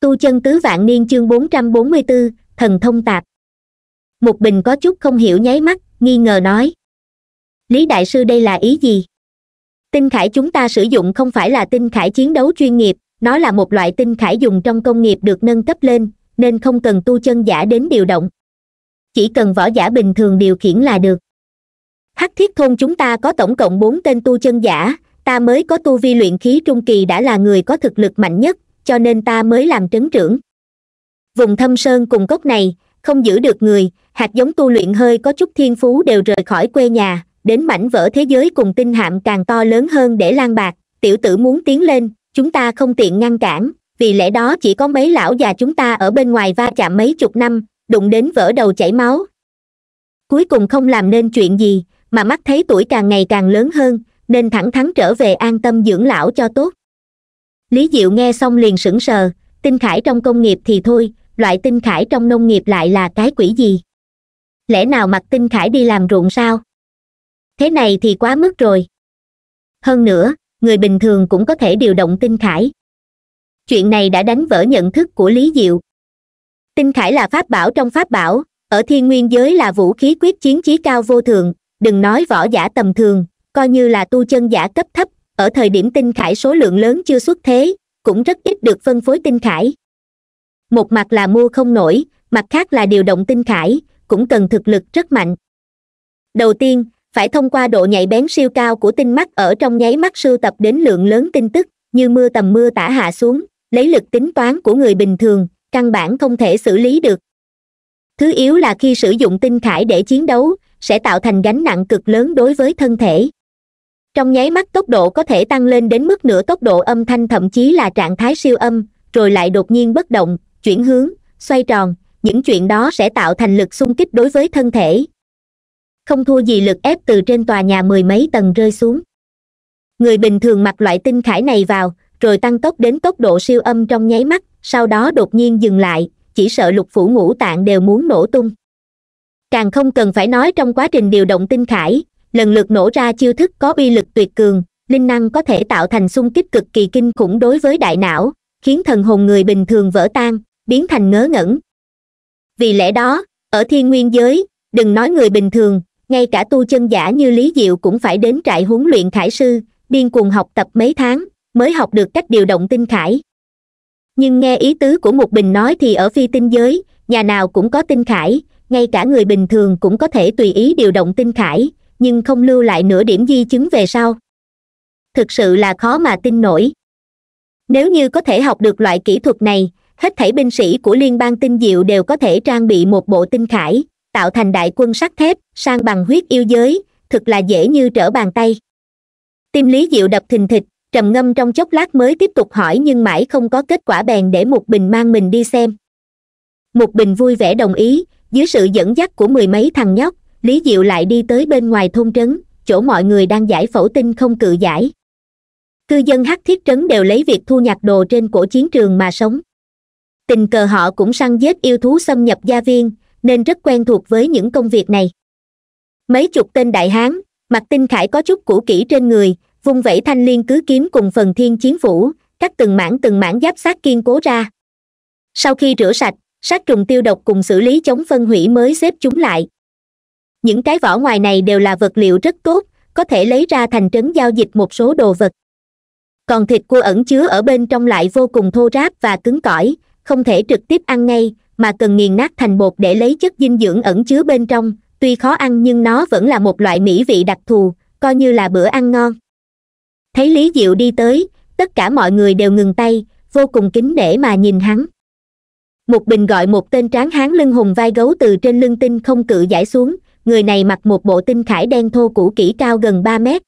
tu chân tứ vạn niên chương 444, thần thông tạp một bình có chút không hiểu nháy mắt nghi ngờ nói lý đại sư đây là ý gì tinh khải chúng ta sử dụng không phải là tinh khải chiến đấu chuyên nghiệp nó là một loại tinh khải dùng trong công nghiệp được nâng cấp lên nên không cần tu chân giả đến điều động chỉ cần võ giả bình thường điều khiển là được hắc thiết thôn chúng ta có tổng cộng bốn tên tu chân giả ta mới có tu vi luyện khí trung kỳ đã là người có thực lực mạnh nhất cho nên ta mới làm trấn trưởng vùng thâm sơn cùng cốc này không giữ được người hạt giống tu luyện hơi có chút thiên phú đều rời khỏi quê nhà đến mảnh vỡ thế giới cùng tinh hạm càng to lớn hơn để lan bạc tiểu tử muốn tiến lên chúng ta không tiện ngăn cản vì lẽ đó chỉ có mấy lão già chúng ta ở bên ngoài va chạm mấy chục năm đụng đến vỡ đầu chảy máu cuối cùng không làm nên chuyện gì mà mắt thấy tuổi càng ngày càng lớn hơn nên thẳng thắn trở về an tâm dưỡng lão cho tốt lý diệu nghe xong liền sững sờ tinh khải trong công nghiệp thì thôi loại tinh khải trong nông nghiệp lại là cái quỷ gì lẽ nào mặc tinh khải đi làm ruộng sao thế này thì quá mức rồi hơn nữa người bình thường cũng có thể điều động tinh khải chuyện này đã đánh vỡ nhận thức của lý diệu tinh khải là pháp bảo trong pháp bảo ở thiên nguyên giới là vũ khí quyết chiến chí cao vô thường đừng nói võ giả tầm thường coi như là tu chân giả cấp thấp ở thời điểm tinh khải số lượng lớn chưa xuất thế cũng rất ít được phân phối tinh khải một mặt là mua không nổi mặt khác là điều động tinh khải cũng cần thực lực rất mạnh đầu tiên phải thông qua độ nhạy bén siêu cao của tinh mắt ở trong nháy mắt sưu tập đến lượng lớn tin tức như mưa tầm mưa tả hạ xuống lấy lực tính toán của người bình thường căn bản không thể xử lý được thứ yếu là khi sử dụng tinh khải để chiến đấu sẽ tạo thành gánh nặng cực lớn đối với thân thể trong nháy mắt tốc độ có thể tăng lên đến mức nửa tốc độ âm thanh thậm chí là trạng thái siêu âm rồi lại đột nhiên bất động chuyển hướng xoay tròn những chuyện đó sẽ tạo thành lực xung kích đối với thân thể không thua gì lực ép từ trên tòa nhà mười mấy tầng rơi xuống người bình thường mặc loại tinh khải này vào rồi tăng tốc đến tốc độ siêu âm trong nháy mắt sau đó đột nhiên dừng lại chỉ sợ lục phủ ngũ tạng đều muốn nổ tung càng không cần phải nói trong quá trình điều động tinh khải lần lượt nổ ra chiêu thức có uy lực tuyệt cường linh năng có thể tạo thành xung kích cực kỳ kinh khủng đối với đại não khiến thần hồn người bình thường vỡ tan biến thành ngớ ngẩn vì lẽ đó ở thiên nguyên giới đừng nói người bình thường ngay cả tu chân giả như lý diệu cũng phải đến trại huấn luyện khải sư điên cuồng học tập mấy tháng mới học được cách điều động tinh khải nhưng nghe ý tứ của một bình nói thì ở phi tinh giới nhà nào cũng có tinh khải ngay cả người bình thường cũng có thể tùy ý điều động tinh khải nhưng không lưu lại nửa điểm di chứng về sau thực sự là khó mà tin nổi nếu như có thể học được loại kỹ thuật này hết thảy binh sĩ của liên bang tinh diệu đều có thể trang bị một bộ tinh khải tạo thành đại quân sắt thép sang bằng huyết yêu giới thực là dễ như trở bàn tay tim lý diệu đập thình thịch trầm ngâm trong chốc lát mới tiếp tục hỏi nhưng mãi không có kết quả bèn để một bình mang mình đi xem một bình vui vẻ đồng ý dưới sự dẫn dắt của mười mấy thằng nhóc lý diệu lại đi tới bên ngoài thôn trấn chỗ mọi người đang giải phẫu tinh không cự giải cư dân hắc thiết trấn đều lấy việc thu nhặt đồ trên cổ chiến trường mà sống tình cờ họ cũng săn giết yêu thú xâm nhập gia viên nên rất quen thuộc với những công việc này mấy chục tên đại hán mặt tinh khải có chút cũ kỹ trên người vung vẫy thanh liên cứ kiếm cùng phần thiên chiến phủ cắt từng mảng từng mảng giáp sát kiên cố ra sau khi rửa sạch sát trùng tiêu độc cùng xử lý chống phân hủy mới xếp chúng lại những cái vỏ ngoài này đều là vật liệu rất tốt có thể lấy ra thành trấn giao dịch một số đồ vật còn thịt cua ẩn chứa ở bên trong lại vô cùng thô ráp và cứng cỏi không thể trực tiếp ăn ngay mà cần nghiền nát thành bột để lấy chất dinh dưỡng ẩn chứa bên trong tuy khó ăn nhưng nó vẫn là một loại mỹ vị đặc thù coi như là bữa ăn ngon thấy lý diệu đi tới tất cả mọi người đều ngừng tay vô cùng kính nể mà nhìn hắn một bình gọi một tên tráng hán lưng hùng vai gấu từ trên lưng tinh không cự giải xuống người này mặc một bộ tinh khải đen thô cũ kỹ cao gần ba mét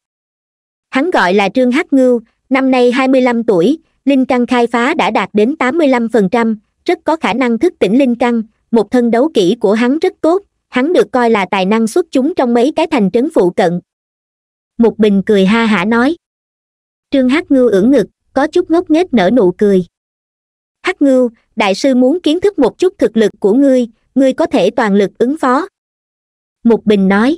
hắn gọi là trương hắc ngưu năm nay hai mươi lăm tuổi linh căn khai phá đã đạt đến tám mươi lăm phần trăm rất có khả năng thức tỉnh linh căn một thân đấu kỹ của hắn rất tốt hắn được coi là tài năng xuất chúng trong mấy cái thành trấn phụ cận một bình cười ha hả nói trương hắc ngưu ưỡn ngực có chút ngốc nghếch nở nụ cười hắc ngưu đại sư muốn kiến thức một chút thực lực của ngươi ngươi có thể toàn lực ứng phó một bình nói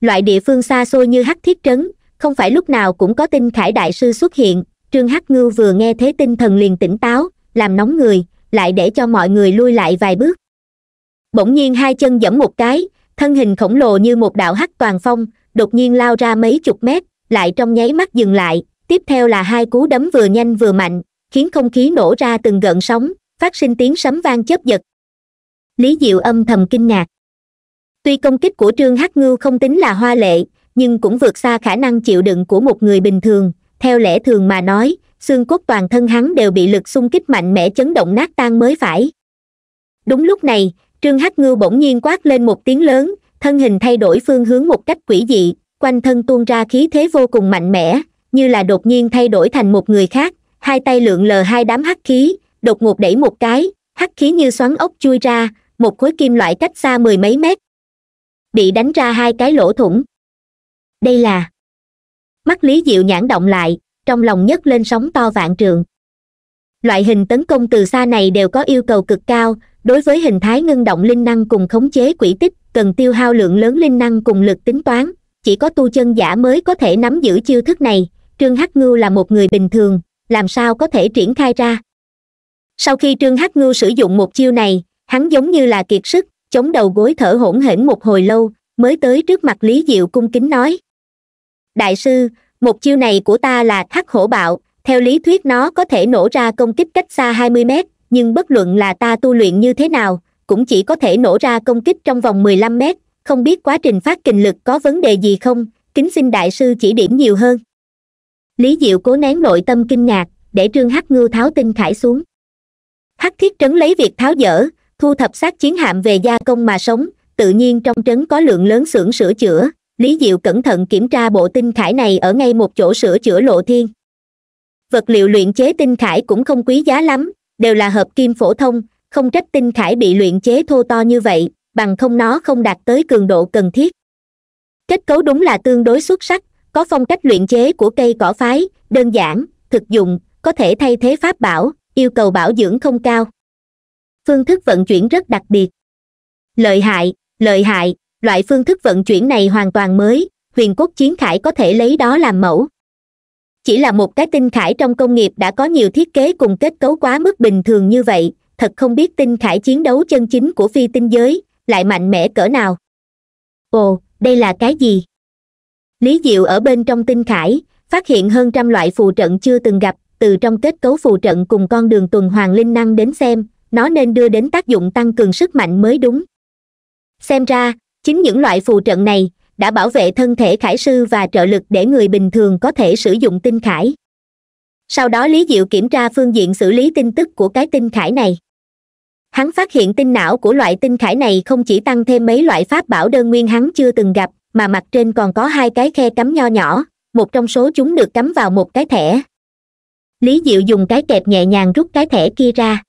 loại địa phương xa xôi như hắc thiết trấn không phải lúc nào cũng có tinh khải đại sư xuất hiện trương hắc ngưu vừa nghe thế tinh thần liền tỉnh táo làm nóng người lại để cho mọi người lui lại vài bước bỗng nhiên hai chân giẫm một cái thân hình khổng lồ như một đạo hắc toàn phong đột nhiên lao ra mấy chục mét lại trong nháy mắt dừng lại tiếp theo là hai cú đấm vừa nhanh vừa mạnh khiến không khí nổ ra từng gợn sóng phát sinh tiếng sấm vang chớp giật lý diệu âm thầm kinh ngạc tuy công kích của trương hắc ngưu không tính là hoa lệ nhưng cũng vượt xa khả năng chịu đựng của một người bình thường theo lẽ thường mà nói xương cốt toàn thân hắn đều bị lực xung kích mạnh mẽ chấn động nát tan mới phải đúng lúc này trương hắc ngưu bỗng nhiên quát lên một tiếng lớn thân hình thay đổi phương hướng một cách quỷ dị quanh thân tuôn ra khí thế vô cùng mạnh mẽ như là đột nhiên thay đổi thành một người khác hai tay lượn lờ hai đám hắc khí đột ngột đẩy một cái hắc khí như xoắn ốc chui ra một khối kim loại cách xa mười mấy mét bị đánh ra hai cái lỗ thủng đây là mắt lý diệu nhãn động lại trong lòng nhấc lên sóng to vạn trường loại hình tấn công từ xa này đều có yêu cầu cực cao đối với hình thái ngưng động linh năng cùng khống chế quỷ tích cần tiêu hao lượng lớn linh năng cùng lực tính toán chỉ có tu chân giả mới có thể nắm giữ chiêu thức này trương hắc ngưu là một người bình thường làm sao có thể triển khai ra sau khi trương hắc ngưu sử dụng một chiêu này hắn giống như là kiệt sức chống đầu gối thở hổn hển một hồi lâu mới tới trước mặt lý diệu cung kính nói đại sư một chiêu này của ta là thắt hổ bạo theo lý thuyết nó có thể nổ ra công kích cách xa hai mươi mét nhưng bất luận là ta tu luyện như thế nào cũng chỉ có thể nổ ra công kích trong vòng mười lăm mét không biết quá trình phát kình lực có vấn đề gì không kính xin đại sư chỉ điểm nhiều hơn lý diệu cố nén nội tâm kinh ngạc để trương hắc ngưu tháo tinh khải xuống hắc thiết trấn lấy việc tháo dỡ thu thập xác chiến hạm về gia công mà sống tự nhiên trong trấn có lượng lớn xưởng sửa chữa lý diệu cẩn thận kiểm tra bộ tinh khải này ở ngay một chỗ sửa chữa lộ thiên vật liệu luyện chế tinh khải cũng không quý giá lắm đều là hợp kim phổ thông không trách tinh khải bị luyện chế thô to như vậy bằng không nó không đạt tới cường độ cần thiết kết cấu đúng là tương đối xuất sắc có phong cách luyện chế của cây cỏ phái đơn giản thực dụng có thể thay thế pháp bảo yêu cầu bảo dưỡng không cao phương thức vận chuyển rất đặc biệt lợi hại lợi hại loại phương thức vận chuyển này hoàn toàn mới huyền quốc chiến khải có thể lấy đó làm mẫu chỉ là một cái tinh khải trong công nghiệp đã có nhiều thiết kế cùng kết cấu quá mức bình thường như vậy thật không biết tinh khải chiến đấu chân chính của phi tinh giới lại mạnh mẽ cỡ nào ồ đây là cái gì lý diệu ở bên trong tinh khải phát hiện hơn trăm loại phù trận chưa từng gặp từ trong kết cấu phù trận cùng con đường tuần hoàng linh năng đến xem nó nên đưa đến tác dụng tăng cường sức mạnh mới đúng xem ra chính những loại phù trận này đã bảo vệ thân thể khải sư và trợ lực để người bình thường có thể sử dụng tinh khải sau đó lý diệu kiểm tra phương diện xử lý tin tức của cái tinh khải này hắn phát hiện tinh não của loại tinh khải này không chỉ tăng thêm mấy loại pháp bảo đơn nguyên hắn chưa từng gặp mà mặt trên còn có hai cái khe cắm nho nhỏ một trong số chúng được cắm vào một cái thẻ lý diệu dùng cái kẹp nhẹ nhàng rút cái thẻ kia ra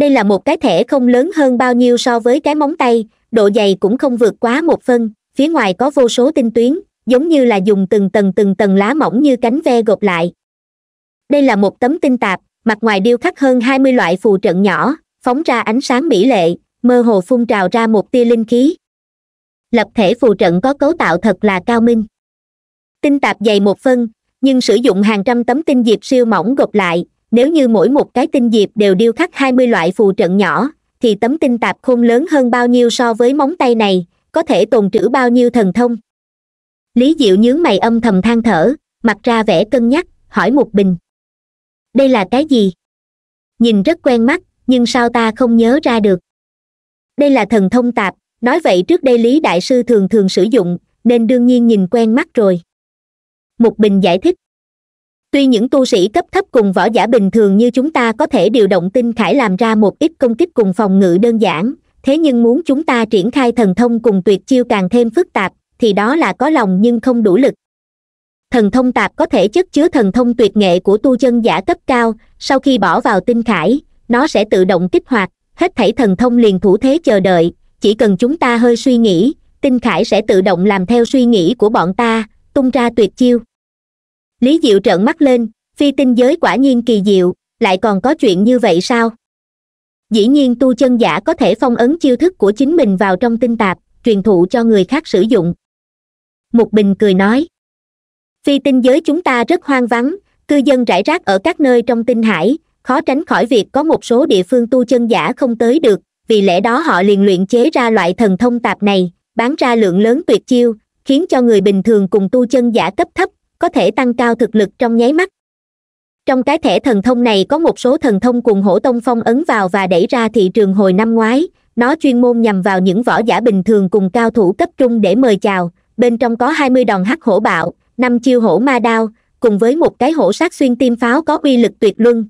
đây là một cái thẻ không lớn hơn bao nhiêu so với cái móng tay độ dày cũng không vượt quá một phân phía ngoài có vô số tinh tuyến giống như là dùng từng tầng từng tầng lá mỏng như cánh ve gộp lại đây là một tấm tinh tạp mặt ngoài điêu khắc hơn hai mươi loại phù trận nhỏ phóng ra ánh sáng mỹ lệ mơ hồ phun trào ra một tia linh khí lập thể phù trận có cấu tạo thật là cao minh tinh tạp dày một phân nhưng sử dụng hàng trăm tấm tinh diệp siêu mỏng gộp lại nếu như mỗi một cái tinh diệp đều điêu khắc 20 loại phù trận nhỏ thì tấm tinh tạp khôn lớn hơn bao nhiêu so với móng tay này có thể tồn trữ bao nhiêu thần thông lý diệu nhướng mày âm thầm than thở mặt ra vẻ cân nhắc hỏi một bình đây là cái gì nhìn rất quen mắt nhưng sao ta không nhớ ra được đây là thần thông tạp nói vậy trước đây lý đại sư thường thường sử dụng nên đương nhiên nhìn quen mắt rồi một bình giải thích tuy những tu sĩ cấp thấp cùng võ giả bình thường như chúng ta có thể điều động tinh khải làm ra một ít công kích cùng phòng ngự đơn giản thế nhưng muốn chúng ta triển khai thần thông cùng tuyệt chiêu càng thêm phức tạp thì đó là có lòng nhưng không đủ lực thần thông tạp có thể chất chứa thần thông tuyệt nghệ của tu chân giả cấp cao sau khi bỏ vào tinh khải nó sẽ tự động kích hoạt hết thảy thần thông liền thủ thế chờ đợi chỉ cần chúng ta hơi suy nghĩ tinh khải sẽ tự động làm theo suy nghĩ của bọn ta tung ra tuyệt chiêu lý diệu trợn mắt lên phi tinh giới quả nhiên kỳ diệu lại còn có chuyện như vậy sao dĩ nhiên tu chân giả có thể phong ấn chiêu thức của chính mình vào trong tinh tạp truyền thụ cho người khác sử dụng một bình cười nói phi tinh giới chúng ta rất hoang vắng cư dân rải rác ở các nơi trong tinh hải khó tránh khỏi việc có một số địa phương tu chân giả không tới được vì lẽ đó họ liền luyện chế ra loại thần thông tạp này bán ra lượng lớn tuyệt chiêu khiến cho người bình thường cùng tu chân giả cấp thấp có thể tăng cao thực lực trong nháy mắt trong cái thẻ thần thông này có một số thần thông cùng hổ tông phong ấn vào và đẩy ra thị trường hồi năm ngoái nó chuyên môn nhằm vào những võ giả bình thường cùng cao thủ cấp trung để mời chào bên trong có hai mươi đòn hắc hổ bạo năm chiêu hổ ma đao cùng với một cái hổ sát xuyên tim pháo có uy lực tuyệt luân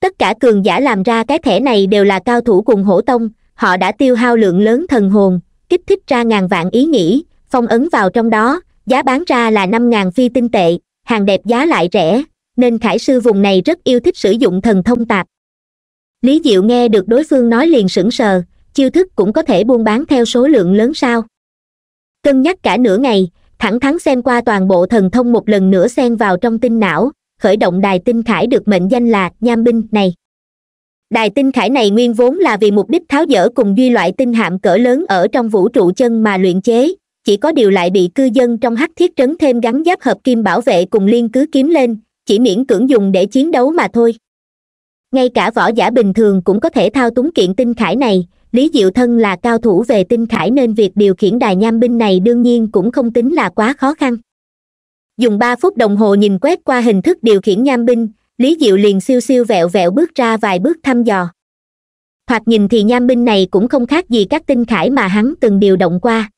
tất cả cường giả làm ra cái thẻ này đều là cao thủ cùng hổ tông họ đã tiêu hao lượng lớn thần hồn kích thích ra ngàn vạn ý nghĩ phong ấn vào trong đó giá bán ra là năm ngàn phi tinh tệ hàng đẹp giá lại rẻ nên khải sư vùng này rất yêu thích sử dụng thần thông tạp lý diệu nghe được đối phương nói liền sững sờ chiêu thức cũng có thể buôn bán theo số lượng lớn sao cân nhắc cả nửa ngày thẳng thắn xem qua toàn bộ thần thông một lần nữa xen vào trong tinh não khởi động đài tinh khải được mệnh danh là nham binh này đài tinh khải này nguyên vốn là vì mục đích tháo dỡ cùng duy loại tinh hạm cỡ lớn ở trong vũ trụ chân mà luyện chế chỉ có điều lại bị cư dân trong hắc thiết trấn thêm gắn giáp hợp kim bảo vệ cùng liên cứ kiếm lên chỉ miễn cưỡng dùng để chiến đấu mà thôi ngay cả võ giả bình thường cũng có thể thao túng kiện tinh khải này lý diệu thân là cao thủ về tinh khải nên việc điều khiển đài nham binh này đương nhiên cũng không tính là quá khó khăn dùng ba phút đồng hồ nhìn quét qua hình thức điều khiển nham binh lý diệu liền siêu siêu vẹo vẹo bước ra vài bước thăm dò hoặc nhìn thì nham binh này cũng không khác gì các tinh khải mà hắn từng điều động qua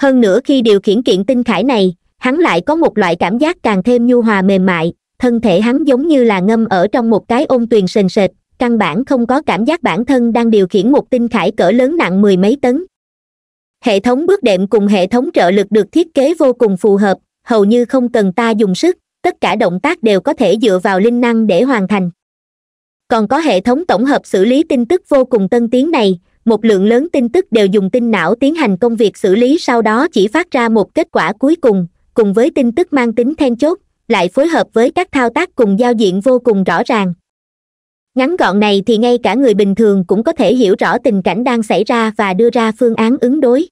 hơn nữa khi điều khiển kiện tinh khải này hắn lại có một loại cảm giác càng thêm nhu hòa mềm mại thân thể hắn giống như là ngâm ở trong một cái ôn tuyền sền sệt căn bản không có cảm giác bản thân đang điều khiển một tinh khải cỡ lớn nặng mười mấy tấn hệ thống bước đệm cùng hệ thống trợ lực được thiết kế vô cùng phù hợp hầu như không cần ta dùng sức tất cả động tác đều có thể dựa vào linh năng để hoàn thành còn có hệ thống tổng hợp xử lý tin tức vô cùng tân tiến này một lượng lớn tin tức đều dùng tinh não tiến hành công việc xử lý sau đó chỉ phát ra một kết quả cuối cùng cùng với tin tức mang tính then chốt lại phối hợp với các thao tác cùng giao diện vô cùng rõ ràng ngắn gọn này thì ngay cả người bình thường cũng có thể hiểu rõ tình cảnh đang xảy ra và đưa ra phương án ứng đối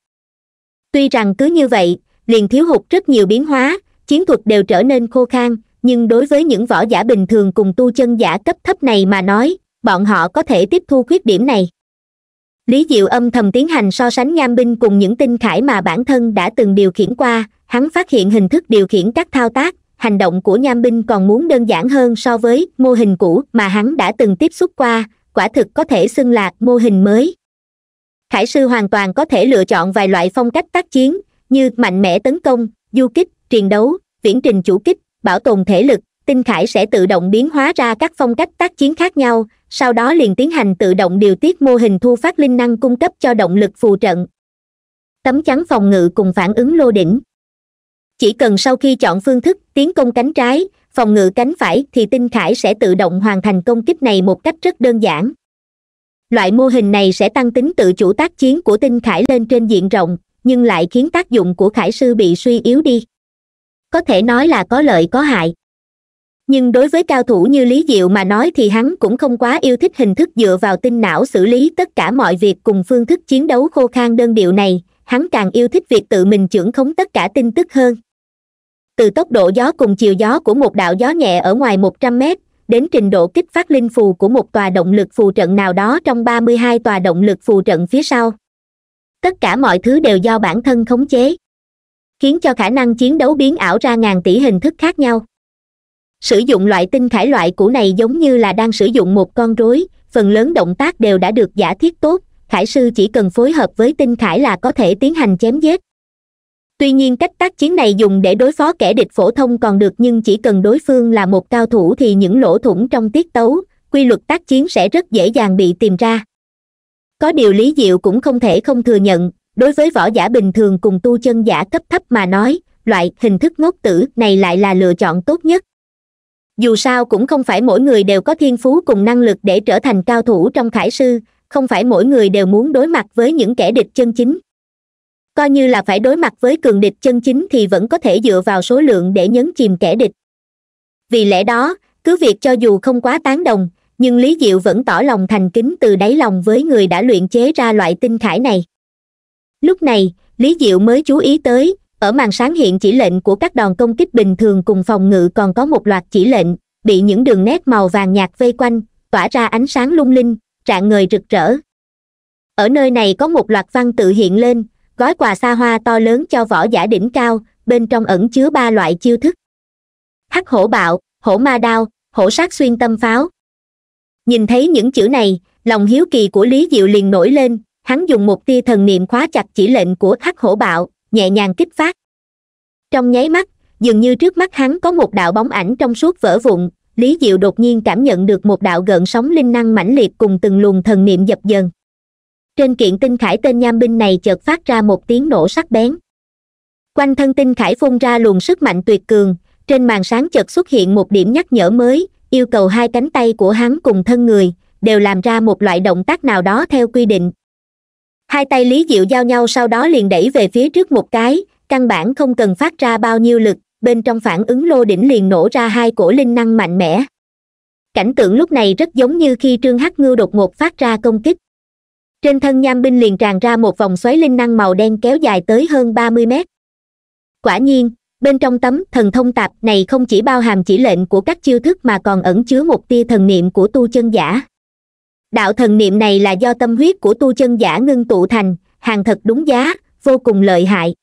tuy rằng cứ như vậy liền thiếu hụt rất nhiều biến hóa chiến thuật đều trở nên khô khan nhưng đối với những võ giả bình thường cùng tu chân giả cấp thấp này mà nói bọn họ có thể tiếp thu khuyết điểm này lý diệu âm thầm tiến hành so sánh nham binh cùng những tinh khải mà bản thân đã từng điều khiển qua hắn phát hiện hình thức điều khiển các thao tác hành động của nham binh còn muốn đơn giản hơn so với mô hình cũ mà hắn đã từng tiếp xúc qua quả thực có thể xưng là mô hình mới khải sư hoàn toàn có thể lựa chọn vài loại phong cách tác chiến như mạnh mẽ tấn công du kích truyền đấu viễn trình chủ kích bảo tồn thể lực tinh khải sẽ tự động biến hóa ra các phong cách tác chiến khác nhau sau đó liền tiến hành tự động điều tiết mô hình thu phát linh năng cung cấp cho động lực phù trận tấm chắn phòng ngự cùng phản ứng lô đỉnh chỉ cần sau khi chọn phương thức tiến công cánh trái phòng ngự cánh phải thì tinh khải sẽ tự động hoàn thành công kích này một cách rất đơn giản loại mô hình này sẽ tăng tính tự chủ tác chiến của tinh khải lên trên diện rộng nhưng lại khiến tác dụng của khải sư bị suy yếu đi có thể nói là có lợi có hại nhưng đối với cao thủ như lý diệu mà nói thì hắn cũng không quá yêu thích hình thức dựa vào tinh não xử lý tất cả mọi việc cùng phương thức chiến đấu khô khan đơn điệu này hắn càng yêu thích việc tự mình trưởng khống tất cả tin tức hơn từ tốc độ gió cùng chiều gió của một đạo gió nhẹ ở ngoài một trăm mét đến trình độ kích phát linh phù của một tòa động lực phù trận nào đó trong ba mươi hai tòa động lực phù trận phía sau tất cả mọi thứ đều do bản thân khống chế khiến cho khả năng chiến đấu biến ảo ra ngàn tỷ hình thức khác nhau sử dụng loại tinh khải loại cũ này giống như là đang sử dụng một con rối phần lớn động tác đều đã được giả thiết tốt khải sư chỉ cần phối hợp với tinh khải là có thể tiến hành chém giết tuy nhiên cách tác chiến này dùng để đối phó kẻ địch phổ thông còn được nhưng chỉ cần đối phương là một cao thủ thì những lỗ thủng trong tiết tấu quy luật tác chiến sẽ rất dễ dàng bị tìm ra có điều lý diệu cũng không thể không thừa nhận đối với võ giả bình thường cùng tu chân giả cấp thấp mà nói loại hình thức ngốc tử này lại là lựa chọn tốt nhất dù sao cũng không phải mỗi người đều có thiên phú cùng năng lực để trở thành cao thủ trong khải sư không phải mỗi người đều muốn đối mặt với những kẻ địch chân chính coi như là phải đối mặt với cường địch chân chính thì vẫn có thể dựa vào số lượng để nhấn chìm kẻ địch vì lẽ đó cứ việc cho dù không quá tán đồng nhưng lý diệu vẫn tỏ lòng thành kính từ đáy lòng với người đã luyện chế ra loại tinh khải này lúc này lý diệu mới chú ý tới ở màn sáng hiện chỉ lệnh của các đòn công kích bình thường cùng phòng ngự còn có một loạt chỉ lệnh bị những đường nét màu vàng nhạt vây quanh tỏa ra ánh sáng lung linh rạng ngời rực rỡ ở nơi này có một loạt văn tự hiện lên gói quà xa hoa to lớn cho võ giả đỉnh cao bên trong ẩn chứa ba loại chiêu thức hắc hổ bạo hổ ma đao hổ sát xuyên tâm pháo nhìn thấy những chữ này lòng hiếu kỳ của lý diệu liền nổi lên hắn dùng một tia thần niệm khóa chặt chỉ lệnh của hắc hổ bạo nhẹ nhàng kích phát trong nháy mắt dường như trước mắt hắn có một đạo bóng ảnh trong suốt vỡ vụn lý diệu đột nhiên cảm nhận được một đạo gợn sóng linh năng mãnh liệt cùng từng luồng thần niệm dập dần trên kiện tinh khải tên nham binh này chợt phát ra một tiếng nổ sắc bén quanh thân tinh khải phun ra luồng sức mạnh tuyệt cường trên màn sáng chợt xuất hiện một điểm nhắc nhở mới yêu cầu hai cánh tay của hắn cùng thân người đều làm ra một loại động tác nào đó theo quy định hai tay lý diệu giao nhau sau đó liền đẩy về phía trước một cái căn bản không cần phát ra bao nhiêu lực bên trong phản ứng lô đỉnh liền nổ ra hai cổ linh năng mạnh mẽ cảnh tượng lúc này rất giống như khi trương hắc ngưu đột ngột phát ra công kích trên thân nham binh liền tràn ra một vòng xoáy linh năng màu đen kéo dài tới hơn ba mươi mét quả nhiên bên trong tấm thần thông tạp này không chỉ bao hàm chỉ lệnh của các chiêu thức mà còn ẩn chứa một tia thần niệm của tu chân giả đạo thần niệm này là do tâm huyết của tu chân giả ngưng tụ thành hàng thật đúng giá vô cùng lợi hại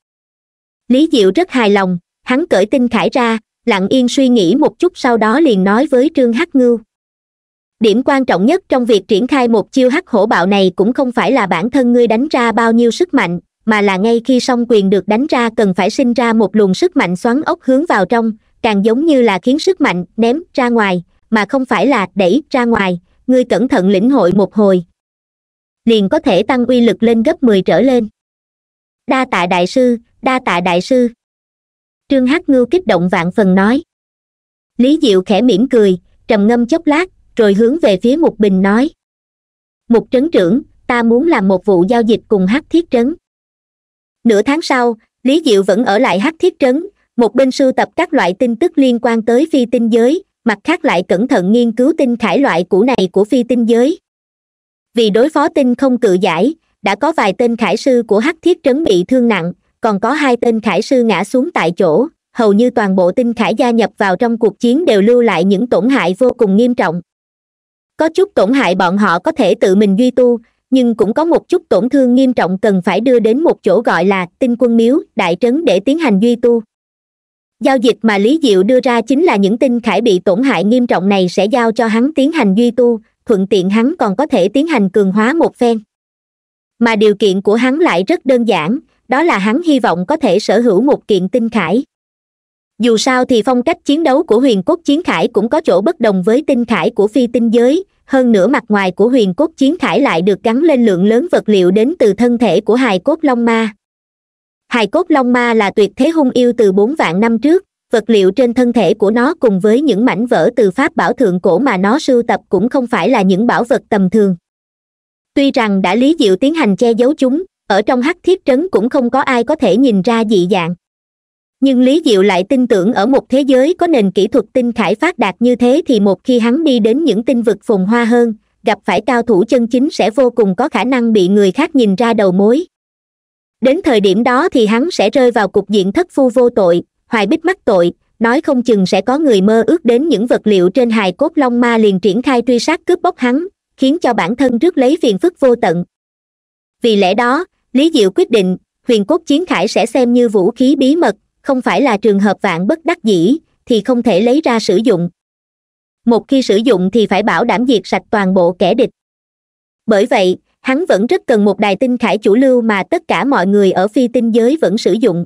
lý diệu rất hài lòng hắn cởi tinh khải ra lặng yên suy nghĩ một chút sau đó liền nói với trương hắc ngưu điểm quan trọng nhất trong việc triển khai một chiêu hắc hổ bạo này cũng không phải là bản thân ngươi đánh ra bao nhiêu sức mạnh mà là ngay khi song quyền được đánh ra cần phải sinh ra một luồng sức mạnh xoắn ốc hướng vào trong càng giống như là khiến sức mạnh ném ra ngoài mà không phải là đẩy ra ngoài ngươi cẩn thận lĩnh hội một hồi liền có thể tăng uy lực lên gấp mười trở lên đa tạ đại sư đa tạ đại sư trương hắc ngưu kích động vạn phần nói lý diệu khẽ mỉm cười trầm ngâm chốc lát rồi hướng về phía mục bình nói mục trấn trưởng ta muốn làm một vụ giao dịch cùng hắc thiết trấn nửa tháng sau lý diệu vẫn ở lại hắc thiết trấn một bên sưu tập các loại tin tức liên quan tới phi tinh giới mặt khác lại cẩn thận nghiên cứu tinh khải loại cũ này của phi tinh giới vì đối phó tinh không cự giải đã có vài tên khải sư của hắc thiết trấn bị thương nặng còn có hai tên khải sư ngã xuống tại chỗ hầu như toàn bộ tinh khải gia nhập vào trong cuộc chiến đều lưu lại những tổn hại vô cùng nghiêm trọng có chút tổn hại bọn họ có thể tự mình duy tu nhưng cũng có một chút tổn thương nghiêm trọng cần phải đưa đến một chỗ gọi là tinh quân miếu đại trấn để tiến hành duy tu giao dịch mà lý diệu đưa ra chính là những tinh khải bị tổn hại nghiêm trọng này sẽ giao cho hắn tiến hành duy tu thuận tiện hắn còn có thể tiến hành cường hóa một phen mà điều kiện của hắn lại rất đơn giản đó là hắn hy vọng có thể sở hữu một kiện tinh khải dù sao thì phong cách chiến đấu của huyền quốc chiến khải cũng có chỗ bất đồng với tinh khải của phi tinh giới hơn nữa mặt ngoài của huyền quốc chiến khải lại được gắn lên lượng lớn vật liệu đến từ thân thể của hài cốt long ma hài cốt long ma là tuyệt thế hung yêu từ bốn vạn năm trước vật liệu trên thân thể của nó cùng với những mảnh vỡ từ pháp bảo thượng cổ mà nó sưu tập cũng không phải là những bảo vật tầm thường tuy rằng đã lý diệu tiến hành che giấu chúng ở trong hắc thiết trấn cũng không có ai có thể nhìn ra dị dạng nhưng lý diệu lại tin tưởng ở một thế giới có nền kỹ thuật tinh khải phát đạt như thế thì một khi hắn đi đến những tinh vực phồn hoa hơn gặp phải cao thủ chân chính sẽ vô cùng có khả năng bị người khác nhìn ra đầu mối đến thời điểm đó thì hắn sẽ rơi vào cục diện thất phu vô tội hoài bích mắc tội nói không chừng sẽ có người mơ ước đến những vật liệu trên hài cốt long ma liền triển khai truy sát cướp bóc hắn khiến cho bản thân rước lấy phiền phức vô tận vì lẽ đó lý diệu quyết định huyền cốt chiến khải sẽ xem như vũ khí bí mật không phải là trường hợp vạn bất đắc dĩ thì không thể lấy ra sử dụng một khi sử dụng thì phải bảo đảm diệt sạch toàn bộ kẻ địch bởi vậy hắn vẫn rất cần một đài tinh khải chủ lưu mà tất cả mọi người ở phi tinh giới vẫn sử dụng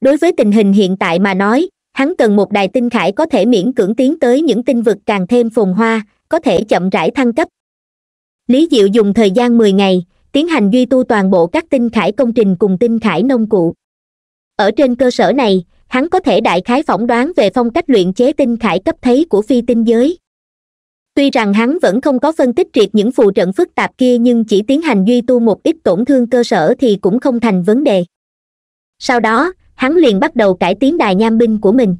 đối với tình hình hiện tại mà nói hắn cần một đài tinh khải có thể miễn cưỡng tiến tới những tinh vực càng thêm phồn hoa có thể chậm rãi thăng cấp lý diệu dùng thời gian mười ngày tiến hành duy tu toàn bộ các tinh khải công trình cùng tinh khải nông cụ ở trên cơ sở này hắn có thể đại khái phỏng đoán về phong cách luyện chế tinh khải cấp thấy của phi tinh giới tuy rằng hắn vẫn không có phân tích triệt những phù trận phức tạp kia nhưng chỉ tiến hành duy tu một ít tổn thương cơ sở thì cũng không thành vấn đề sau đó hắn liền bắt đầu cải tiến đài nham binh của mình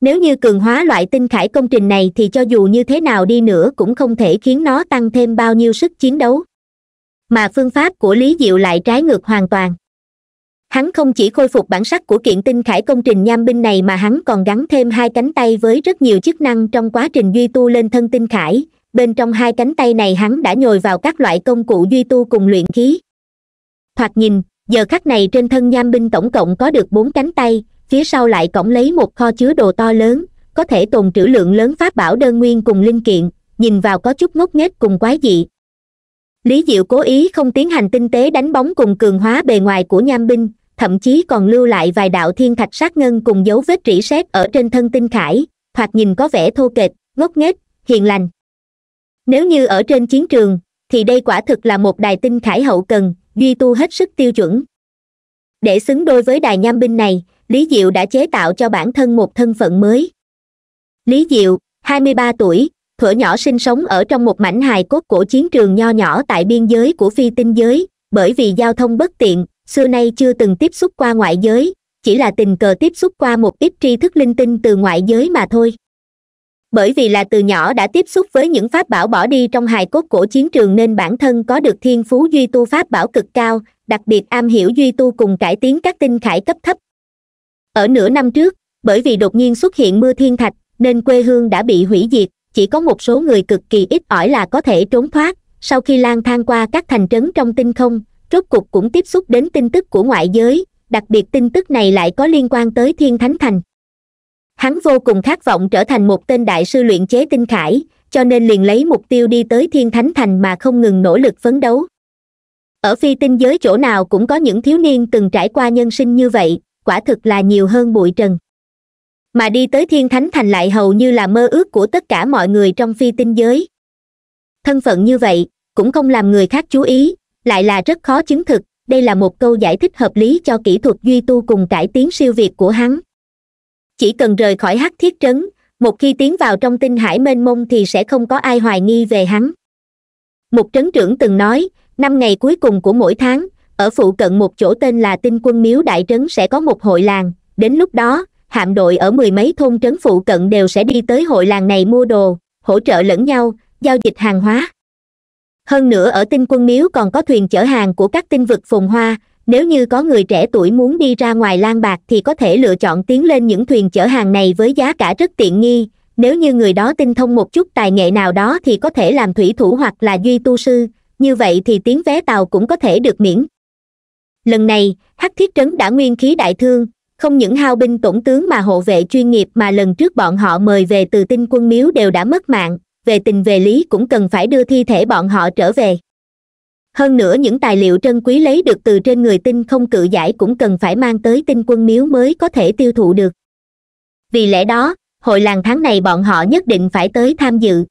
nếu như cường hóa loại tinh khải công trình này thì cho dù như thế nào đi nữa cũng không thể khiến nó tăng thêm bao nhiêu sức chiến đấu mà phương pháp của lý diệu lại trái ngược hoàn toàn hắn không chỉ khôi phục bản sắc của kiện tinh khải công trình nham binh này mà hắn còn gắn thêm hai cánh tay với rất nhiều chức năng trong quá trình duy tu lên thân tinh khải bên trong hai cánh tay này hắn đã nhồi vào các loại công cụ duy tu cùng luyện khí thoạt nhìn giờ khắc này trên thân nham binh tổng cộng có được bốn cánh tay phía sau lại cổng lấy một kho chứa đồ to lớn có thể tồn trữ lượng lớn pháp bảo đơn nguyên cùng linh kiện nhìn vào có chút ngốc nghếch cùng quái dị lý diệu cố ý không tiến hành tinh tế đánh bóng cùng cường hóa bề ngoài của nham binh thậm chí còn lưu lại vài đạo thiên thạch sát ngân cùng dấu vết rỉ sét ở trên thân tinh khải thoạt nhìn có vẻ thô kệch ngốc nghếch hiền lành nếu như ở trên chiến trường thì đây quả thực là một đài tinh khải hậu cần duy tu hết sức tiêu chuẩn để xứng đôi với đài nham binh này lý diệu đã chế tạo cho bản thân một thân phận mới lý diệu 23 tuổi thuở nhỏ sinh sống ở trong một mảnh hài cốt của chiến trường nho nhỏ tại biên giới của phi tinh giới bởi vì giao thông bất tiện xưa nay chưa từng tiếp xúc qua ngoại giới chỉ là tình cờ tiếp xúc qua một ít tri thức linh tinh từ ngoại giới mà thôi bởi vì là từ nhỏ đã tiếp xúc với những pháp bảo bỏ đi trong hài cốt cổ chiến trường nên bản thân có được thiên phú duy tu pháp bảo cực cao đặc biệt am hiểu duy tu cùng cải tiến các tinh khải cấp thấp ở nửa năm trước bởi vì đột nhiên xuất hiện mưa thiên thạch nên quê hương đã bị hủy diệt chỉ có một số người cực kỳ ít ỏi là có thể trốn thoát sau khi lang thang qua các thành trấn trong tinh không rốt cục cũng tiếp xúc đến tin tức của ngoại giới đặc biệt tin tức này lại có liên quan tới thiên thánh thành hắn vô cùng khát vọng trở thành một tên đại sư luyện chế tinh khải cho nên liền lấy mục tiêu đi tới thiên thánh thành mà không ngừng nỗ lực phấn đấu ở phi tinh giới chỗ nào cũng có những thiếu niên từng trải qua nhân sinh như vậy quả thực là nhiều hơn bụi trần mà đi tới thiên thánh thành lại hầu như là mơ ước của tất cả mọi người trong phi tinh giới thân phận như vậy cũng không làm người khác chú ý lại là rất khó chứng thực đây là một câu giải thích hợp lý cho kỹ thuật duy tu cùng cải tiến siêu việt của hắn chỉ cần rời khỏi hắc thiết trấn một khi tiến vào trong tinh hải mênh mông thì sẽ không có ai hoài nghi về hắn một trấn trưởng từng nói năm ngày cuối cùng của mỗi tháng ở phụ cận một chỗ tên là tinh quân miếu đại trấn sẽ có một hội làng đến lúc đó hạm đội ở mười mấy thôn trấn phụ cận đều sẽ đi tới hội làng này mua đồ hỗ trợ lẫn nhau giao dịch hàng hóa hơn nữa ở tinh quân miếu còn có thuyền chở hàng của các tinh vực phồn hoa nếu như có người trẻ tuổi muốn đi ra ngoài lan bạc thì có thể lựa chọn tiến lên những thuyền chở hàng này với giá cả rất tiện nghi nếu như người đó tinh thông một chút tài nghệ nào đó thì có thể làm thủy thủ hoặc là duy tu sư như vậy thì tiếng vé tàu cũng có thể được miễn lần này hắc thiết trấn đã nguyên khí đại thương không những hao binh tổn tướng mà hộ vệ chuyên nghiệp mà lần trước bọn họ mời về từ tinh quân miếu đều đã mất mạng về tình về lý cũng cần phải đưa thi thể bọn họ trở về hơn nữa những tài liệu trân quý lấy được từ trên người tinh không cự giải cũng cần phải mang tới tinh quân miếu mới có thể tiêu thụ được vì lẽ đó hội làng tháng này bọn họ nhất định phải tới tham dự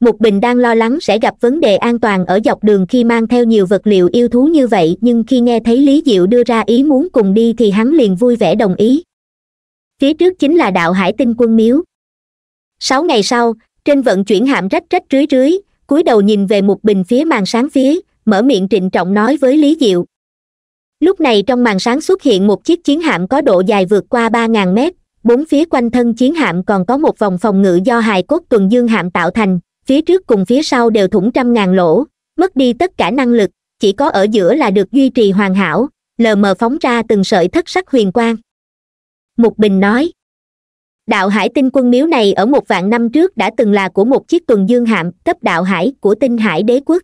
mục bình đang lo lắng sẽ gặp vấn đề an toàn ở dọc đường khi mang theo nhiều vật liệu yêu thú như vậy nhưng khi nghe thấy lý diệu đưa ra ý muốn cùng đi thì hắn liền vui vẻ đồng ý phía trước chính là đạo hải tinh quân miếu sáu ngày sau trên vận chuyển hạm rách rách rưới rưới cúi đầu nhìn về một bình phía màn sáng phía mở miệng trịnh trọng nói với lý diệu lúc này trong màn sáng xuất hiện một chiếc chiến hạm có độ dài vượt qua ba ngàn mét bốn phía quanh thân chiến hạm còn có một vòng phòng ngự do hài cốt tuần dương hạm tạo thành phía trước cùng phía sau đều thủng trăm ngàn lỗ mất đi tất cả năng lực chỉ có ở giữa là được duy trì hoàn hảo lờ mờ phóng ra từng sợi thất sắc huyền quang một bình nói đạo hải tinh quân miếu này ở một vạn năm trước đã từng là của một chiếc tuần dương hạm cấp đạo hải của tinh hải đế quốc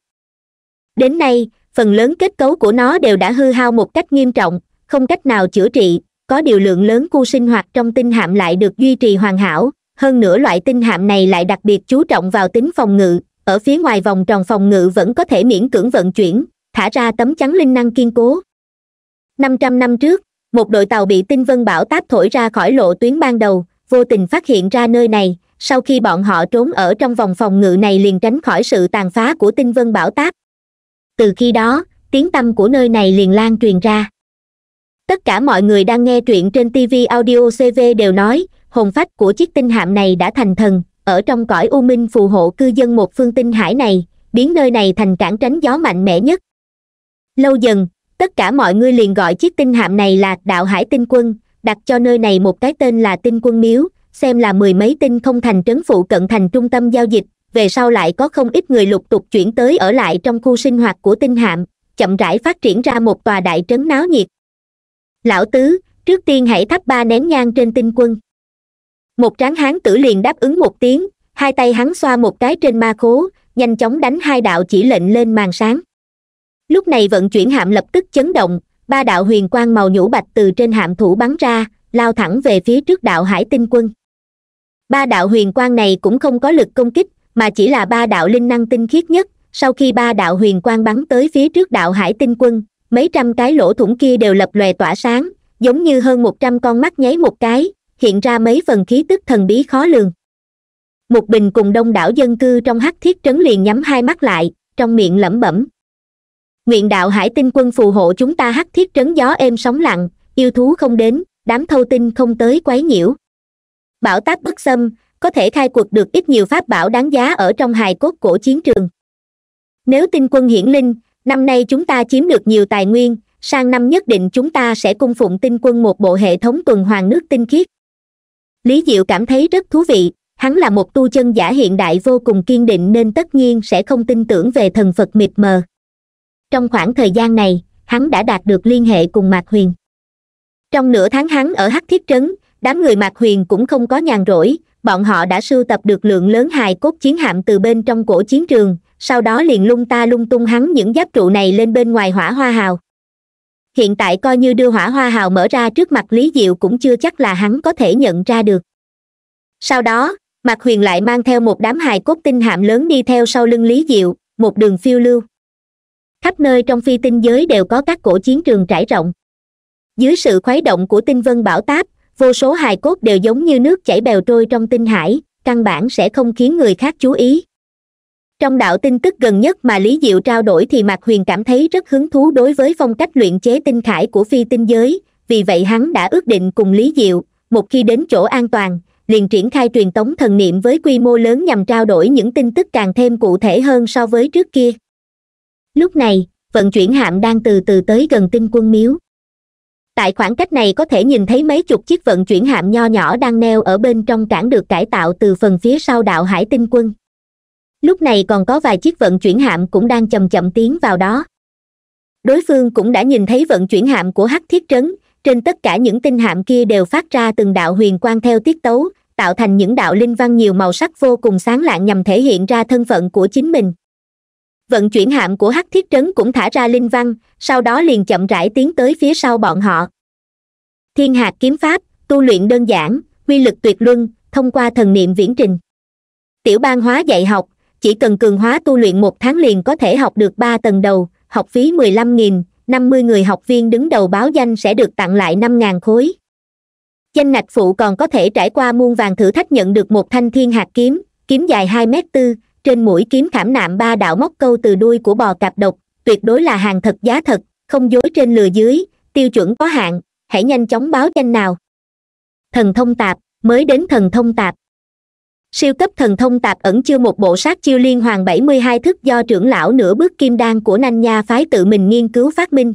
đến nay phần lớn kết cấu của nó đều đã hư hao một cách nghiêm trọng không cách nào chữa trị có điều lượng lớn cu sinh hoạt trong tinh hạm lại được duy trì hoàn hảo hơn nữa loại tinh hạm này lại đặc biệt chú trọng vào tính phòng ngự ở phía ngoài vòng tròn phòng ngự vẫn có thể miễn cưỡng vận chuyển thả ra tấm chắn linh năng kiên cố năm trăm năm trước một đội tàu bị tinh vân bão táp thổi ra khỏi lộ tuyến ban đầu vô tình phát hiện ra nơi này sau khi bọn họ trốn ở trong vòng phòng ngự này liền tránh khỏi sự tàn phá của tinh vân bảo táp từ khi đó tiếng tâm của nơi này liền lan truyền ra tất cả mọi người đang nghe truyện trên tv audio cv đều nói hồn phách của chiếc tinh hạm này đã thành thần ở trong cõi u minh phù hộ cư dân một phương tinh hải này biến nơi này thành cản tránh gió mạnh mẽ nhất lâu dần tất cả mọi người liền gọi chiếc tinh hạm này là đạo hải tinh quân đặt cho nơi này một cái tên là tinh quân miếu xem là mười mấy tinh không thành trấn phụ cận thành trung tâm giao dịch về sau lại có không ít người lục tục chuyển tới ở lại trong khu sinh hoạt của tinh hạm chậm rãi phát triển ra một tòa đại trấn náo nhiệt lão tứ trước tiên hãy thắp ba nén nhang trên tinh quân một tráng hán tử liền đáp ứng một tiếng hai tay hắn xoa một cái trên ma khố nhanh chóng đánh hai đạo chỉ lệnh lên màn sáng lúc này vận chuyển hạm lập tức chấn động ba đạo huyền quang màu nhũ bạch từ trên hạm thủ bắn ra lao thẳng về phía trước đạo hải tinh quân ba đạo huyền quang này cũng không có lực công kích mà chỉ là ba đạo linh năng tinh khiết nhất sau khi ba đạo huyền quang bắn tới phía trước đạo hải tinh quân mấy trăm cái lỗ thủng kia đều lập lòe tỏa sáng giống như hơn một trăm con mắt nháy một cái hiện ra mấy phần khí tức thần bí khó lường một bình cùng đông đảo dân cư trong hắc thiết trấn liền nhắm hai mắt lại trong miệng lẩm bẩm nguyện đạo hải tinh quân phù hộ chúng ta hắc thiết trấn gió êm sóng lặng yêu thú không đến đám thâu tinh không tới quấy nhiễu bảo táp bức xâm có thể khai cuộc được ít nhiều pháp bảo đáng giá ở trong hài cốt cổ chiến trường nếu tinh quân hiển linh năm nay chúng ta chiếm được nhiều tài nguyên sang năm nhất định chúng ta sẽ cung phụng tinh quân một bộ hệ thống tuần hoàng nước tinh khiết lý diệu cảm thấy rất thú vị hắn là một tu chân giả hiện đại vô cùng kiên định nên tất nhiên sẽ không tin tưởng về thần phật mịt mờ trong khoảng thời gian này hắn đã đạt được liên hệ cùng mạc huyền trong nửa tháng hắn ở hắc thiết trấn đám người mạc huyền cũng không có nhàn rỗi bọn họ đã sưu tập được lượng lớn hài cốt chiến hạm từ bên trong cổ chiến trường sau đó liền lung ta lung tung hắn những giáp trụ này lên bên ngoài hỏa hoa hào hiện tại coi như đưa hỏa hoa hào mở ra trước mặt lý diệu cũng chưa chắc là hắn có thể nhận ra được sau đó mạc huyền lại mang theo một đám hài cốt tinh hạm lớn đi theo sau lưng lý diệu một đường phiêu lưu khắp nơi trong phi tinh giới đều có các cổ chiến trường trải rộng dưới sự khuấy động của tinh vân bảo táp vô số hài cốt đều giống như nước chảy bèo trôi trong tinh hải căn bản sẽ không khiến người khác chú ý trong đạo tin tức gần nhất mà lý diệu trao đổi thì mạc huyền cảm thấy rất hứng thú đối với phong cách luyện chế tinh khải của phi tinh giới vì vậy hắn đã ước định cùng lý diệu một khi đến chỗ an toàn liền triển khai truyền tống thần niệm với quy mô lớn nhằm trao đổi những tin tức càng thêm cụ thể hơn so với trước kia lúc này vận chuyển hạm đang từ từ tới gần tinh quân miếu tại khoảng cách này có thể nhìn thấy mấy chục chiếc vận chuyển hạm nho nhỏ đang neo ở bên trong cảng được cải tạo từ phần phía sau đạo hải tinh quân lúc này còn có vài chiếc vận chuyển hạm cũng đang chậm chậm tiến vào đó đối phương cũng đã nhìn thấy vận chuyển hạm của hắc thiết trấn trên tất cả những tinh hạm kia đều phát ra từng đạo huyền quang theo tiết tấu tạo thành những đạo linh văn nhiều màu sắc vô cùng sáng lạng nhằm thể hiện ra thân phận của chính mình vận chuyển hạm của hắc thiết trấn cũng thả ra linh văn sau đó liền chậm rãi tiến tới phía sau bọn họ thiên hạt kiếm pháp tu luyện đơn giản quy lực tuyệt luân thông qua thần niệm viễn trình tiểu bang hóa dạy học chỉ cần cường hóa tu luyện một tháng liền có thể học được ba tầng đầu học phí mười lăm nghìn năm mươi người học viên đứng đầu báo danh sẽ được tặng lại năm ngàn khối danh ngạch phụ còn có thể trải qua muôn vàng thử thách nhận được một thanh thiên hạt kiếm kiếm dài hai m tư trên mũi kiếm khảm nạm ba đạo móc câu từ đuôi của bò cạp độc tuyệt đối là hàng thật giá thật không dối trên lừa dưới tiêu chuẩn có hạn hãy nhanh chóng báo danh nào thần thông tạp mới đến thần thông tạp siêu cấp thần thông tạp ẩn chưa một bộ sát chiêu liên hoàng bảy mươi hai thức do trưởng lão nửa bước kim đan của nanh nha phái tự mình nghiên cứu phát minh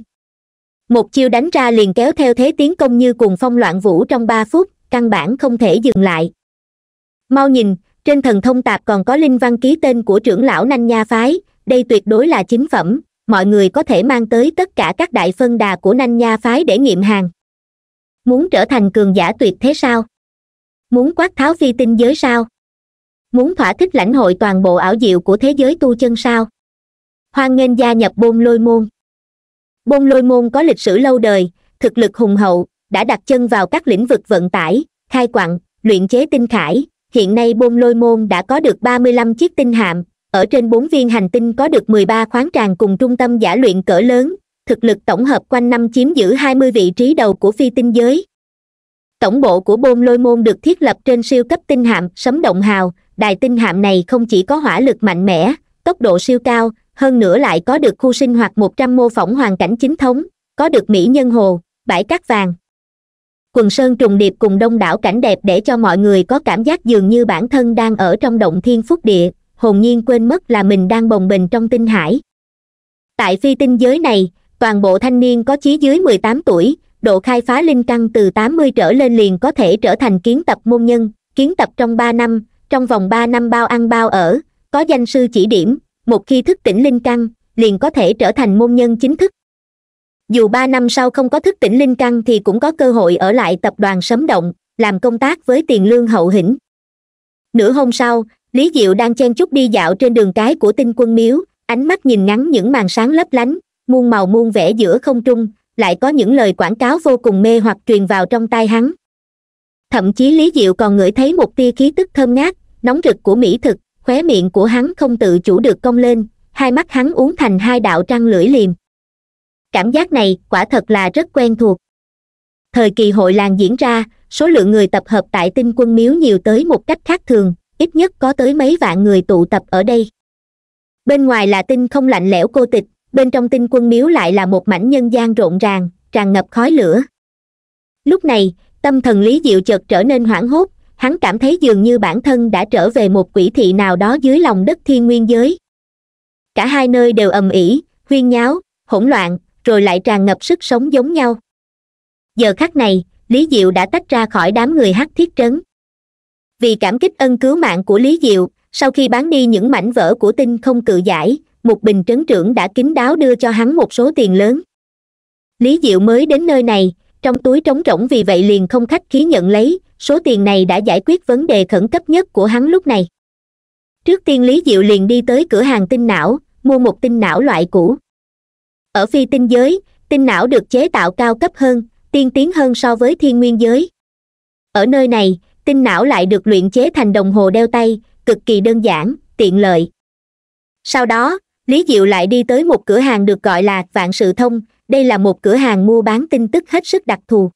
một chiêu đánh ra liền kéo theo thế tiến công như cuồng phong loạn vũ trong ba phút căn bản không thể dừng lại mau nhìn trên thần thông tạp còn có linh văn ký tên của trưởng lão nanh nha phái đây tuyệt đối là chính phẩm mọi người có thể mang tới tất cả các đại phân đà của nanh nha phái để nghiệm hàng muốn trở thành cường giả tuyệt thế sao muốn quát tháo phi tinh giới sao muốn thỏa thích lãnh hội toàn bộ ảo diệu của thế giới tu chân sao hoan nghênh gia nhập bôn lôi môn bôn lôi môn có lịch sử lâu đời thực lực hùng hậu đã đặt chân vào các lĩnh vực vận tải khai quặng luyện chế tinh khải hiện nay bôn lôi môn đã có được ba mươi lăm chiếc tinh hạm ở trên bốn viên hành tinh có được mười ba khoáng tràng cùng trung tâm giả luyện cỡ lớn thực lực tổng hợp quanh năm chiếm giữ hai mươi vị trí đầu của phi tinh giới tổng bộ của bôn lôi môn được thiết lập trên siêu cấp tinh hạm sấm động hào đài tinh hạm này không chỉ có hỏa lực mạnh mẽ tốc độ siêu cao hơn nữa lại có được khu sinh hoạt một trăm mô phỏng hoàn cảnh chính thống có được mỹ nhân hồ bãi cát vàng quần sơn trùng điệp cùng đông đảo cảnh đẹp để cho mọi người có cảm giác dường như bản thân đang ở trong động thiên phúc địa hồn nhiên quên mất là mình đang bồng bềnh trong tinh hải tại phi tinh giới này toàn bộ thanh niên có chí dưới mười tám tuổi độ khai phá linh căn từ tám mươi trở lên liền có thể trở thành kiến tập môn nhân kiến tập trong ba năm trong vòng ba năm bao ăn bao ở có danh sư chỉ điểm một khi thức tỉnh linh căn liền có thể trở thành môn nhân chính thức dù ba năm sau không có thức tỉnh linh căn thì cũng có cơ hội ở lại tập đoàn sấm động làm công tác với tiền lương hậu hĩnh nửa hôm sau lý diệu đang chen chúc đi dạo trên đường cái của tinh quân miếu ánh mắt nhìn ngắn những màn sáng lấp lánh muôn màu muôn vẻ giữa không trung lại có những lời quảng cáo vô cùng mê hoặc truyền vào trong tai hắn thậm chí lý diệu còn ngửi thấy một tia khí tức thơm ngát nóng rực của mỹ thực khóe miệng của hắn không tự chủ được cong lên hai mắt hắn uống thành hai đạo trăng lưỡi liềm cảm giác này quả thật là rất quen thuộc thời kỳ hội làng diễn ra số lượng người tập hợp tại tinh quân miếu nhiều tới một cách khác thường ít nhất có tới mấy vạn người tụ tập ở đây bên ngoài là tinh không lạnh lẽo cô tịch bên trong tinh quân miếu lại là một mảnh nhân gian rộn ràng tràn ngập khói lửa lúc này tâm thần lý diệu chợt trở nên hoảng hốt hắn cảm thấy dường như bản thân đã trở về một quỷ thị nào đó dưới lòng đất thiên nguyên giới cả hai nơi đều ầm ĩ huyên nháo hỗn loạn rồi lại tràn ngập sức sống giống nhau giờ khắc này lý diệu đã tách ra khỏi đám người hắc thiết trấn vì cảm kích ân cứu mạng của lý diệu sau khi bán đi những mảnh vỡ của tinh không cự giải một bình trấn trưởng đã kín đáo đưa cho hắn một số tiền lớn lý diệu mới đến nơi này trong túi trống rỗng vì vậy liền không khách khí nhận lấy số tiền này đã giải quyết vấn đề khẩn cấp nhất của hắn lúc này trước tiên lý diệu liền đi tới cửa hàng tinh não mua một tinh não loại cũ ở phi tinh giới tinh não được chế tạo cao cấp hơn tiên tiến hơn so với thiên nguyên giới ở nơi này tinh não lại được luyện chế thành đồng hồ đeo tay cực kỳ đơn giản tiện lợi sau đó lý diệu lại đi tới một cửa hàng được gọi là vạn sự thông đây là một cửa hàng mua bán tin tức hết sức đặc thù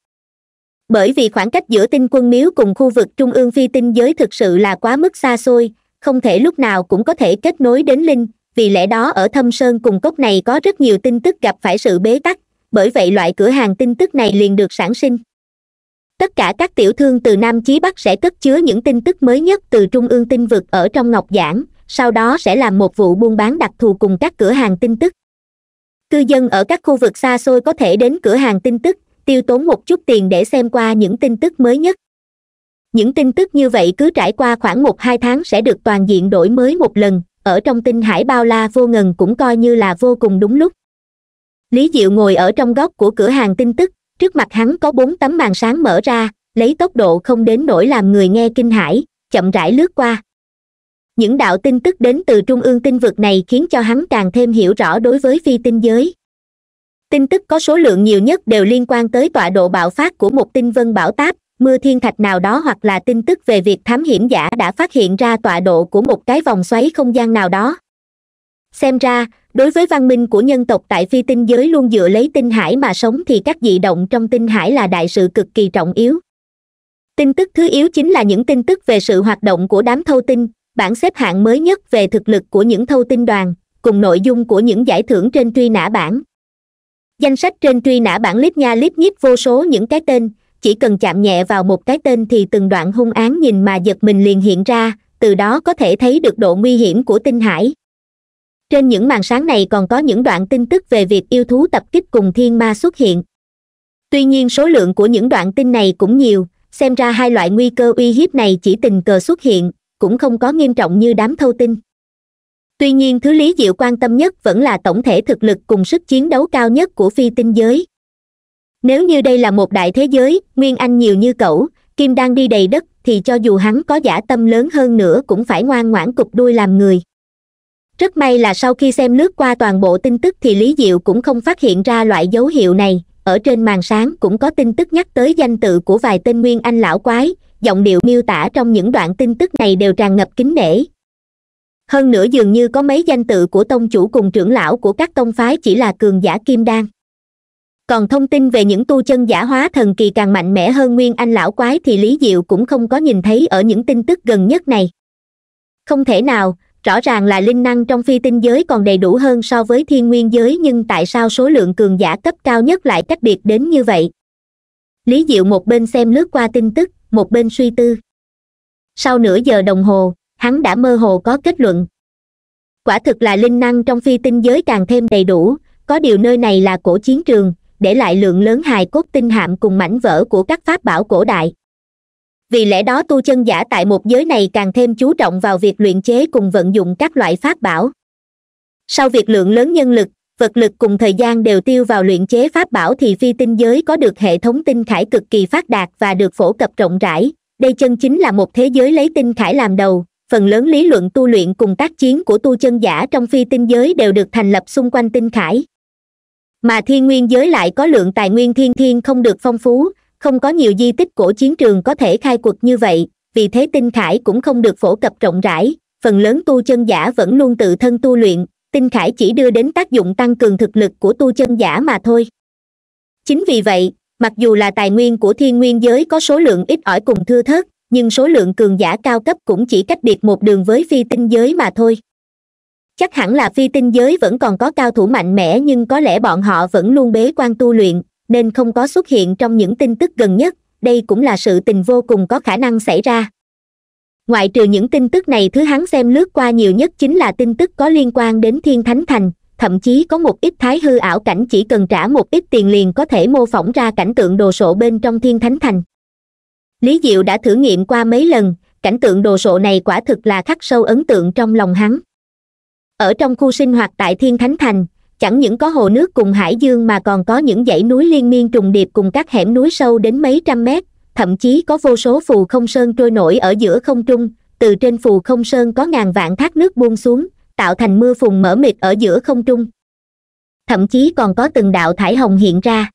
bởi vì khoảng cách giữa tinh quân miếu cùng khu vực trung ương phi tinh giới thực sự là quá mức xa xôi không thể lúc nào cũng có thể kết nối đến linh vì lẽ đó ở thâm sơn cùng cốc này có rất nhiều tin tức gặp phải sự bế tắc bởi vậy loại cửa hàng tin tức này liền được sản sinh tất cả các tiểu thương từ nam chí bắc sẽ cất chứa những tin tức mới nhất từ trung ương tinh vực ở trong ngọc giảng sau đó sẽ làm một vụ buôn bán đặc thù cùng các cửa hàng tin tức cư dân ở các khu vực xa xôi có thể đến cửa hàng tin tức tiêu tốn một chút tiền để xem qua những tin tức mới nhất những tin tức như vậy cứ trải qua khoảng một hai tháng sẽ được toàn diện đổi mới một lần ở trong tinh hải bao la vô ngần cũng coi như là vô cùng đúng lúc lý diệu ngồi ở trong góc của cửa hàng tin tức trước mặt hắn có bốn tấm màn sáng mở ra lấy tốc độ không đến nỗi làm người nghe kinh hải chậm rãi lướt qua những đạo tin tức đến từ trung ương tinh vực này khiến cho hắn càng thêm hiểu rõ đối với phi tinh giới tin tức có số lượng nhiều nhất đều liên quan tới tọa độ bạo phát của một tinh vân bảo táp mưa thiên thạch nào đó hoặc là tin tức về việc thám hiểm giả đã phát hiện ra tọa độ của một cái vòng xoáy không gian nào đó xem ra đối với văn minh của nhân tộc tại phi tinh giới luôn dựa lấy tinh hải mà sống thì các dị động trong tinh hải là đại sự cực kỳ trọng yếu tin tức thứ yếu chính là những tin tức về sự hoạt động của đám thâu tinh bảng xếp hạng mới nhất về thực lực của những thâu tinh đoàn cùng nội dung của những giải thưởng trên truy nã bản. danh sách trên truy nã bản lít nha lít nhít vô số những cái tên chỉ cần chạm nhẹ vào một cái tên thì từng đoạn hung án nhìn mà giật mình liền hiện ra từ đó có thể thấy được độ nguy hiểm của tinh hải trên những màn sáng này còn có những đoạn tin tức về việc yêu thú tập kích cùng thiên ma xuất hiện tuy nhiên số lượng của những đoạn tin này cũng nhiều xem ra hai loại nguy cơ uy hiếp này chỉ tình cờ xuất hiện cũng không có nghiêm trọng như đám thâu tin tuy nhiên thứ lý diệu quan tâm nhất vẫn là tổng thể thực lực cùng sức chiến đấu cao nhất của phi tinh giới nếu như đây là một đại thế giới nguyên anh nhiều như cẩu kim đang đi đầy đất thì cho dù hắn có giả tâm lớn hơn nữa cũng phải ngoan ngoãn cục đuôi làm người rất may là sau khi xem lướt qua toàn bộ tin tức thì lý diệu cũng không phát hiện ra loại dấu hiệu này ở trên màn sáng cũng có tin tức nhắc tới danh tự của vài tên nguyên anh lão quái giọng điệu miêu tả trong những đoạn tin tức này đều tràn ngập kính nể hơn nữa dường như có mấy danh tự của tông chủ cùng trưởng lão của các tông phái chỉ là cường giả kim đan còn thông tin về những tu chân giả hóa thần kỳ càng mạnh mẽ hơn nguyên anh lão quái thì lý diệu cũng không có nhìn thấy ở những tin tức gần nhất này không thể nào rõ ràng là linh năng trong phi tinh giới còn đầy đủ hơn so với thiên nguyên giới nhưng tại sao số lượng cường giả cấp cao nhất lại cách biệt đến như vậy lý diệu một bên xem lướt qua tin tức một bên suy tư sau nửa giờ đồng hồ hắn đã mơ hồ có kết luận quả thực là linh năng trong phi tinh giới càng thêm đầy đủ có điều nơi này là cổ chiến trường để lại lượng lớn hài cốt tinh hạm cùng mảnh vỡ của các pháp bảo cổ đại vì lẽ đó tu chân giả tại một giới này càng thêm chú trọng vào việc luyện chế cùng vận dụng các loại pháp bảo sau việc lượng lớn nhân lực vật lực cùng thời gian đều tiêu vào luyện chế pháp bảo thì phi tinh giới có được hệ thống tinh khải cực kỳ phát đạt và được phổ cập rộng rãi đây chân chính là một thế giới lấy tinh khải làm đầu phần lớn lý luận tu luyện cùng tác chiến của tu chân giả trong phi tinh giới đều được thành lập xung quanh tinh khải mà thiên nguyên giới lại có lượng tài nguyên thiên thiên không được phong phú không có nhiều di tích cổ chiến trường có thể khai quật như vậy vì thế tinh khải cũng không được phổ cập rộng rãi phần lớn tu chân giả vẫn luôn tự thân tu luyện tinh khải chỉ đưa đến tác dụng tăng cường thực lực của tu chân giả mà thôi chính vì vậy mặc dù là tài nguyên của thiên nguyên giới có số lượng ít ỏi cùng thưa thớt nhưng số lượng cường giả cao cấp cũng chỉ cách biệt một đường với phi tinh giới mà thôi chắc hẳn là phi tinh giới vẫn còn có cao thủ mạnh mẽ nhưng có lẽ bọn họ vẫn luôn bế quan tu luyện nên không có xuất hiện trong những tin tức gần nhất đây cũng là sự tình vô cùng có khả năng xảy ra ngoại trừ những tin tức này thứ hắn xem lướt qua nhiều nhất chính là tin tức có liên quan đến thiên thánh thành thậm chí có một ít thái hư ảo cảnh chỉ cần trả một ít tiền liền có thể mô phỏng ra cảnh tượng đồ sộ bên trong thiên thánh thành lý diệu đã thử nghiệm qua mấy lần cảnh tượng đồ sộ này quả thực là khắc sâu ấn tượng trong lòng hắn ở trong khu sinh hoạt tại thiên thánh thành chẳng những có hồ nước cùng hải dương mà còn có những dãy núi liên miên trùng điệp cùng các hẻm núi sâu đến mấy trăm mét thậm chí có vô số phù không sơn trôi nổi ở giữa không trung từ trên phù không sơn có ngàn vạn thác nước buông xuống tạo thành mưa phùn mở mịt ở giữa không trung thậm chí còn có từng đạo thải hồng hiện ra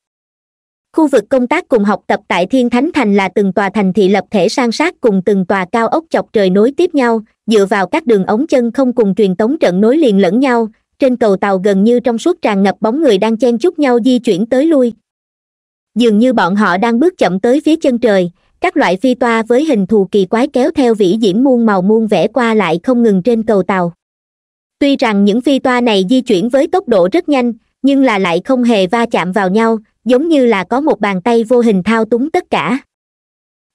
khu vực công tác cùng học tập tại thiên thánh thành là từng tòa thành thị lập thể san sát cùng từng tòa cao ốc chọc trời nối tiếp nhau dựa vào các đường ống chân không cùng truyền tống trận nối liền lẫn nhau trên cầu tàu gần như trong suốt tràn ngập bóng người đang chen chúc nhau di chuyển tới lui dường như bọn họ đang bước chậm tới phía chân trời các loại phi toa với hình thù kỳ quái kéo theo vĩ diễm muôn màu muôn vẽ qua lại không ngừng trên cầu tàu tuy rằng những phi toa này di chuyển với tốc độ rất nhanh nhưng là lại không hề va chạm vào nhau giống như là có một bàn tay vô hình thao túng tất cả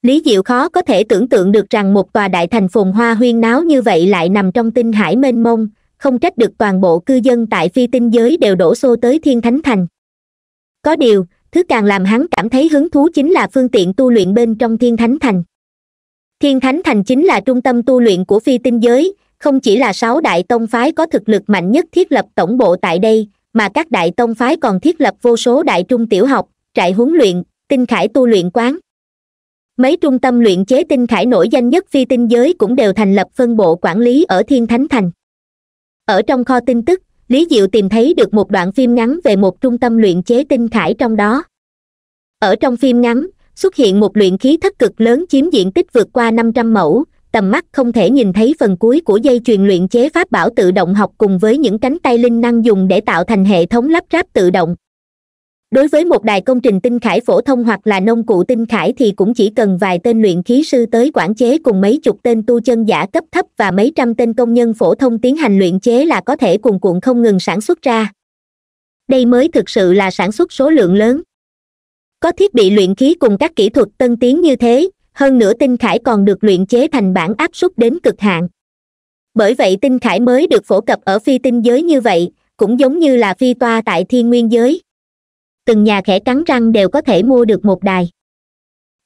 lý diệu khó có thể tưởng tượng được rằng một tòa đại thành phồn hoa huyên náo như vậy lại nằm trong tinh hải mênh mông không trách được toàn bộ cư dân tại phi tinh giới đều đổ xô tới thiên thánh thành có điều thứ càng làm hắn cảm thấy hứng thú chính là phương tiện tu luyện bên trong thiên thánh thành thiên thánh thành chính là trung tâm tu luyện của phi tinh giới không chỉ là sáu đại tông phái có thực lực mạnh nhất thiết lập tổng bộ tại đây mà các đại tông phái còn thiết lập vô số đại trung tiểu học trại huấn luyện tinh khải tu luyện quán mấy trung tâm luyện chế tinh khải nổi danh nhất phi tinh giới cũng đều thành lập phân bộ quản lý ở thiên thánh thành ở trong kho tin tức lý diệu tìm thấy được một đoạn phim ngắn về một trung tâm luyện chế tinh khải trong đó ở trong phim ngắn xuất hiện một luyện khí thất cực lớn chiếm diện tích vượt qua năm trăm mẫu tầm mắt không thể nhìn thấy phần cuối của dây chuyền luyện chế pháp bảo tự động học cùng với những cánh tay linh năng dùng để tạo thành hệ thống lắp ráp tự động đối với một đài công trình tinh khải phổ thông hoặc là nông cụ tinh khải thì cũng chỉ cần vài tên luyện khí sư tới quản chế cùng mấy chục tên tu chân giả cấp thấp và mấy trăm tên công nhân phổ thông tiến hành luyện chế là có thể cuồn cuộn không ngừng sản xuất ra đây mới thực sự là sản xuất số lượng lớn có thiết bị luyện khí cùng các kỹ thuật tân tiến như thế hơn nữa tinh khải còn được luyện chế thành bản áp suất đến cực hạn bởi vậy tinh khải mới được phổ cập ở phi tinh giới như vậy cũng giống như là phi toa tại thiên nguyên giới từng nhà khẽ cắn răng đều có thể mua được một đài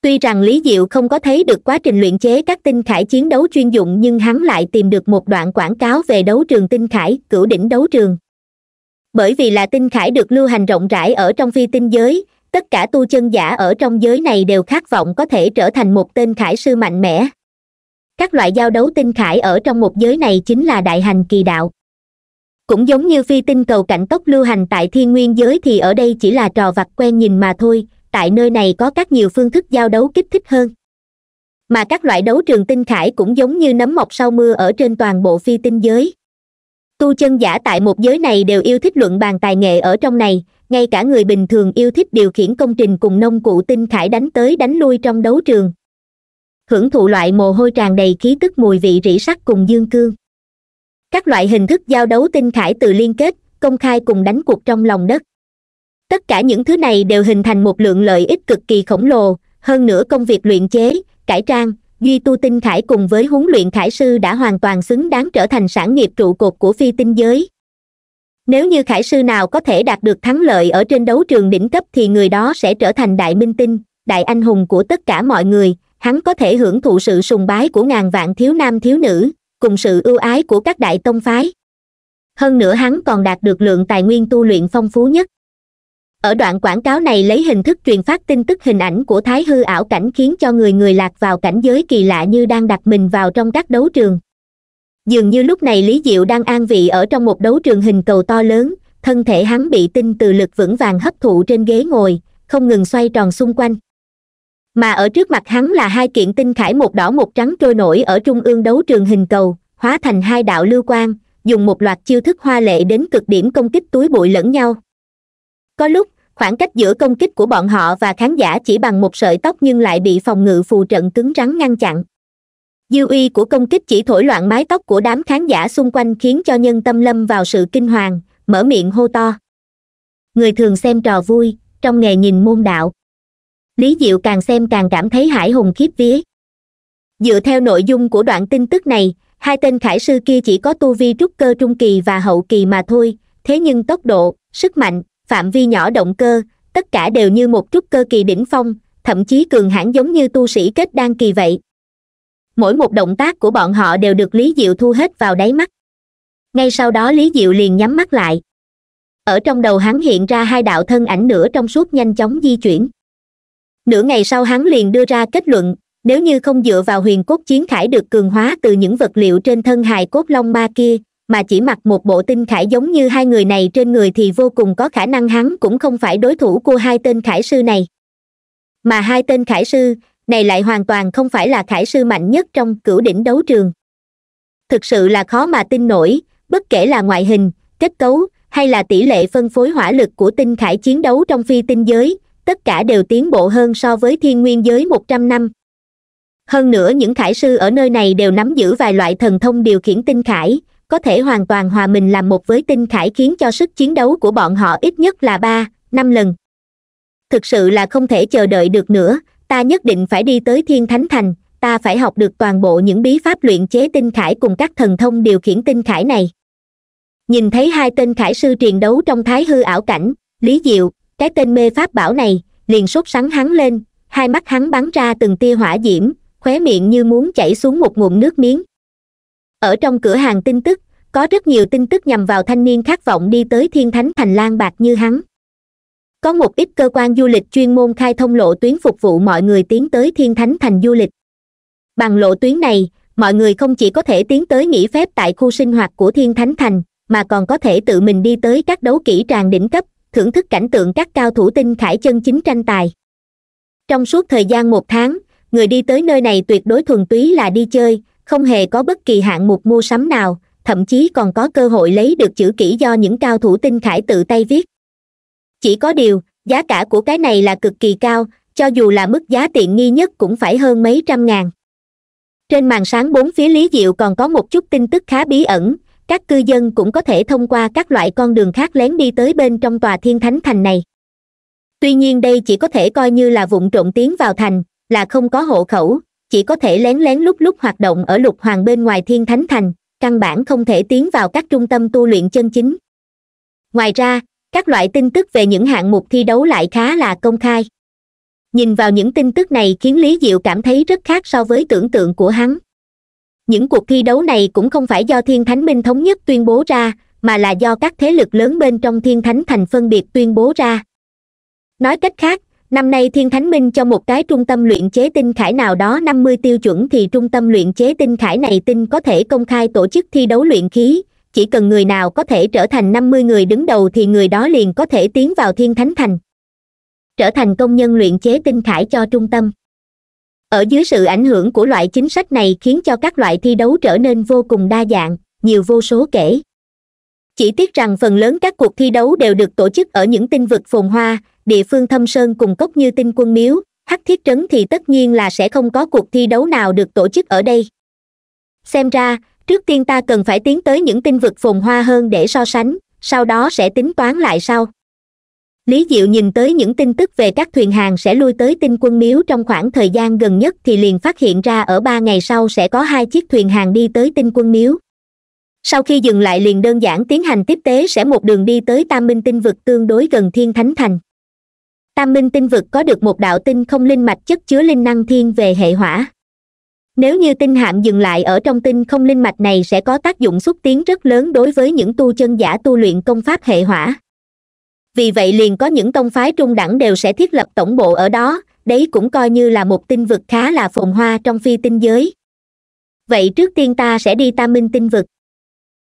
tuy rằng lý diệu không có thấy được quá trình luyện chế các tinh khải chiến đấu chuyên dụng nhưng hắn lại tìm được một đoạn quảng cáo về đấu trường tinh khải cửu đỉnh đấu trường bởi vì là tinh khải được lưu hành rộng rãi ở trong phi tinh giới tất cả tu chân giả ở trong giới này đều khát vọng có thể trở thành một tên khải sư mạnh mẽ các loại giao đấu tinh khải ở trong một giới này chính là đại hành kỳ đạo cũng giống như phi tinh cầu cảnh tốc lưu hành tại thiên nguyên giới thì ở đây chỉ là trò vặt quen nhìn mà thôi tại nơi này có các nhiều phương thức giao đấu kích thích hơn mà các loại đấu trường tinh khải cũng giống như nấm mọc sau mưa ở trên toàn bộ phi tinh giới tu chân giả tại một giới này đều yêu thích luận bàn tài nghệ ở trong này ngay cả người bình thường yêu thích điều khiển công trình cùng nông cụ tinh khải đánh tới đánh lui trong đấu trường hưởng thụ loại mồ hôi tràn đầy khí tức mùi vị rỉ sắt cùng dương cương các loại hình thức giao đấu tinh khải từ liên kết công khai cùng đánh cuộc trong lòng đất tất cả những thứ này đều hình thành một lượng lợi ích cực kỳ khổng lồ hơn nữa công việc luyện chế cải trang duy tu tinh khải cùng với huấn luyện khải sư đã hoàn toàn xứng đáng trở thành sản nghiệp trụ cột của phi tinh giới nếu như khải sư nào có thể đạt được thắng lợi ở trên đấu trường đỉnh cấp thì người đó sẽ trở thành đại minh tinh đại anh hùng của tất cả mọi người hắn có thể hưởng thụ sự sùng bái của ngàn vạn thiếu nam thiếu nữ cùng sự ưu ái của các đại tông phái hơn nữa hắn còn đạt được lượng tài nguyên tu luyện phong phú nhất ở đoạn quảng cáo này lấy hình thức truyền phát tin tức hình ảnh của thái hư ảo cảnh khiến cho người người lạc vào cảnh giới kỳ lạ như đang đặt mình vào trong các đấu trường dường như lúc này lý diệu đang an vị ở trong một đấu trường hình cầu to lớn thân thể hắn bị tinh từ lực vững vàng hấp thụ trên ghế ngồi không ngừng xoay tròn xung quanh mà ở trước mặt hắn là hai kiện tinh khải một đỏ một trắng trôi nổi ở trung ương đấu trường hình cầu hóa thành hai đạo lưu quang dùng một loạt chiêu thức hoa lệ đến cực điểm công kích túi bụi lẫn nhau có lúc khoảng cách giữa công kích của bọn họ và khán giả chỉ bằng một sợi tóc nhưng lại bị phòng ngự phù trận cứng rắn ngăn chặn dư uy của công kích chỉ thổi loạn mái tóc của đám khán giả xung quanh khiến cho nhân tâm lâm vào sự kinh hoàng mở miệng hô to người thường xem trò vui trong nghề nhìn môn đạo lý diệu càng xem càng cảm thấy hải hùng khiếp vía dựa theo nội dung của đoạn tin tức này hai tên khải sư kia chỉ có tu vi trúc cơ trung kỳ và hậu kỳ mà thôi thế nhưng tốc độ sức mạnh phạm vi nhỏ động cơ tất cả đều như một trúc cơ kỳ đỉnh phong thậm chí cường hãn giống như tu sĩ kết đan kỳ vậy mỗi một động tác của bọn họ đều được lý diệu thu hết vào đáy mắt ngay sau đó lý diệu liền nhắm mắt lại ở trong đầu hắn hiện ra hai đạo thân ảnh nửa trong suốt nhanh chóng di chuyển nửa ngày sau hắn liền đưa ra kết luận nếu như không dựa vào huyền cốt chiến khải được cường hóa từ những vật liệu trên thân hài cốt long Ba kia mà chỉ mặc một bộ tinh khải giống như hai người này trên người thì vô cùng có khả năng hắn cũng không phải đối thủ của hai tên khải sư này mà hai tên khải sư này lại hoàn toàn không phải là khải sư mạnh nhất trong cửu đỉnh đấu trường thực sự là khó mà tin nổi bất kể là ngoại hình kết cấu hay là tỷ lệ phân phối hỏa lực của tinh khải chiến đấu trong phi tinh giới tất cả đều tiến bộ hơn so với thiên nguyên giới một trăm năm hơn nữa những khải sư ở nơi này đều nắm giữ vài loại thần thông điều khiển tinh khải có thể hoàn toàn hòa mình làm một với tinh khải khiến cho sức chiến đấu của bọn họ ít nhất là ba năm lần thực sự là không thể chờ đợi được nữa ta nhất định phải đi tới thiên thánh thành ta phải học được toàn bộ những bí pháp luyện chế tinh khải cùng các thần thông điều khiển tinh khải này nhìn thấy hai tên khải sư truyền đấu trong thái hư ảo cảnh lý diệu cái tên mê pháp bảo này liền sốt sắng hắn lên hai mắt hắn bắn ra từng tia hỏa diễm khóe miệng như muốn chảy xuống một ngụm nước miếng ở trong cửa hàng tin tức có rất nhiều tin tức nhằm vào thanh niên khát vọng đi tới thiên thánh thành lang bạc như hắn có một ít cơ quan du lịch chuyên môn khai thông lộ tuyến phục vụ mọi người tiến tới thiên thánh thành du lịch bằng lộ tuyến này mọi người không chỉ có thể tiến tới nghỉ phép tại khu sinh hoạt của thiên thánh thành mà còn có thể tự mình đi tới các đấu kỹ tràng đỉnh cấp thưởng thức cảnh tượng các cao thủ tinh khải chân chính tranh tài trong suốt thời gian một tháng người đi tới nơi này tuyệt đối thuần túy là đi chơi không hề có bất kỳ hạng mục mua sắm nào thậm chí còn có cơ hội lấy được chữ kỹ do những cao thủ tinh khải tự tay viết chỉ có điều giá cả của cái này là cực kỳ cao cho dù là mức giá tiện nghi nhất cũng phải hơn mấy trăm ngàn trên màn sáng bốn phía lý diệu còn có một chút tin tức khá bí ẩn các cư dân cũng có thể thông qua các loại con đường khác lén đi tới bên trong tòa thiên thánh thành này tuy nhiên đây chỉ có thể coi như là vụn trộn tiến vào thành là không có hộ khẩu chỉ có thể lén lén lúc lúc hoạt động ở lục hoàng bên ngoài thiên thánh thành căn bản không thể tiến vào các trung tâm tu luyện chân chính ngoài ra các loại tin tức về những hạng mục thi đấu lại khá là công khai nhìn vào những tin tức này khiến lý diệu cảm thấy rất khác so với tưởng tượng của hắn những cuộc thi đấu này cũng không phải do thiên thánh minh thống nhất tuyên bố ra mà là do các thế lực lớn bên trong thiên thánh thành phân biệt tuyên bố ra nói cách khác năm nay thiên thánh minh cho một cái trung tâm luyện chế tinh khải nào đó năm mươi tiêu chuẩn thì trung tâm luyện chế tinh khải này tinh có thể công khai tổ chức thi đấu luyện khí chỉ cần người nào có thể trở thành năm mươi người đứng đầu thì người đó liền có thể tiến vào thiên thánh thành trở thành công nhân luyện chế tinh khải cho trung tâm ở dưới sự ảnh hưởng của loại chính sách này khiến cho các loại thi đấu trở nên vô cùng đa dạng nhiều vô số kể chỉ tiếc rằng phần lớn các cuộc thi đấu đều được tổ chức ở những tinh vực phồn hoa địa phương thâm sơn cùng cốc như tinh quân miếu hắc thiết trấn thì tất nhiên là sẽ không có cuộc thi đấu nào được tổ chức ở đây xem ra trước tiên ta cần phải tiến tới những tinh vực phồn hoa hơn để so sánh sau đó sẽ tính toán lại sau lý diệu nhìn tới những tin tức về các thuyền hàng sẽ lui tới tinh quân miếu trong khoảng thời gian gần nhất thì liền phát hiện ra ở ba ngày sau sẽ có hai chiếc thuyền hàng đi tới tinh quân miếu sau khi dừng lại liền đơn giản tiến hành tiếp tế sẽ một đường đi tới tam minh tinh vực tương đối gần thiên thánh thành tam minh tinh vực có được một đạo tinh không linh mạch chất chứa linh năng thiên về hệ hỏa nếu như tinh hạm dừng lại ở trong tinh không linh mạch này sẽ có tác dụng xúc tiến rất lớn đối với những tu chân giả tu luyện công pháp hệ hỏa vì vậy liền có những tông phái trung đẳng đều sẽ thiết lập tổng bộ ở đó đấy cũng coi như là một tinh vực khá là phồn hoa trong phi tinh giới vậy trước tiên ta sẽ đi tam minh tinh vực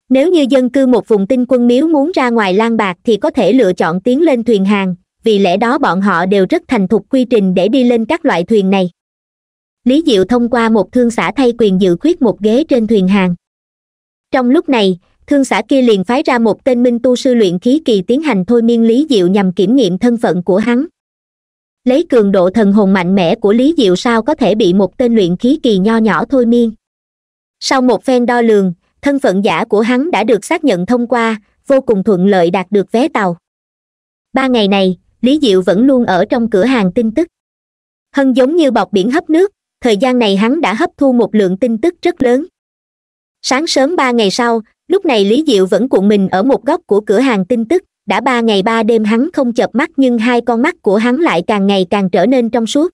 nếu như dân cư một vùng tinh quân miếu muốn ra ngoài lan bạc thì có thể lựa chọn tiến lên thuyền hàng vì lẽ đó bọn họ đều rất thành thục quy trình để đi lên các loại thuyền này lý diệu thông qua một thương xã thay quyền dự khuyết một ghế trên thuyền hàng trong lúc này thương xã kia liền phái ra một tên minh tu sư luyện khí kỳ tiến hành thôi miên lý diệu nhằm kiểm nghiệm thân phận của hắn lấy cường độ thần hồn mạnh mẽ của lý diệu sao có thể bị một tên luyện khí kỳ nho nhỏ thôi miên sau một phen đo lường thân phận giả của hắn đã được xác nhận thông qua vô cùng thuận lợi đạt được vé tàu ba ngày này lý diệu vẫn luôn ở trong cửa hàng tin tức hân giống như bọc biển hấp nước thời gian này hắn đã hấp thu một lượng tin tức rất lớn sáng sớm ba ngày sau lúc này lý diệu vẫn cuộn mình ở một góc của cửa hàng tin tức đã ba ngày ba đêm hắn không chợp mắt nhưng hai con mắt của hắn lại càng ngày càng trở nên trong suốt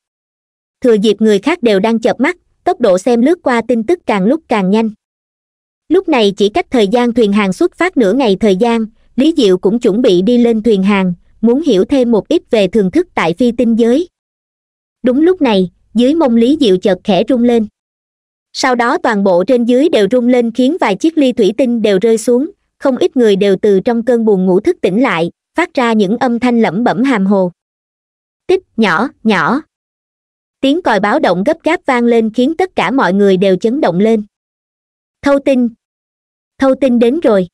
thừa dịp người khác đều đang chợp mắt tốc độ xem lướt qua tin tức càng lúc càng nhanh lúc này chỉ cách thời gian thuyền hàng xuất phát nửa ngày thời gian lý diệu cũng chuẩn bị đi lên thuyền hàng muốn hiểu thêm một ít về thưởng thức tại phi tinh giới đúng lúc này dưới mông lý diệu chợt khẽ rung lên sau đó toàn bộ trên dưới đều rung lên khiến vài chiếc ly thủy tinh đều rơi xuống không ít người đều từ trong cơn buồn ngủ thức tỉnh lại phát ra những âm thanh lẩm bẩm hàm hồ tích nhỏ nhỏ tiếng còi báo động gấp gáp vang lên khiến tất cả mọi người đều chấn động lên thâu tinh thâu tinh đến rồi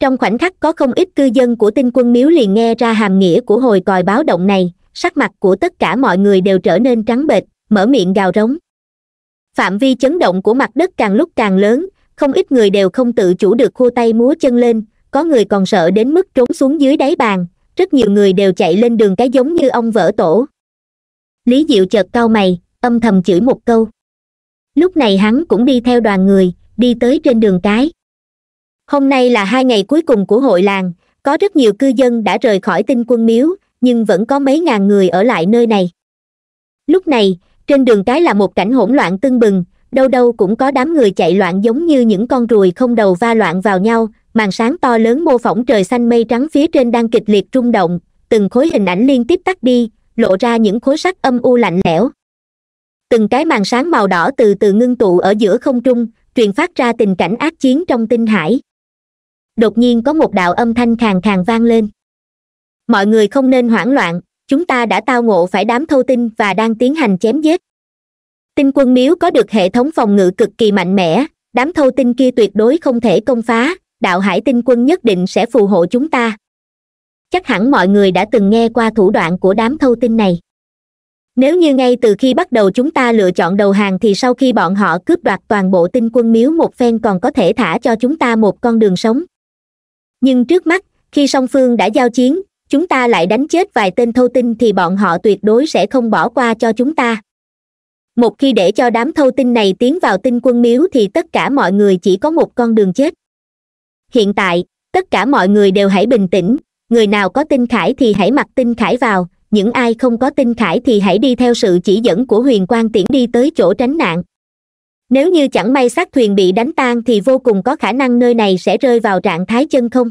trong khoảnh khắc có không ít cư dân của tinh quân miếu liền nghe ra hàm nghĩa của hồi còi báo động này sắc mặt của tất cả mọi người đều trở nên trắng bệch mở miệng gào rống phạm vi chấn động của mặt đất càng lúc càng lớn không ít người đều không tự chủ được khô tay múa chân lên có người còn sợ đến mức trốn xuống dưới đáy bàn rất nhiều người đều chạy lên đường cái giống như ông vỡ tổ lý diệu chợt cau mày âm thầm chửi một câu lúc này hắn cũng đi theo đoàn người đi tới trên đường cái hôm nay là hai ngày cuối cùng của hội làng có rất nhiều cư dân đã rời khỏi tinh quân miếu nhưng vẫn có mấy ngàn người ở lại nơi này lúc này trên đường cái là một cảnh hỗn loạn tưng bừng đâu đâu cũng có đám người chạy loạn giống như những con ruồi không đầu va loạn vào nhau màn sáng to lớn mô phỏng trời xanh mây trắng phía trên đang kịch liệt rung động từng khối hình ảnh liên tiếp tắt đi lộ ra những khối sắt âm u lạnh lẽo từng cái màn sáng màu đỏ từ từ ngưng tụ ở giữa không trung truyền phát ra tình cảnh ác chiến trong tinh hải đột nhiên có một đạo âm thanh khàn khàn vang lên mọi người không nên hoảng loạn chúng ta đã tao ngộ phải đám thâu tinh và đang tiến hành chém giết tinh quân miếu có được hệ thống phòng ngự cực kỳ mạnh mẽ đám thâu tinh kia tuyệt đối không thể công phá đạo hải tinh quân nhất định sẽ phù hộ chúng ta chắc hẳn mọi người đã từng nghe qua thủ đoạn của đám thâu tinh này nếu như ngay từ khi bắt đầu chúng ta lựa chọn đầu hàng thì sau khi bọn họ cướp đoạt toàn bộ tinh quân miếu một phen còn có thể thả cho chúng ta một con đường sống nhưng trước mắt khi song phương đã giao chiến chúng ta lại đánh chết vài tên thâu tinh thì bọn họ tuyệt đối sẽ không bỏ qua cho chúng ta một khi để cho đám thâu tinh này tiến vào tinh quân miếu thì tất cả mọi người chỉ có một con đường chết hiện tại tất cả mọi người đều hãy bình tĩnh người nào có tinh khải thì hãy mặc tinh khải vào những ai không có tinh khải thì hãy đi theo sự chỉ dẫn của huyền quan tiễn đi tới chỗ tránh nạn nếu như chẳng may xác thuyền bị đánh tan thì vô cùng có khả năng nơi này sẽ rơi vào trạng thái chân không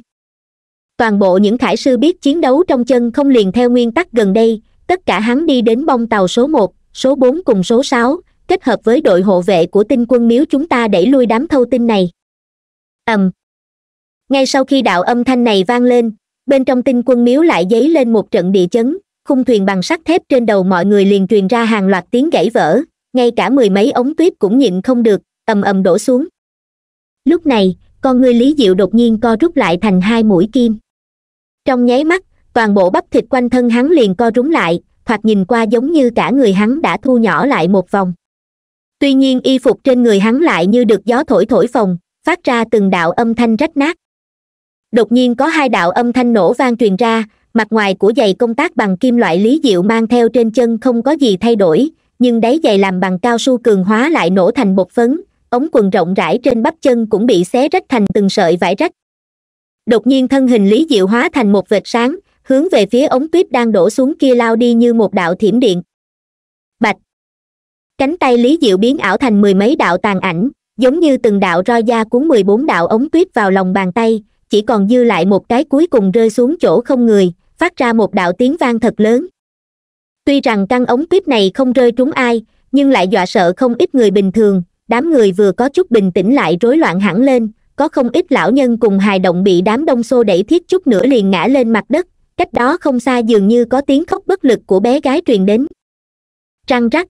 toàn bộ những khải sư biết chiến đấu trong chân không liền theo nguyên tắc gần đây tất cả hắn đi đến bong tàu số một số bốn cùng số sáu kết hợp với đội hộ vệ của tinh quân miếu chúng ta đẩy lui đám thâu tinh này ầm um. ngay sau khi đạo âm thanh này vang lên bên trong tinh quân miếu lại dấy lên một trận địa chấn khung thuyền bằng sắt thép trên đầu mọi người liền truyền ra hàng loạt tiếng gãy vỡ ngay cả mười mấy ống tuyếp cũng nhịn không được ầm ầm đổ xuống lúc này con ngươi lý diệu đột nhiên co rút lại thành hai mũi kim trong nháy mắt toàn bộ bắp thịt quanh thân hắn liền co rúm lại thoạt nhìn qua giống như cả người hắn đã thu nhỏ lại một vòng tuy nhiên y phục trên người hắn lại như được gió thổi thổi phồng phát ra từng đạo âm thanh rách nát đột nhiên có hai đạo âm thanh nổ vang truyền ra mặt ngoài của giày công tác bằng kim loại lý diệu mang theo trên chân không có gì thay đổi nhưng đáy giày làm bằng cao su cường hóa lại nổ thành bột phấn ống quần rộng rãi trên bắp chân cũng bị xé rách thành từng sợi vải rách đột nhiên thân hình lý diệu hóa thành một vệt sáng hướng về phía ống tuyết đang đổ xuống kia lao đi như một đạo thiểm điện bạch cánh tay lý diệu biến ảo thành mười mấy đạo tàn ảnh giống như từng đạo roi da cuốn mười bốn đạo ống tuyết vào lòng bàn tay chỉ còn dư lại một cái cuối cùng rơi xuống chỗ không người phát ra một đạo tiếng vang thật lớn tuy rằng căn ống tuyết này không rơi trúng ai nhưng lại dọa sợ không ít người bình thường đám người vừa có chút bình tĩnh lại rối loạn hẳn lên có không ít lão nhân cùng hài động bị đám đông xô đẩy thiết chút nữa liền ngã lên mặt đất cách đó không xa dường như có tiếng khóc bất lực của bé gái truyền đến răng rắc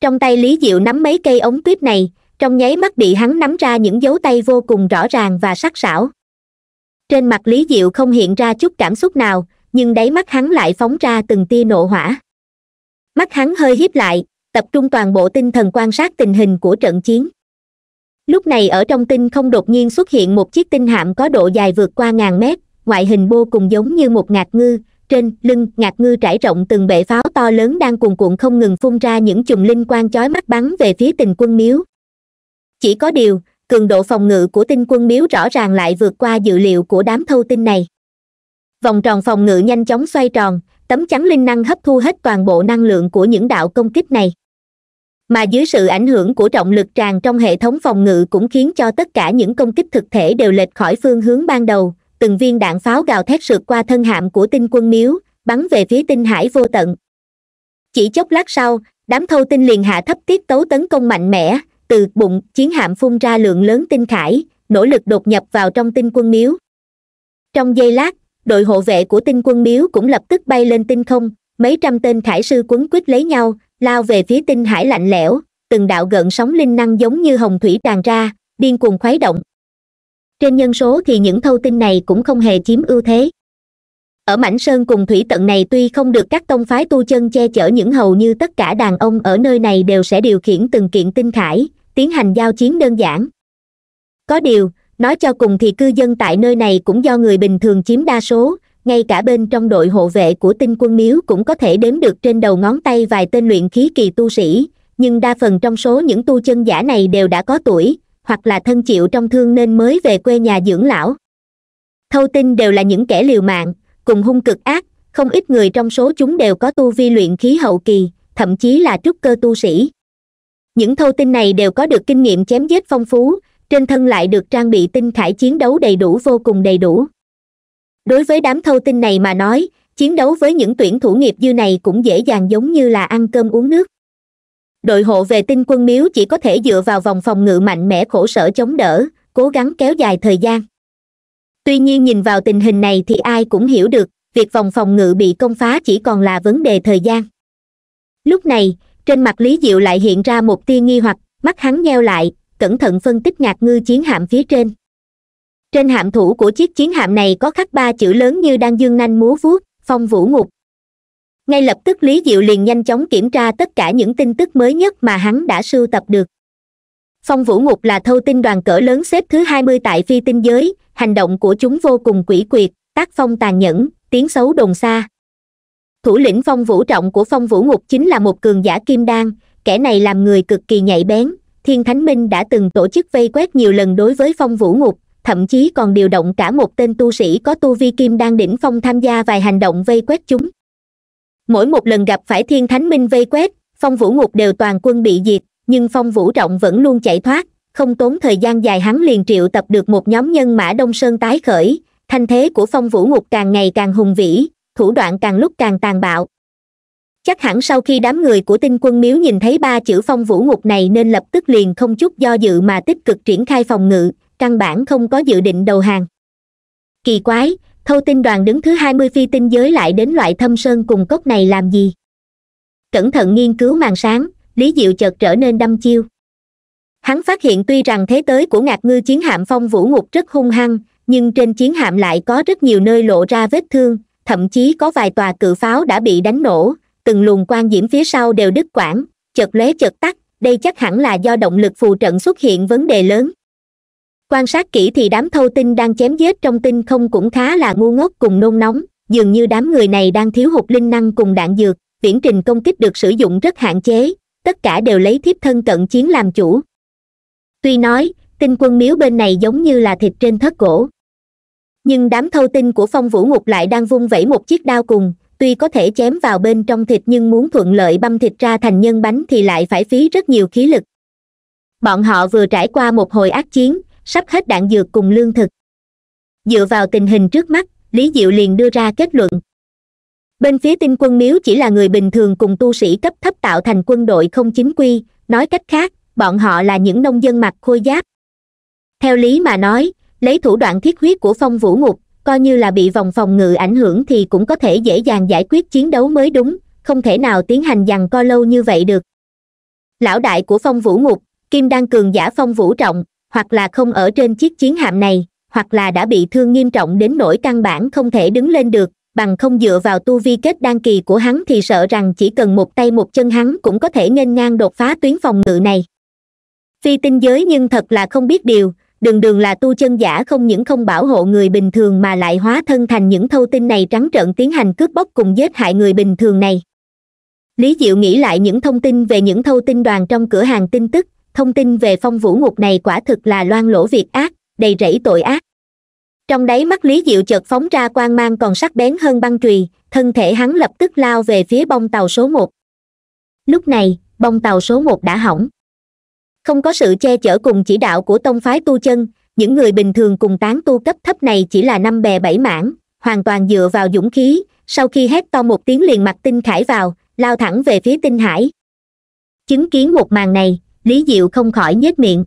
trong tay lý diệu nắm mấy cây ống tuyết này trong nháy mắt bị hắn nắm ra những dấu tay vô cùng rõ ràng và sắc sảo trên mặt lý diệu không hiện ra chút cảm xúc nào nhưng đáy mắt hắn lại phóng ra từng tia nộ hỏa mắt hắn hơi hiếp lại tập trung toàn bộ tinh thần quan sát tình hình của trận chiến lúc này ở trong tinh không đột nhiên xuất hiện một chiếc tinh hạm có độ dài vượt qua ngàn mét ngoại hình vô cùng giống như một ngạc ngư trên lưng ngạc ngư trải rộng từng bệ pháo to lớn đang cuồn cuộn không ngừng phun ra những chùm linh quang chói mắt bắn về phía tình quân miếu chỉ có điều cường độ phòng ngự của tinh quân miếu rõ ràng lại vượt qua dự liệu của đám thâu tinh này vòng tròn phòng ngự nhanh chóng xoay tròn tấm chắn linh năng hấp thu hết toàn bộ năng lượng của những đạo công kích này mà dưới sự ảnh hưởng của trọng lực tràn trong hệ thống phòng ngự cũng khiến cho tất cả những công kích thực thể đều lệch khỏi phương hướng ban đầu từng viên đạn pháo gào thét sượt qua thân hạm của tinh quân miếu bắn về phía tinh hải vô tận chỉ chốc lát sau đám thâu tinh liền hạ thấp tiết tấu tấn công mạnh mẽ từ bụng chiến hạm phun ra lượng lớn tinh khải nỗ lực đột nhập vào trong tinh quân miếu trong giây lát đội hộ vệ của tinh quân miếu cũng lập tức bay lên tinh không mấy trăm tên khải sư quấn quýt lấy nhau lao về phía tinh hải lạnh lẽo từng đạo gợn sóng linh năng giống như hồng thủy tràn ra điên cuồng khuấy động trên nhân số thì những thâu tinh này cũng không hề chiếm ưu thế ở mảnh sơn cùng thủy tận này tuy không được các tông phái tu chân che chở những hầu như tất cả đàn ông ở nơi này đều sẽ điều khiển từng kiện tinh khải tiến hành giao chiến đơn giản có điều nói cho cùng thì cư dân tại nơi này cũng do người bình thường chiếm đa số ngay cả bên trong đội hộ vệ của tinh quân miếu cũng có thể đếm được trên đầu ngón tay vài tên luyện khí kỳ tu sĩ nhưng đa phần trong số những tu chân giả này đều đã có tuổi hoặc là thân chịu trong thương nên mới về quê nhà dưỡng lão thâu tinh đều là những kẻ liều mạng cùng hung cực ác không ít người trong số chúng đều có tu vi luyện khí hậu kỳ thậm chí là trúc cơ tu sĩ những thâu tinh này đều có được kinh nghiệm chém giết phong phú trên thân lại được trang bị tinh khải chiến đấu đầy đủ vô cùng đầy đủ đối với đám thâu tinh này mà nói chiến đấu với những tuyển thủ nghiệp dư này cũng dễ dàng giống như là ăn cơm uống nước đội hộ về tinh quân miếu chỉ có thể dựa vào vòng phòng ngự mạnh mẽ khổ sở chống đỡ cố gắng kéo dài thời gian tuy nhiên nhìn vào tình hình này thì ai cũng hiểu được việc vòng phòng ngự bị công phá chỉ còn là vấn đề thời gian lúc này trên mặt lý diệu lại hiện ra một tia nghi hoặc mắt hắn nheo lại cẩn thận phân tích ngạc ngư chiến hạm phía trên trên hạm thủ của chiếc chiến hạm này có khắc ba chữ lớn như đang dương nanh múa vuốt phong vũ ngục ngay lập tức lý diệu liền nhanh chóng kiểm tra tất cả những tin tức mới nhất mà hắn đã sưu tập được phong vũ ngục là thâu tin đoàn cỡ lớn xếp thứ hai mươi tại phi tinh giới hành động của chúng vô cùng quỷ quyệt tác phong tàn nhẫn tiếng xấu đồn xa thủ lĩnh phong vũ trọng của phong vũ ngục chính là một cường giả kim đan kẻ này làm người cực kỳ nhạy bén thiên thánh minh đã từng tổ chức vây quét nhiều lần đối với phong vũ ngục thậm chí còn điều động cả một tên tu sĩ có tu vi kim đang đỉnh phong tham gia vài hành động vây quét chúng mỗi một lần gặp phải thiên thánh minh vây quét phong vũ ngục đều toàn quân bị diệt nhưng phong vũ trọng vẫn luôn chạy thoát không tốn thời gian dài hắn liền triệu tập được một nhóm nhân mã đông sơn tái khởi thanh thế của phong vũ ngục càng ngày càng hùng vĩ thủ đoạn càng lúc càng tàn bạo chắc hẳn sau khi đám người của tinh quân miếu nhìn thấy ba chữ phong vũ ngục này nên lập tức liền không chút do dự mà tích cực triển khai phòng ngự căn bản không có dự định đầu hàng kỳ quái thâu tinh đoàn đứng thứ hai mươi phi tinh giới lại đến loại thâm sơn cùng cốc này làm gì cẩn thận nghiên cứu màn sáng lý diệu chợt trở nên đăm chiêu hắn phát hiện tuy rằng thế tới của ngạc ngư chiến hạm phong vũ ngục rất hung hăng nhưng trên chiến hạm lại có rất nhiều nơi lộ ra vết thương thậm chí có vài tòa cự pháo đã bị đánh nổ từng luồng quan diễm phía sau đều đứt quãng chợt lóe chợt tắt đây chắc hẳn là do động lực phù trận xuất hiện vấn đề lớn quan sát kỹ thì đám thâu tinh đang chém giết trong tinh không cũng khá là ngu ngốc cùng nôn nóng dường như đám người này đang thiếu hụt linh năng cùng đạn dược viễn trình công kích được sử dụng rất hạn chế tất cả đều lấy thiếp thân cận chiến làm chủ tuy nói tinh quân miếu bên này giống như là thịt trên thất cổ nhưng đám thâu tinh của phong vũ ngục lại đang vung vẩy một chiếc đao cùng tuy có thể chém vào bên trong thịt nhưng muốn thuận lợi băm thịt ra thành nhân bánh thì lại phải phí rất nhiều khí lực bọn họ vừa trải qua một hồi ác chiến sắp hết đạn dược cùng lương thực dựa vào tình hình trước mắt lý diệu liền đưa ra kết luận bên phía tinh quân miếu chỉ là người bình thường cùng tu sĩ cấp thấp tạo thành quân đội không chính quy nói cách khác bọn họ là những nông dân mặc khôi giáp theo lý mà nói lấy thủ đoạn thiết huyết của phong vũ ngục coi như là bị vòng phòng ngự ảnh hưởng thì cũng có thể dễ dàng giải quyết chiến đấu mới đúng không thể nào tiến hành rằng co lâu như vậy được lão đại của phong vũ ngục kim đan cường giả phong vũ trọng hoặc là không ở trên chiếc chiến hạm này hoặc là đã bị thương nghiêm trọng đến nỗi căn bản không thể đứng lên được bằng không dựa vào tu vi kết đan kỳ của hắn thì sợ rằng chỉ cần một tay một chân hắn cũng có thể nghênh ngang đột phá tuyến phòng ngự này phi tinh giới nhưng thật là không biết điều đường đường là tu chân giả không những không bảo hộ người bình thường mà lại hóa thân thành những thâu tinh này trắng trợn tiến hành cướp bóc cùng giết hại người bình thường này lý diệu nghĩ lại những thông tin về những thâu tinh đoàn trong cửa hàng tin tức thông tin về phong vũ ngục này quả thực là loan lỗ việc ác đầy rẫy tội ác trong đáy mắt lý diệu chợt phóng ra quang mang còn sắc bén hơn băng trùy thân thể hắn lập tức lao về phía bông tàu số một lúc này bông tàu số một đã hỏng không có sự che chở cùng chỉ đạo của tông phái tu chân những người bình thường cùng tán tu cấp thấp này chỉ là năm bè bảy mảng hoàn toàn dựa vào dũng khí sau khi hét to một tiếng liền mặt tinh khải vào lao thẳng về phía tinh hải chứng kiến một màn này lý diệu không khỏi nhếch miệng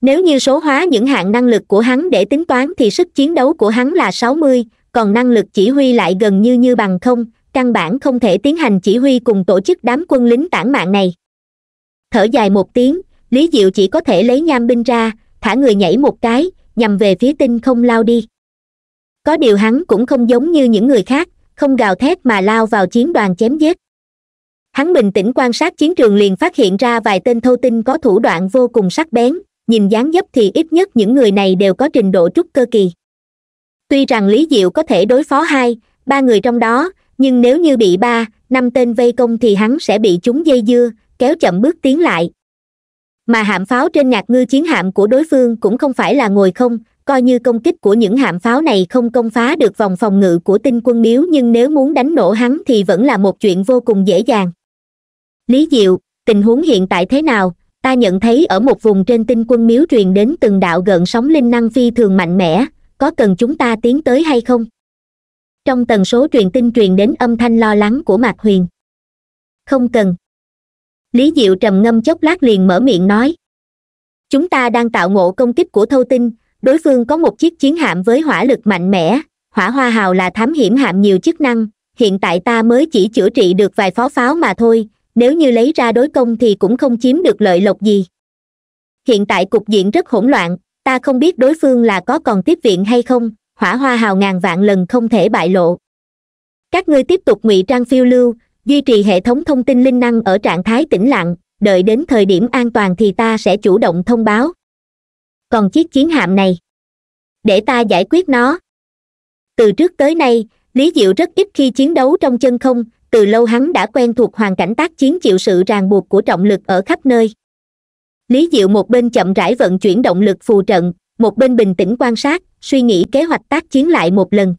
nếu như số hóa những hạng năng lực của hắn để tính toán thì sức chiến đấu của hắn là sáu mươi còn năng lực chỉ huy lại gần như như bằng không căn bản không thể tiến hành chỉ huy cùng tổ chức đám quân lính tản mạng này thở dài một tiếng lý diệu chỉ có thể lấy nham binh ra thả người nhảy một cái nhằm về phía tinh không lao đi có điều hắn cũng không giống như những người khác không gào thét mà lao vào chiến đoàn chém giết hắn bình tĩnh quan sát chiến trường liền phát hiện ra vài tên thâu tinh có thủ đoạn vô cùng sắc bén nhìn dáng dấp thì ít nhất những người này đều có trình độ trúc cơ kỳ tuy rằng lý diệu có thể đối phó hai ba người trong đó nhưng nếu như bị ba năm tên vây công thì hắn sẽ bị chúng dây dưa kéo chậm bước tiến lại mà hạm pháo trên ngạc ngư chiến hạm của đối phương cũng không phải là ngồi không coi như công kích của những hạm pháo này không công phá được vòng phòng ngự của tinh quân miếu nhưng nếu muốn đánh nổ hắn thì vẫn là một chuyện vô cùng dễ dàng lý diệu tình huống hiện tại thế nào ta nhận thấy ở một vùng trên tinh quân miếu truyền đến từng đạo gợn sóng linh năng phi thường mạnh mẽ có cần chúng ta tiến tới hay không trong tần số truyền tin truyền đến âm thanh lo lắng của mạc huyền không cần lý diệu trầm ngâm chốc lát liền mở miệng nói chúng ta đang tạo ngộ công kích của thâu tinh đối phương có một chiếc chiến hạm với hỏa lực mạnh mẽ hỏa hoa hào là thám hiểm hạm nhiều chức năng hiện tại ta mới chỉ chữa trị được vài phó pháo mà thôi nếu như lấy ra đối công thì cũng không chiếm được lợi lộc gì hiện tại cục diện rất hỗn loạn ta không biết đối phương là có còn tiếp viện hay không hỏa hoa hào ngàn vạn lần không thể bại lộ các ngươi tiếp tục ngụy trang phiêu lưu duy trì hệ thống thông tin linh năng ở trạng thái tĩnh lặng đợi đến thời điểm an toàn thì ta sẽ chủ động thông báo còn chiếc chiến hạm này để ta giải quyết nó từ trước tới nay lý diệu rất ít khi chiến đấu trong chân không từ lâu hắn đã quen thuộc hoàn cảnh tác chiến chịu sự ràng buộc của trọng lực ở khắp nơi lý diệu một bên chậm rãi vận chuyển động lực phù trận một bên bình tĩnh quan sát suy nghĩ kế hoạch tác chiến lại một lần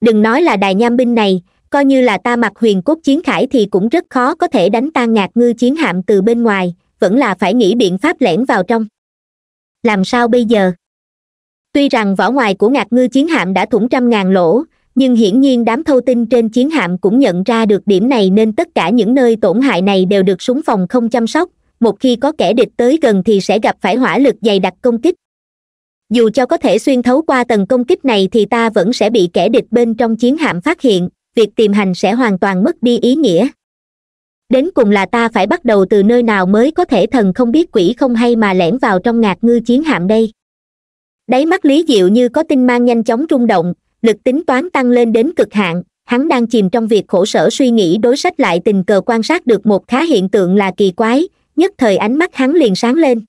đừng nói là đài nham binh này coi như là ta mặc huyền cốt chiến khải thì cũng rất khó có thể đánh tan ngạc ngư chiến hạm từ bên ngoài vẫn là phải nghĩ biện pháp lẻn vào trong làm sao bây giờ tuy rằng vỏ ngoài của ngạc ngư chiến hạm đã thủng trăm ngàn lỗ nhưng hiển nhiên đám thâu tinh trên chiến hạm cũng nhận ra được điểm này nên tất cả những nơi tổn hại này đều được súng phòng không chăm sóc một khi có kẻ địch tới gần thì sẽ gặp phải hỏa lực dày đặc công kích dù cho có thể xuyên thấu qua tầng công kích này thì ta vẫn sẽ bị kẻ địch bên trong chiến hạm phát hiện việc tìm hành sẽ hoàn toàn mất đi ý nghĩa đến cùng là ta phải bắt đầu từ nơi nào mới có thể thần không biết quỷ không hay mà lẻn vào trong ngạc ngư chiến hạm đây đáy mắt lý diệu như có tinh mang nhanh chóng rung động lực tính toán tăng lên đến cực hạn hắn đang chìm trong việc khổ sở suy nghĩ đối sách lại tình cờ quan sát được một khá hiện tượng là kỳ quái nhất thời ánh mắt hắn liền sáng lên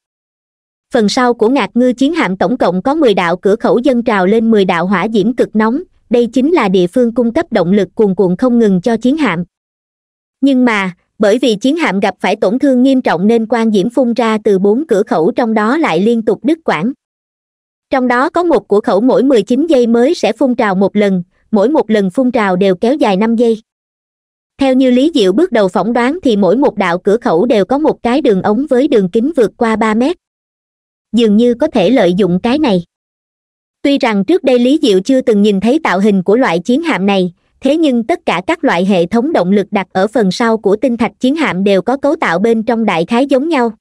phần sau của ngạc ngư chiến hạm tổng cộng có mười đạo cửa khẩu dân trào lên mười đạo hỏa diễm cực nóng đây chính là địa phương cung cấp động lực cuồn cuộn không ngừng cho chiến hạm nhưng mà bởi vì chiến hạm gặp phải tổn thương nghiêm trọng nên quan diễm phun ra từ bốn cửa khẩu trong đó lại liên tục đứt quãng trong đó có một của khẩu mỗi 19 giây mới sẽ phun trào một lần mỗi một lần phun trào đều kéo dài 5 giây theo như lý diệu bước đầu phỏng đoán thì mỗi một đạo cửa khẩu đều có một cái đường ống với đường kính vượt qua ba mét dường như có thể lợi dụng cái này tuy rằng trước đây lý diệu chưa từng nhìn thấy tạo hình của loại chiến hạm này thế nhưng tất cả các loại hệ thống động lực đặt ở phần sau của tinh thạch chiến hạm đều có cấu tạo bên trong đại khái giống nhau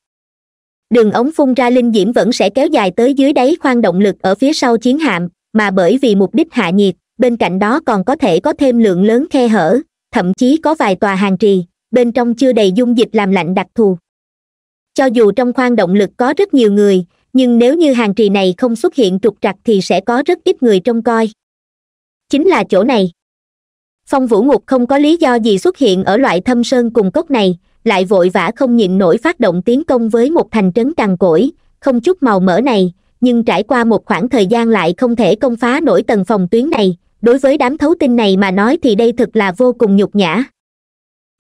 đường ống phun ra linh diễm vẫn sẽ kéo dài tới dưới đáy khoang động lực ở phía sau chiến hạm mà bởi vì mục đích hạ nhiệt bên cạnh đó còn có thể có thêm lượng lớn khe hở thậm chí có vài tòa hàng trì bên trong chưa đầy dung dịch làm lạnh đặc thù cho dù trong khoang động lực có rất nhiều người nhưng nếu như hàng trì này không xuất hiện trục trặc thì sẽ có rất ít người trông coi chính là chỗ này phong vũ ngục không có lý do gì xuất hiện ở loại thâm sơn cùng cốc này lại vội vã không nhịn nổi phát động tiến công với một thành trấn cằn cỗi không chút màu mỡ này nhưng trải qua một khoảng thời gian lại không thể công phá nổi tầng phòng tuyến này đối với đám thấu tinh này mà nói thì đây thực là vô cùng nhục nhã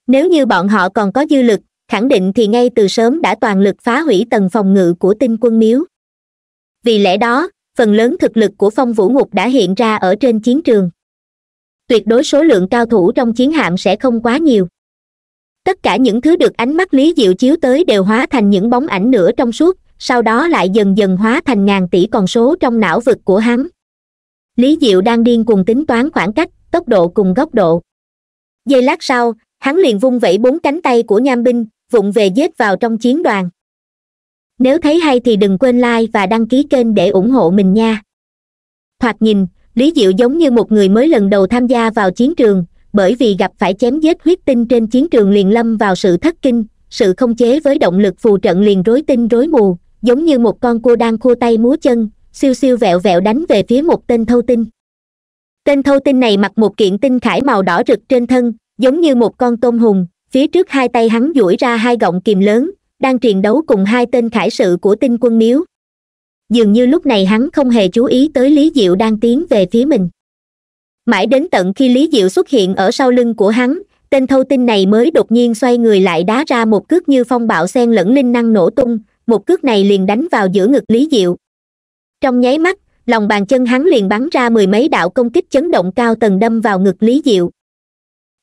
nếu như bọn họ còn có dư lực khẳng định thì ngay từ sớm đã toàn lực phá hủy tầng phòng ngự của tinh quân miếu vì lẽ đó phần lớn thực lực của phong vũ ngục đã hiện ra ở trên chiến trường tuyệt đối số lượng cao thủ trong chiến hạm sẽ không quá nhiều tất cả những thứ được ánh mắt lý diệu chiếu tới đều hóa thành những bóng ảnh nửa trong suốt sau đó lại dần dần hóa thành ngàn tỷ con số trong não vực của hắn lý diệu đang điên cuồng tính toán khoảng cách tốc độ cùng góc độ giây lát sau hắn liền vung vẩy bốn cánh tay của nham binh vụng về dết vào trong chiến đoàn nếu thấy hay thì đừng quên like và đăng ký kênh để ủng hộ mình nha thoạt nhìn lý diệu giống như một người mới lần đầu tham gia vào chiến trường bởi vì gặp phải chém giết huyết tinh trên chiến trường liền lâm vào sự thất kinh sự không chế với động lực phù trận liền rối tinh rối mù giống như một con cua đang khua tay múa chân siêu siêu vẹo vẹo đánh về phía một tên thâu tinh tên thâu tinh này mặc một kiện tinh khải màu đỏ rực trên thân giống như một con tôm hùm phía trước hai tay hắn duỗi ra hai gọng kìm lớn đang triền đấu cùng hai tên khải sự của tinh quân miếu dường như lúc này hắn không hề chú ý tới lý diệu đang tiến về phía mình mãi đến tận khi lý diệu xuất hiện ở sau lưng của hắn tên thâu tinh này mới đột nhiên xoay người lại đá ra một cước như phong bạo sen lẫn linh năng nổ tung một cước này liền đánh vào giữa ngực lý diệu trong nháy mắt lòng bàn chân hắn liền bắn ra mười mấy đạo công kích chấn động cao tầng đâm vào ngực lý diệu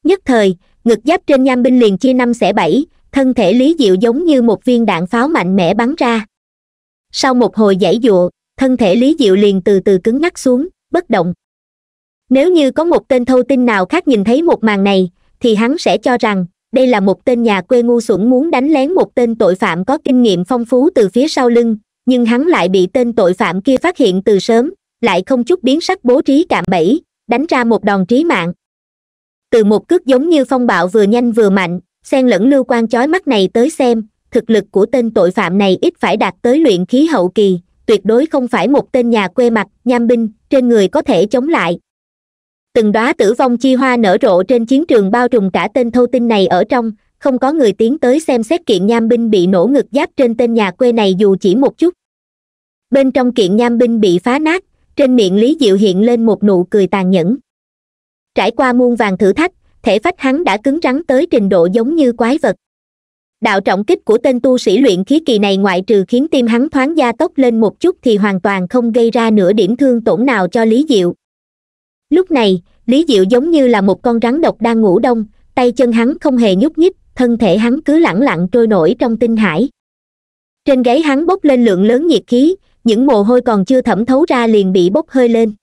nhất thời ngực giáp trên nham binh liền chia năm xẻ bảy thân thể lý diệu giống như một viên đạn pháo mạnh mẽ bắn ra sau một hồi giải dụa thân thể lý diệu liền từ từ cứng ngắc xuống bất động nếu như có một tên thâu tin nào khác nhìn thấy một màn này thì hắn sẽ cho rằng đây là một tên nhà quê ngu xuẩn muốn đánh lén một tên tội phạm có kinh nghiệm phong phú từ phía sau lưng nhưng hắn lại bị tên tội phạm kia phát hiện từ sớm lại không chút biến sắc bố trí cạm bẫy đánh ra một đòn trí mạng từ một cước giống như phong bạo vừa nhanh vừa mạnh xen lẫn lưu quan chói mắt này tới xem thực lực của tên tội phạm này ít phải đạt tới luyện khí hậu kỳ tuyệt đối không phải một tên nhà quê mặt nham binh trên người có thể chống lại từng đóa tử vong chi hoa nở rộ trên chiến trường bao trùm cả tên thâu tinh này ở trong không có người tiến tới xem xét kiện nham binh bị nổ ngực giáp trên tên nhà quê này dù chỉ một chút bên trong kiện nham binh bị phá nát trên miệng lý diệu hiện lên một nụ cười tàn nhẫn trải qua muôn vàng thử thách thể phách hắn đã cứng rắn tới trình độ giống như quái vật đạo trọng kích của tên tu sĩ luyện khí kỳ này ngoại trừ khiến tim hắn thoáng gia tốc lên một chút thì hoàn toàn không gây ra nửa điểm thương tổn nào cho lý diệu lúc này lý diệu giống như là một con rắn độc đang ngủ đông tay chân hắn không hề nhúc nhích thân thể hắn cứ lẳng lặng trôi nổi trong tinh hải trên gáy hắn bốc lên lượng lớn nhiệt khí những mồ hôi còn chưa thẩm thấu ra liền bị bốc hơi lên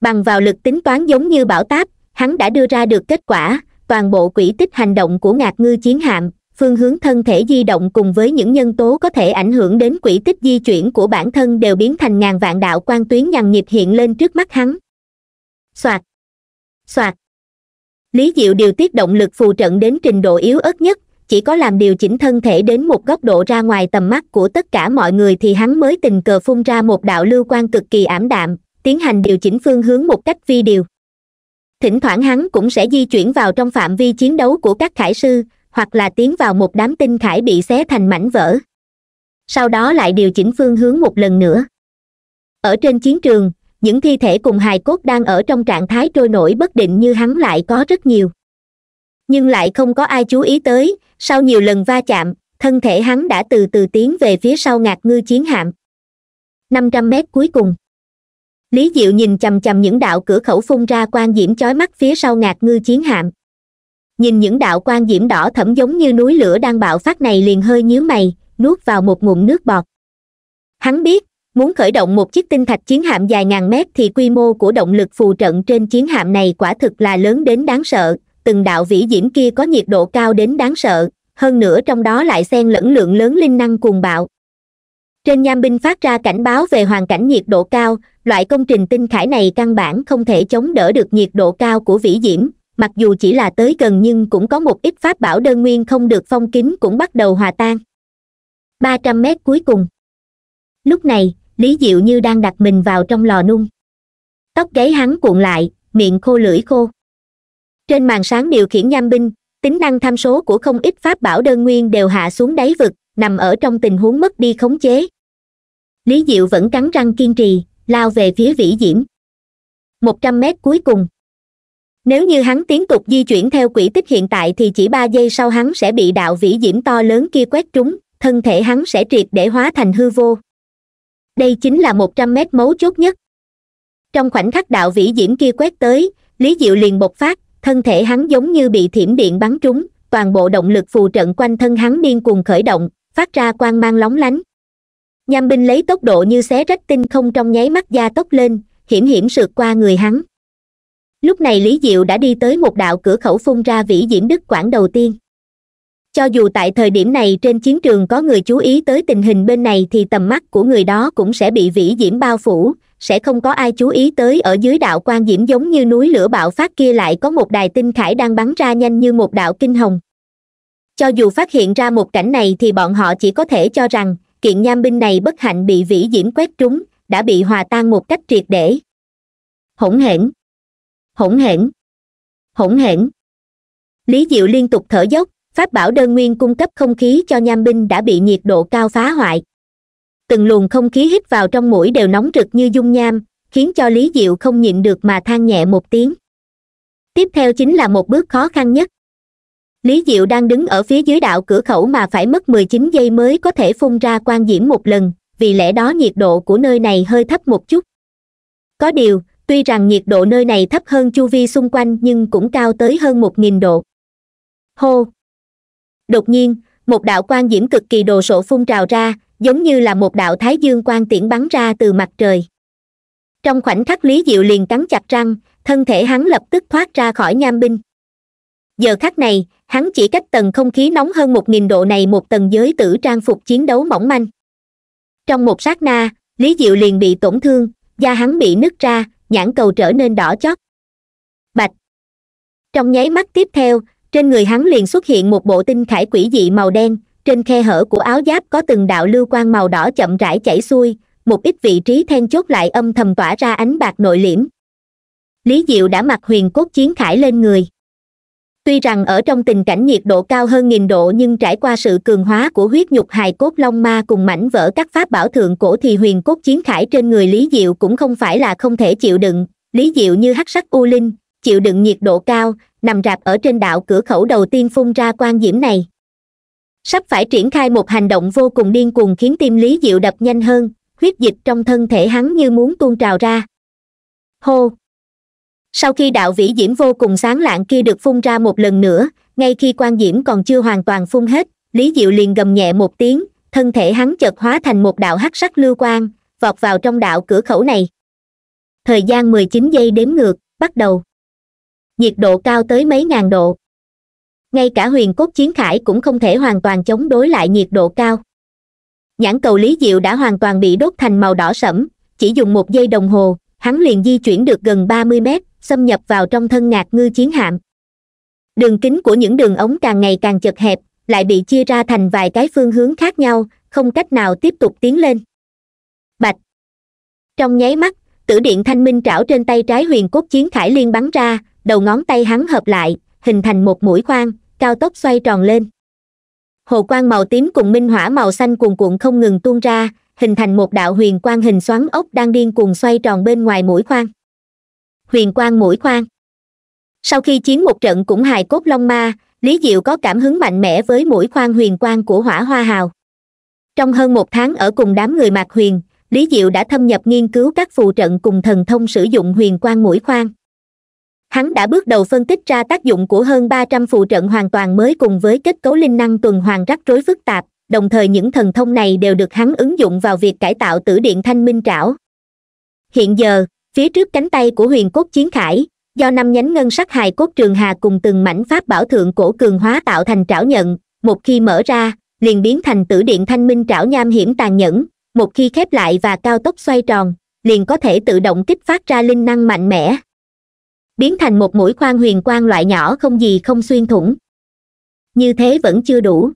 bằng vào lực tính toán giống như bão táp hắn đã đưa ra được kết quả toàn bộ quỹ tích hành động của ngạc ngư chiến hạm phương hướng thân thể di động cùng với những nhân tố có thể ảnh hưởng đến quỹ tích di chuyển của bản thân đều biến thành ngàn vạn đạo quan tuyến nhằm nhịp hiện lên trước mắt hắn soạt soạt lý diệu điều tiết động lực phù trận đến trình độ yếu ớt nhất chỉ có làm điều chỉnh thân thể đến một góc độ ra ngoài tầm mắt của tất cả mọi người thì hắn mới tình cờ phun ra một đạo lưu quan cực kỳ ảm đạm tiến hành điều chỉnh phương hướng một cách vi điều thỉnh thoảng hắn cũng sẽ di chuyển vào trong phạm vi chiến đấu của các khải sư hoặc là tiến vào một đám tinh khải bị xé thành mảnh vỡ sau đó lại điều chỉnh phương hướng một lần nữa ở trên chiến trường những thi thể cùng hài cốt đang ở trong trạng thái trôi nổi bất định như hắn lại có rất nhiều nhưng lại không có ai chú ý tới sau nhiều lần va chạm thân thể hắn đã từ từ tiến về phía sau ngạc ngư chiến hạm năm trăm mét cuối cùng lý diệu nhìn chằm chằm những đạo cửa khẩu phun ra quan diễm chói mắt phía sau ngạc ngư chiến hạm nhìn những đạo quan diễm đỏ thẫm giống như núi lửa đang bạo phát này liền hơi nhíu mày nuốt vào một ngụm nước bọt hắn biết muốn khởi động một chiếc tinh thạch chiến hạm dài ngàn mét thì quy mô của động lực phù trận trên chiến hạm này quả thực là lớn đến đáng sợ từng đạo vĩ diễm kia có nhiệt độ cao đến đáng sợ hơn nữa trong đó lại xen lẫn lượng lớn linh năng cuồng bạo trên nham binh phát ra cảnh báo về hoàn cảnh nhiệt độ cao loại công trình tinh khải này căn bản không thể chống đỡ được nhiệt độ cao của vĩ diễm mặc dù chỉ là tới gần nhưng cũng có một ít pháp bảo đơn nguyên không được phong kín cũng bắt đầu hòa tan ba trăm mét cuối cùng lúc này lý diệu như đang đặt mình vào trong lò nung tóc gáy hắn cuộn lại miệng khô lưỡi khô trên màn sáng điều khiển nham binh tính năng tham số của không ít pháp bảo đơn nguyên đều hạ xuống đáy vực nằm ở trong tình huống mất đi khống chế lý diệu vẫn cắn răng kiên trì lao về phía vĩ diễm một trăm mét cuối cùng nếu như hắn tiến tục di chuyển theo quỹ tích hiện tại thì chỉ ba giây sau hắn sẽ bị đạo vĩ diễm to lớn kia quét trúng thân thể hắn sẽ triệt để hóa thành hư vô đây chính là một trăm mét mấu chốt nhất trong khoảnh khắc đạo vĩ diễm kia quét tới lý diệu liền bộc phát thân thể hắn giống như bị thiểm điện bắn trúng toàn bộ động lực phù trận quanh thân hắn điên cuồng khởi động phát ra quang mang lóng lánh nham binh lấy tốc độ như xé rách tinh không trong nháy mắt gia tốc lên hiểm hiểm sượt qua người hắn lúc này lý diệu đã đi tới một đạo cửa khẩu phun ra vĩ diễm đức quảng đầu tiên cho dù tại thời điểm này trên chiến trường có người chú ý tới tình hình bên này thì tầm mắt của người đó cũng sẽ bị vĩ diễm bao phủ sẽ không có ai chú ý tới ở dưới đạo quan diễm giống như núi lửa bạo phát kia lại có một đài tinh khải đang bắn ra nhanh như một đạo kinh hồng cho dù phát hiện ra một cảnh này thì bọn họ chỉ có thể cho rằng kiện nham binh này bất hạnh bị vĩ diễm quét trúng đã bị hòa tan một cách triệt để hỗn hển hỗn hển hỗn hển lý diệu liên tục thở dốc pháp bảo đơn nguyên cung cấp không khí cho nham binh đã bị nhiệt độ cao phá hoại từng luồng không khí hít vào trong mũi đều nóng rực như dung nham khiến cho lý diệu không nhịn được mà than nhẹ một tiếng tiếp theo chính là một bước khó khăn nhất lý diệu đang đứng ở phía dưới đạo cửa khẩu mà phải mất mười chín giây mới có thể phun ra quan diễm một lần vì lẽ đó nhiệt độ của nơi này hơi thấp một chút có điều tuy rằng nhiệt độ nơi này thấp hơn chu vi xung quanh nhưng cũng cao tới hơn một nghìn độ hô đột nhiên một đạo quang diễm cực kỳ đồ sộ phun trào ra giống như là một đạo thái dương quang tiễn bắn ra từ mặt trời trong khoảnh khắc lý diệu liền cắn chặt răng thân thể hắn lập tức thoát ra khỏi nham binh giờ khắc này hắn chỉ cách tầng không khí nóng hơn một nghìn độ này một tầng giới tử trang phục chiến đấu mỏng manh trong một sát na lý diệu liền bị tổn thương da hắn bị nứt ra nhãn cầu trở nên đỏ chót bạch trong nháy mắt tiếp theo trên người hắn liền xuất hiện một bộ tinh khải quỷ dị màu đen trên khe hở của áo giáp có từng đạo lưu quan màu đỏ chậm rãi chảy xuôi một ít vị trí then chốt lại âm thầm tỏa ra ánh bạc nội liễm lý diệu đã mặc huyền cốt chiến khải lên người tuy rằng ở trong tình cảnh nhiệt độ cao hơn nghìn độ nhưng trải qua sự cường hóa của huyết nhục hài cốt long ma cùng mảnh vỡ các pháp bảo thượng cổ thì huyền cốt chiến khải trên người lý diệu cũng không phải là không thể chịu đựng lý diệu như hắc sắc u linh chịu đựng nhiệt độ cao nằm rạp ở trên đạo cửa khẩu đầu tiên phun ra quan diễm này sắp phải triển khai một hành động vô cùng điên cuồng khiến tim lý diệu đập nhanh hơn huyết dịch trong thân thể hắn như muốn tuôn trào ra hô sau khi đạo vĩ diễm vô cùng sáng lạng kia được phun ra một lần nữa ngay khi quan diễm còn chưa hoàn toàn phun hết lý diệu liền gầm nhẹ một tiếng thân thể hắn chợt hóa thành một đạo hắc sắc lưu quang vọt vào trong đạo cửa khẩu này thời gian mười chín giây đếm ngược bắt đầu nhiệt độ cao tới mấy ngàn độ ngay cả huyền cốt chiến khải cũng không thể hoàn toàn chống đối lại nhiệt độ cao nhãn cầu lý diệu đã hoàn toàn bị đốt thành màu đỏ sẫm chỉ dùng một giây đồng hồ hắn liền di chuyển được gần ba mươi mét xâm nhập vào trong thân ngạc ngư chiến hạm đường kính của những đường ống càng ngày càng chật hẹp lại bị chia ra thành vài cái phương hướng khác nhau không cách nào tiếp tục tiến lên bạch trong nháy mắt tử điện thanh minh trảo trên tay trái huyền cốt chiến khải liên bắn ra đầu ngón tay hắn hợp lại hình thành một mũi khoan cao tốc xoay tròn lên hồ quang màu tím cùng minh hỏa màu xanh cuồn cuộn không ngừng tuôn ra hình thành một đạo huyền quang hình xoắn ốc đang điên cuồng xoay tròn bên ngoài mũi khoan huyền quang mũi khoan sau khi chiến một trận cũng hài cốt long ma lý diệu có cảm hứng mạnh mẽ với mũi khoan huyền quang của hỏa hoa hào trong hơn một tháng ở cùng đám người mạc huyền lý diệu đã thâm nhập nghiên cứu các phù trận cùng thần thông sử dụng huyền quang mũi khoan hắn đã bước đầu phân tích ra tác dụng của hơn ba trăm phụ trận hoàn toàn mới cùng với kết cấu linh năng tuần hoàn rắc rối phức tạp đồng thời những thần thông này đều được hắn ứng dụng vào việc cải tạo tử điện thanh minh trảo hiện giờ phía trước cánh tay của huyền cốt chiến khải do năm nhánh ngân sắc hài cốt trường hà cùng từng mảnh pháp bảo thượng cổ cường hóa tạo thành trảo nhận một khi mở ra liền biến thành tử điện thanh minh trảo nham hiểm tàn nhẫn một khi khép lại và cao tốc xoay tròn liền có thể tự động kích phát ra linh năng mạnh mẽ biến thành một mũi khoan huyền quang loại nhỏ không gì không xuyên thủng như thế vẫn chưa đủ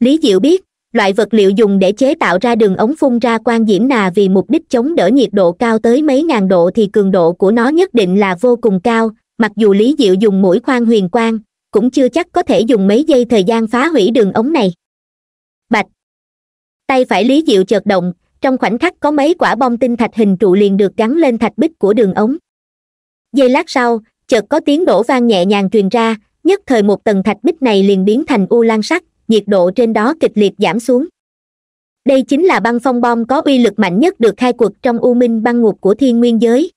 lý diệu biết loại vật liệu dùng để chế tạo ra đường ống phun ra quang diễm nà vì mục đích chống đỡ nhiệt độ cao tới mấy ngàn độ thì cường độ của nó nhất định là vô cùng cao mặc dù lý diệu dùng mũi khoan huyền quang cũng chưa chắc có thể dùng mấy giây thời gian phá hủy đường ống này bạch tay phải lý diệu chợt động trong khoảnh khắc có mấy quả bom tinh thạch hình trụ liền được gắn lên thạch bích của đường ống giây lát sau chợt có tiếng đổ vang nhẹ nhàng truyền ra nhất thời một tầng thạch bích này liền biến thành u lan sắc nhiệt độ trên đó kịch liệt giảm xuống đây chính là băng phong bom có uy lực mạnh nhất được khai quật trong u minh băng ngục của thiên nguyên giới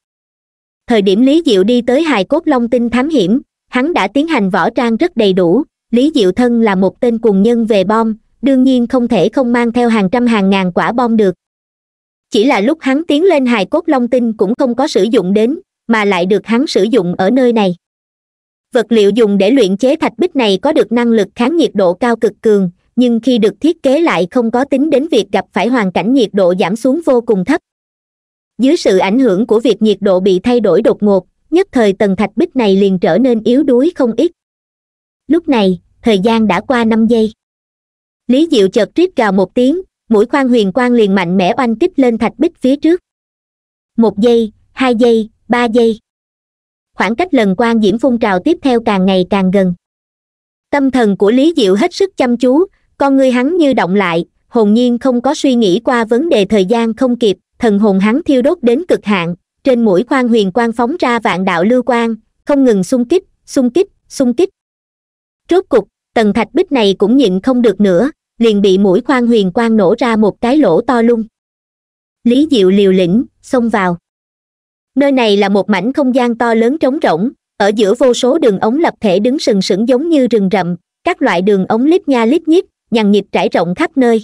thời điểm lý diệu đi tới hài cốt long tinh thám hiểm hắn đã tiến hành võ trang rất đầy đủ lý diệu thân là một tên cùng nhân về bom đương nhiên không thể không mang theo hàng trăm hàng ngàn quả bom được chỉ là lúc hắn tiến lên hài cốt long tinh cũng không có sử dụng đến mà lại được hắn sử dụng ở nơi này vật liệu dùng để luyện chế thạch bích này có được năng lực kháng nhiệt độ cao cực cường nhưng khi được thiết kế lại không có tính đến việc gặp phải hoàn cảnh nhiệt độ giảm xuống vô cùng thấp dưới sự ảnh hưởng của việc nhiệt độ bị thay đổi đột ngột nhất thời tầng thạch bích này liền trở nên yếu đuối không ít lúc này thời gian đã qua năm giây lý diệu chợt rít gào một tiếng mũi khoan huyền quang liền mạnh mẽ oanh kích lên thạch bích phía trước một giây hai giây ba giây khoảng cách lần quan diễm phun trào tiếp theo càng ngày càng gần tâm thần của lý diệu hết sức chăm chú con người hắn như động lại hồn nhiên không có suy nghĩ qua vấn đề thời gian không kịp thần hồn hắn thiêu đốt đến cực hạn trên mũi khoan huyền quang phóng ra vạn đạo lưu quang không ngừng xung kích xung kích xung kích rốt cục tầng thạch bích này cũng nhịn không được nữa liền bị mũi khoan huyền quang nổ ra một cái lỗ to lung lý diệu liều lĩnh xông vào nơi này là một mảnh không gian to lớn trống rỗng ở giữa vô số đường ống lập thể đứng sừng sững giống như rừng rậm các loại đường ống lít nha lít nhít nhằn nhịp trải rộng khắp nơi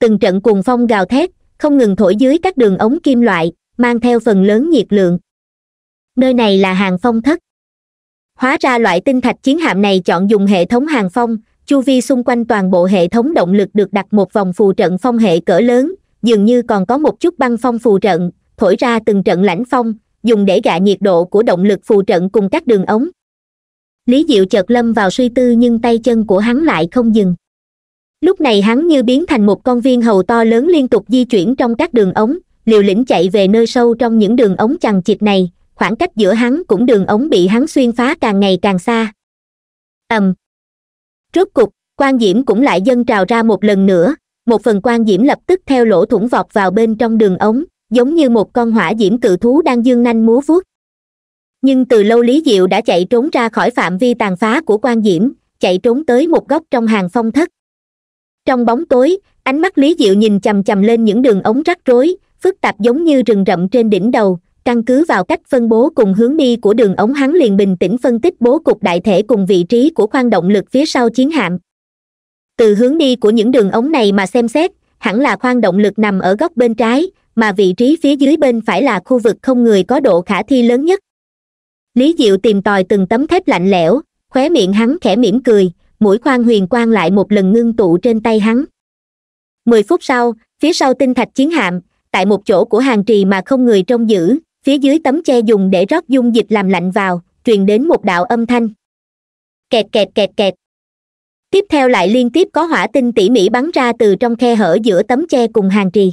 từng trận cuồng phong gào thét không ngừng thổi dưới các đường ống kim loại mang theo phần lớn nhiệt lượng nơi này là hàng phong thất hóa ra loại tinh thạch chiến hạm này chọn dùng hệ thống hàng phong chu vi xung quanh toàn bộ hệ thống động lực được đặt một vòng phù trận phong hệ cỡ lớn dường như còn có một chút băng phong phù trận thổi ra từng trận lãnh phong dùng để gạ nhiệt độ của động lực phù trận cùng các đường ống lý diệu chợt lâm vào suy tư nhưng tay chân của hắn lại không dừng lúc này hắn như biến thành một con viên hầu to lớn liên tục di chuyển trong các đường ống liều lĩnh chạy về nơi sâu trong những đường ống chằng chịt này khoảng cách giữa hắn cũng đường ống bị hắn xuyên phá càng ngày càng xa ầm rốt cục quan diễm cũng lại dâng trào ra một lần nữa một phần quan diễm lập tức theo lỗ thủng vọt vào bên trong đường ống giống như một con hỏa diễm cự thú đang dương nanh múa vuốt nhưng từ lâu lý diệu đã chạy trốn ra khỏi phạm vi tàn phá của quan diễm chạy trốn tới một góc trong hàng phong thất trong bóng tối ánh mắt lý diệu nhìn chằm chằm lên những đường ống rắc rối phức tạp giống như rừng rậm trên đỉnh đầu căn cứ vào cách phân bố cùng hướng đi của đường ống hắn liền bình tĩnh phân tích bố cục đại thể cùng vị trí của khoang động lực phía sau chiến hạm từ hướng đi của những đường ống này mà xem xét hẳn là khoang động lực nằm ở góc bên trái mà vị trí phía dưới bên phải là khu vực không người có độ khả thi lớn nhất lý diệu tìm tòi từng tấm thép lạnh lẽo khóe miệng hắn khẽ mỉm cười mũi khoan huyền quang lại một lần ngưng tụ trên tay hắn mười phút sau phía sau tinh thạch chiến hạm tại một chỗ của hàng trì mà không người trông giữ phía dưới tấm che dùng để rót dung dịch làm lạnh vào truyền đến một đạo âm thanh kẹt kẹt kẹt kẹt tiếp theo lại liên tiếp có hỏa tinh tỉ mỉ bắn ra từ trong khe hở giữa tấm che cùng hàng trì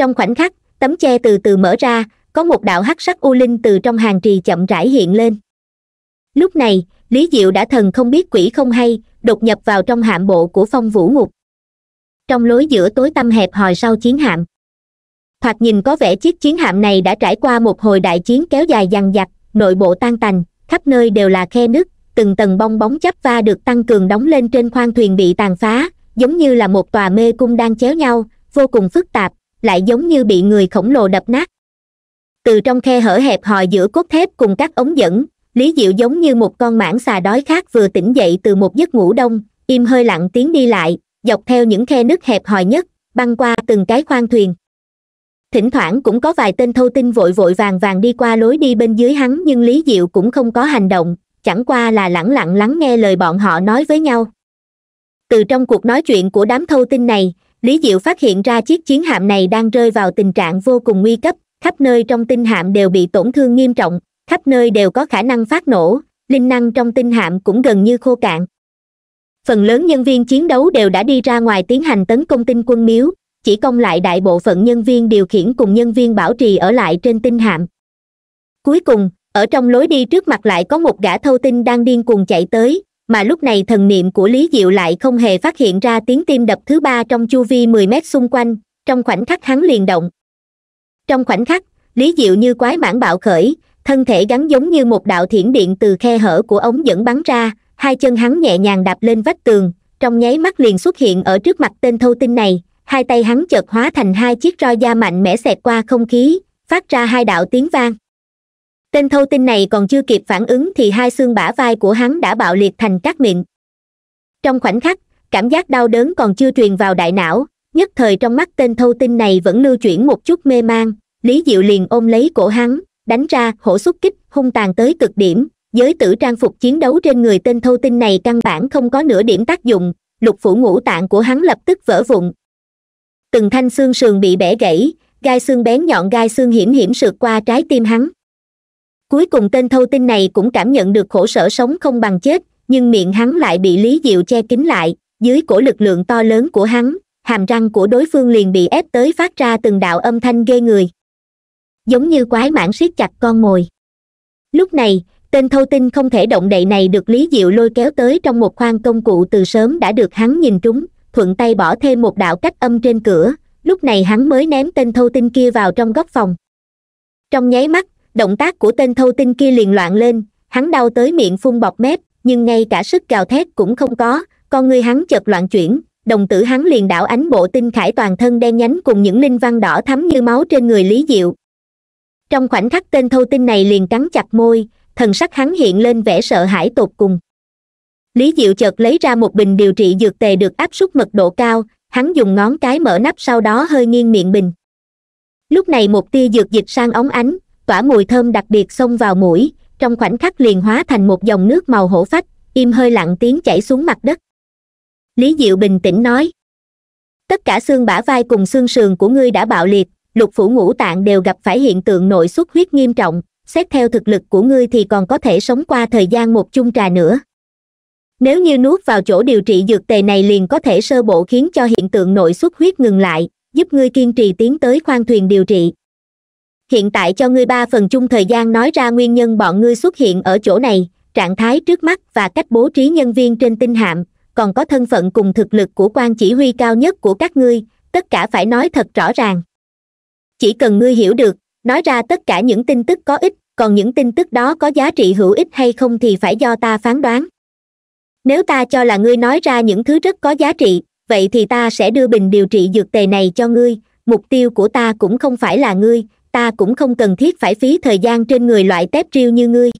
trong khoảnh khắc tấm che từ từ mở ra có một đạo hắc sắc u linh từ trong hàng trì chậm rãi hiện lên lúc này lý diệu đã thần không biết quỷ không hay đột nhập vào trong hạm bộ của phong vũ ngục trong lối giữa tối tăm hẹp hòi sau chiến hạm thoạt nhìn có vẻ chiếc chiến hạm này đã trải qua một hồi đại chiến kéo dài dằng dặc nội bộ tan tành khắp nơi đều là khe nứt từng tầng bong bóng chắp va được tăng cường đóng lên trên khoang thuyền bị tàn phá giống như là một tòa mê cung đang chéo nhau vô cùng phức tạp lại giống như bị người khổng lồ đập nát từ trong khe hở hẹp hòi giữa cốt thép cùng các ống dẫn lý diệu giống như một con mãng xà đói khát vừa tỉnh dậy từ một giấc ngủ đông im hơi lặng tiếng đi lại dọc theo những khe nứt hẹp hòi nhất băng qua từng cái khoang thuyền thỉnh thoảng cũng có vài tên thâu tinh vội vội vàng vàng đi qua lối đi bên dưới hắn nhưng lý diệu cũng không có hành động chẳng qua là lẳng lặng lắng nghe lời bọn họ nói với nhau từ trong cuộc nói chuyện của đám thâu tinh này lý diệu phát hiện ra chiếc chiến hạm này đang rơi vào tình trạng vô cùng nguy cấp khắp nơi trong tinh hạm đều bị tổn thương nghiêm trọng khắp nơi đều có khả năng phát nổ linh năng trong tinh hạm cũng gần như khô cạn phần lớn nhân viên chiến đấu đều đã đi ra ngoài tiến hành tấn công tinh quân miếu chỉ công lại đại bộ phận nhân viên điều khiển cùng nhân viên bảo trì ở lại trên tinh hạm cuối cùng ở trong lối đi trước mặt lại có một gã thâu tinh đang điên cuồng chạy tới mà lúc này thần niệm của lý diệu lại không hề phát hiện ra tiếng tim đập thứ ba trong chu vi mười mét xung quanh trong khoảnh khắc hắn liền động trong khoảnh khắc lý diệu như quái mãn bạo khởi thân thể gắn giống như một đạo thiểm điện từ khe hở của ống dẫn bắn ra hai chân hắn nhẹ nhàng đạp lên vách tường trong nháy mắt liền xuất hiện ở trước mặt tên thâu tinh này hai tay hắn chợt hóa thành hai chiếc roi da mạnh mẽ xẹt qua không khí phát ra hai đạo tiếng vang tên thâu tinh này còn chưa kịp phản ứng thì hai xương bả vai của hắn đã bạo liệt thành các miệng trong khoảnh khắc cảm giác đau đớn còn chưa truyền vào đại não nhất thời trong mắt tên thâu tinh này vẫn lưu chuyển một chút mê man lý diệu liền ôm lấy cổ hắn đánh ra hổ xúc kích hung tàn tới cực điểm giới tử trang phục chiến đấu trên người tên thâu tinh này căn bản không có nửa điểm tác dụng lục phủ ngũ tạng của hắn lập tức vỡ vụn từng thanh xương sườn bị bẻ gãy gai xương bén nhọn gai xương hiểm hiểm sượt qua trái tim hắn cuối cùng tên thâu tin này cũng cảm nhận được khổ sở sống không bằng chết nhưng miệng hắn lại bị lý diệu che kín lại dưới cổ lực lượng to lớn của hắn hàm răng của đối phương liền bị ép tới phát ra từng đạo âm thanh ghê người giống như quái mãn siết chặt con mồi lúc này tên thâu tin không thể động đậy này được lý diệu lôi kéo tới trong một khoang công cụ từ sớm đã được hắn nhìn trúng thuận tay bỏ thêm một đạo cách âm trên cửa lúc này hắn mới ném tên thâu tin kia vào trong góc phòng trong nháy mắt động tác của tên thâu tinh kia liền loạn lên hắn đau tới miệng phun bọt mép nhưng ngay cả sức gào thét cũng không có con ngươi hắn chợt loạn chuyển đồng tử hắn liền đảo ánh bộ tinh khải toàn thân đen nhánh cùng những linh văn đỏ thắm như máu trên người lý diệu trong khoảnh khắc tên thâu tinh này liền cắn chặt môi thần sắc hắn hiện lên vẻ sợ hãi tột cùng lý diệu chợt lấy ra một bình điều trị dược tề được áp suất mật độ cao hắn dùng ngón cái mở nắp sau đó hơi nghiêng miệng bình lúc này một tia dược dịch sang ống ánh tỏa mùi thơm đặc biệt xông vào mũi trong khoảnh khắc liền hóa thành một dòng nước màu hổ phách im hơi lặng tiếng chảy xuống mặt đất lý diệu bình tĩnh nói tất cả xương bả vai cùng xương sườn của ngươi đã bạo liệt lục phủ ngũ tạng đều gặp phải hiện tượng nội xuất huyết nghiêm trọng xét theo thực lực của ngươi thì còn có thể sống qua thời gian một chung trà nữa nếu như nuốt vào chỗ điều trị dược tề này liền có thể sơ bộ khiến cho hiện tượng nội xuất huyết ngừng lại giúp ngươi kiên trì tiến tới khoan thuyền điều trị hiện tại cho ngươi ba phần chung thời gian nói ra nguyên nhân bọn ngươi xuất hiện ở chỗ này trạng thái trước mắt và cách bố trí nhân viên trên tinh hạm còn có thân phận cùng thực lực của quan chỉ huy cao nhất của các ngươi tất cả phải nói thật rõ ràng chỉ cần ngươi hiểu được nói ra tất cả những tin tức có ích còn những tin tức đó có giá trị hữu ích hay không thì phải do ta phán đoán nếu ta cho là ngươi nói ra những thứ rất có giá trị vậy thì ta sẽ đưa bình điều trị dược tề này cho ngươi mục tiêu của ta cũng không phải là ngươi ta cũng không cần thiết phải phí thời gian trên người loại tép riêu như ngươi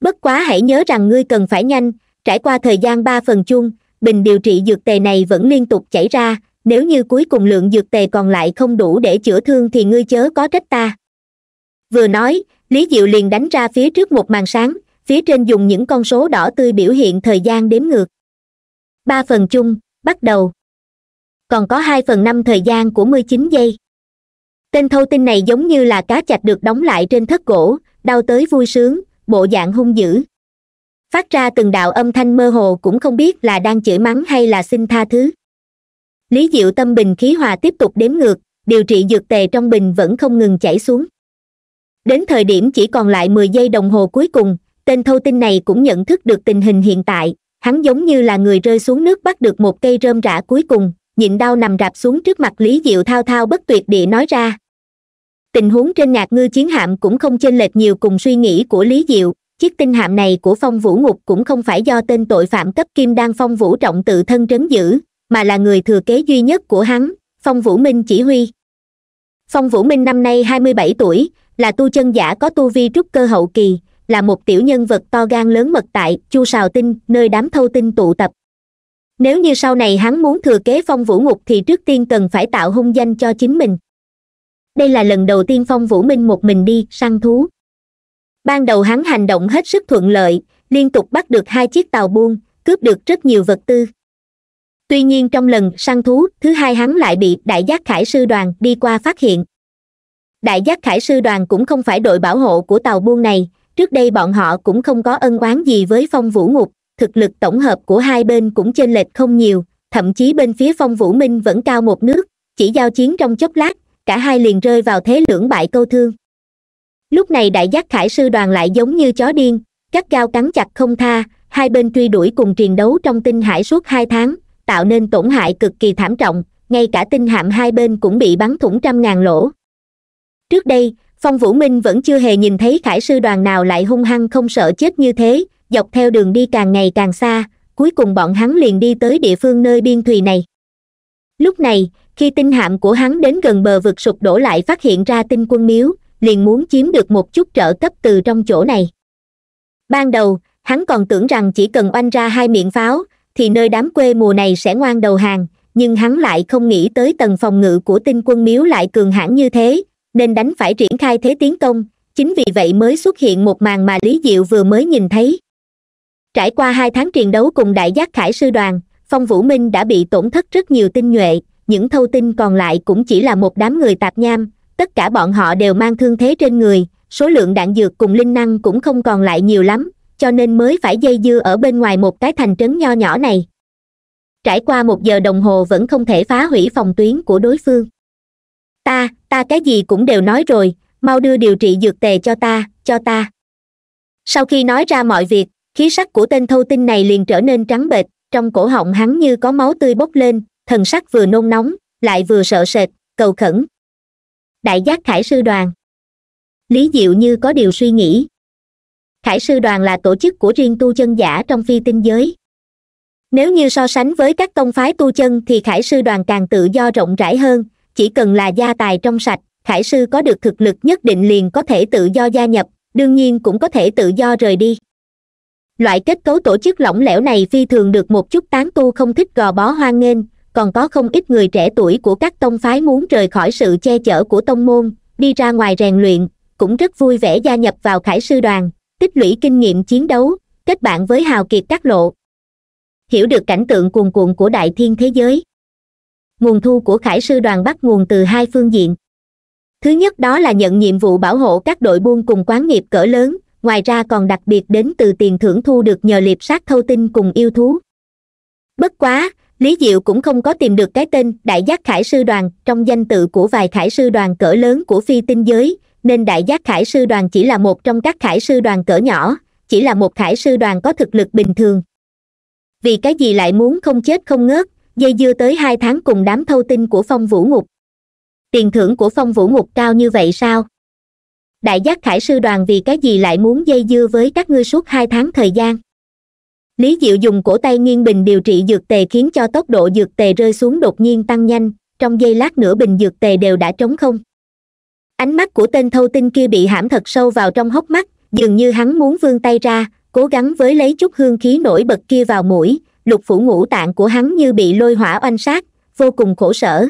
bất quá hãy nhớ rằng ngươi cần phải nhanh trải qua thời gian ba phần chung, bình điều trị dược tề này vẫn liên tục chảy ra nếu như cuối cùng lượng dược tề còn lại không đủ để chữa thương thì ngươi chớ có trách ta vừa nói lý diệu liền đánh ra phía trước một màn sáng phía trên dùng những con số đỏ tươi biểu hiện thời gian đếm ngược ba phần chung bắt đầu còn có hai phần năm thời gian của mươi chín giây tên thâu tinh này giống như là cá chạch được đóng lại trên thất gỗ đau tới vui sướng bộ dạng hung dữ phát ra từng đạo âm thanh mơ hồ cũng không biết là đang chửi mắng hay là xin tha thứ lý diệu tâm bình khí hòa tiếp tục đếm ngược điều trị dược tề trong bình vẫn không ngừng chảy xuống đến thời điểm chỉ còn lại mười giây đồng hồ cuối cùng tên thâu tinh này cũng nhận thức được tình hình hiện tại hắn giống như là người rơi xuống nước bắt được một cây rơm rã cuối cùng nhịn đau nằm rạp xuống trước mặt lý diệu thao thao bất tuyệt địa nói ra tình huống trên ngạc ngư chiến hạm cũng không chênh lệch nhiều cùng suy nghĩ của lý diệu chiếc tinh hạm này của phong vũ ngục cũng không phải do tên tội phạm cấp kim đang phong vũ trọng tự thân trấn giữ mà là người thừa kế duy nhất của hắn phong vũ minh chỉ huy phong vũ minh năm nay hai mươi bảy tuổi là tu chân giả có tu vi trúc cơ hậu kỳ là một tiểu nhân vật to gan lớn mật tại chu sào tinh nơi đám thâu tinh tụ tập nếu như sau này hắn muốn thừa kế phong vũ ngục thì trước tiên cần phải tạo hung danh cho chính mình đây là lần đầu tiên phong vũ minh một mình đi săn thú ban đầu hắn hành động hết sức thuận lợi liên tục bắt được hai chiếc tàu buôn cướp được rất nhiều vật tư tuy nhiên trong lần săn thú thứ hai hắn lại bị đại giác khải sư đoàn đi qua phát hiện đại giác khải sư đoàn cũng không phải đội bảo hộ của tàu buôn này trước đây bọn họ cũng không có ân oán gì với phong vũ ngục thực lực tổng hợp của hai bên cũng chênh lệch không nhiều thậm chí bên phía phong vũ minh vẫn cao một nước chỉ giao chiến trong chốc lát cả hai liền rơi vào thế lưỡng bại câu thương lúc này đại giác khải sư đoàn lại giống như chó điên các gao cắn chặt không tha hai bên truy đuổi cùng truyền đấu trong tinh hải suốt hai tháng tạo nên tổn hại cực kỳ thảm trọng ngay cả tinh hạm hai bên cũng bị bắn thủng trăm ngàn lỗ trước đây phong vũ minh vẫn chưa hề nhìn thấy khải sư đoàn nào lại hung hăng không sợ chết như thế dọc theo đường đi càng ngày càng xa cuối cùng bọn hắn liền đi tới địa phương nơi biên thùy này lúc này khi tinh hạm của hắn đến gần bờ vực sụp đổ lại phát hiện ra tinh quân miếu liền muốn chiếm được một chút trợ cấp từ trong chỗ này ban đầu hắn còn tưởng rằng chỉ cần oanh ra hai miệng pháo thì nơi đám quê mùa này sẽ ngoan đầu hàng nhưng hắn lại không nghĩ tới tầng phòng ngự của tinh quân miếu lại cường hãn như thế nên đánh phải triển khai thế tiến công chính vì vậy mới xuất hiện một màn mà lý diệu vừa mới nhìn thấy trải qua hai tháng truyền đấu cùng đại giác khải sư đoàn phong vũ minh đã bị tổn thất rất nhiều tinh nhuệ những thâu tinh còn lại cũng chỉ là một đám người tạp nham tất cả bọn họ đều mang thương thế trên người số lượng đạn dược cùng linh năng cũng không còn lại nhiều lắm cho nên mới phải dây dưa ở bên ngoài một cái thành trấn nho nhỏ này trải qua một giờ đồng hồ vẫn không thể phá hủy phòng tuyến của đối phương ta ta cái gì cũng đều nói rồi mau đưa điều trị dược tề cho ta cho ta sau khi nói ra mọi việc khí sắc của tên thâu tinh này liền trở nên trắng bệch trong cổ họng hắn như có máu tươi bốc lên thần sắc vừa nôn nóng lại vừa sợ sệt cầu khẩn đại giác khải sư đoàn lý diệu như có điều suy nghĩ khải sư đoàn là tổ chức của riêng tu chân giả trong phi tinh giới nếu như so sánh với các tông phái tu chân thì khải sư đoàn càng tự do rộng rãi hơn chỉ cần là gia tài trong sạch khải sư có được thực lực nhất định liền có thể tự do gia nhập đương nhiên cũng có thể tự do rời đi loại kết cấu tổ chức lỏng lẻo này phi thường được một chút tán tu không thích gò bó hoan nghênh còn có không ít người trẻ tuổi của các tông phái muốn rời khỏi sự che chở của tông môn đi ra ngoài rèn luyện cũng rất vui vẻ gia nhập vào khải sư đoàn tích lũy kinh nghiệm chiến đấu kết bạn với hào kiệt các lộ hiểu được cảnh tượng cuồn cuộn của đại thiên thế giới nguồn thu của khải sư đoàn bắt nguồn từ hai phương diện thứ nhất đó là nhận nhiệm vụ bảo hộ các đội buôn cùng quán nghiệp cỡ lớn ngoài ra còn đặc biệt đến từ tiền thưởng thu được nhờ liệp sát thâu tinh cùng yêu thú bất quá lý diệu cũng không có tìm được cái tên đại giác khải sư đoàn trong danh tự của vài khải sư đoàn cỡ lớn của phi tinh giới nên đại giác khải sư đoàn chỉ là một trong các khải sư đoàn cỡ nhỏ chỉ là một khải sư đoàn có thực lực bình thường vì cái gì lại muốn không chết không ngớt dây dưa tới hai tháng cùng đám thâu tinh của phong vũ ngục tiền thưởng của phong vũ ngục cao như vậy sao đại giác khải sư đoàn vì cái gì lại muốn dây dưa với các ngươi suốt hai tháng thời gian lý diệu dùng cổ tay nghiêng bình điều trị dược tề khiến cho tốc độ dược tề rơi xuống đột nhiên tăng nhanh trong giây lát nửa bình dược tề đều đã trống không ánh mắt của tên thâu tinh kia bị hãm thật sâu vào trong hốc mắt dường như hắn muốn vươn tay ra cố gắng với lấy chút hương khí nổi bật kia vào mũi lục phủ ngũ tạng của hắn như bị lôi hỏa oanh sát vô cùng khổ sở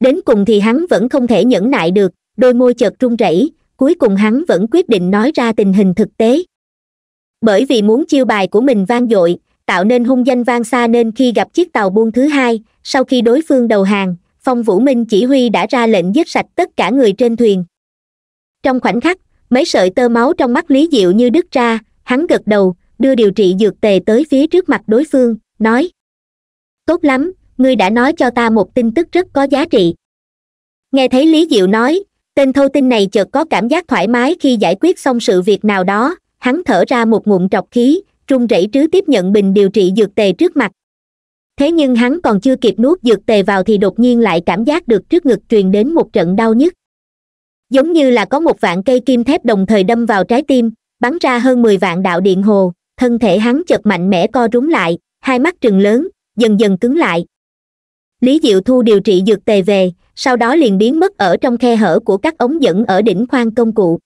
đến cùng thì hắn vẫn không thể nhẫn nại được đôi môi chợt run rẩy cuối cùng hắn vẫn quyết định nói ra tình hình thực tế bởi vì muốn chiêu bài của mình vang dội tạo nên hung danh vang xa nên khi gặp chiếc tàu buôn thứ hai sau khi đối phương đầu hàng phong vũ minh chỉ huy đã ra lệnh giết sạch tất cả người trên thuyền trong khoảnh khắc mấy sợi tơ máu trong mắt lý diệu như đứt ra hắn gật đầu đưa điều trị dược tề tới phía trước mặt đối phương nói tốt lắm ngươi đã nói cho ta một tin tức rất có giá trị nghe thấy lý diệu nói tên thâu tin này chợt có cảm giác thoải mái khi giải quyết xong sự việc nào đó hắn thở ra một ngụm trọc khí run rẩy trứ tiếp nhận bình điều trị dược tề trước mặt thế nhưng hắn còn chưa kịp nuốt dược tề vào thì đột nhiên lại cảm giác được trước ngực truyền đến một trận đau nhức giống như là có một vạn cây kim thép đồng thời đâm vào trái tim bắn ra hơn mười vạn đạo điện hồ thân thể hắn chợt mạnh mẽ co rúm lại hai mắt trừng lớn dần dần cứng lại lý diệu thu điều trị dược tề về sau đó liền biến mất ở trong khe hở của các ống dẫn ở đỉnh khoang công cụ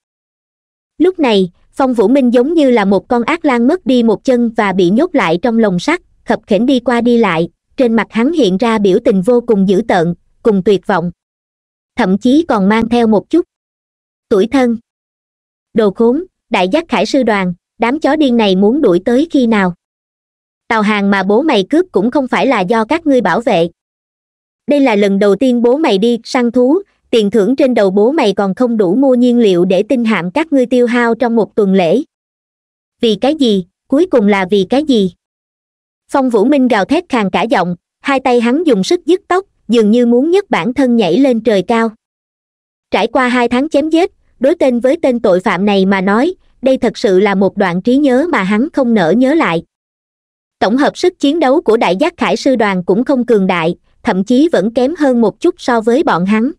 lúc này phong vũ minh giống như là một con ác lan mất đi một chân và bị nhốt lại trong lồng sắt khập khểnh đi qua đi lại trên mặt hắn hiện ra biểu tình vô cùng dữ tợn cùng tuyệt vọng thậm chí còn mang theo một chút tuổi thân đồ khốn đại giác khải sư đoàn đám chó điên này muốn đuổi tới khi nào tàu hàng mà bố mày cướp cũng không phải là do các ngươi bảo vệ đây là lần đầu tiên bố mày đi săn thú tiền thưởng trên đầu bố mày còn không đủ mua nhiên liệu để tinh hạm các ngươi tiêu hao trong một tuần lễ vì cái gì cuối cùng là vì cái gì phong vũ minh gào thét khàn cả giọng hai tay hắn dùng sức dứt tóc dường như muốn nhấc bản thân nhảy lên trời cao trải qua hai tháng chém giết đối tên với tên tội phạm này mà nói đây thật sự là một đoạn trí nhớ mà hắn không nỡ nhớ lại tổng hợp sức chiến đấu của đại giác khải sư đoàn cũng không cường đại thậm chí vẫn kém hơn một chút so với bọn hắn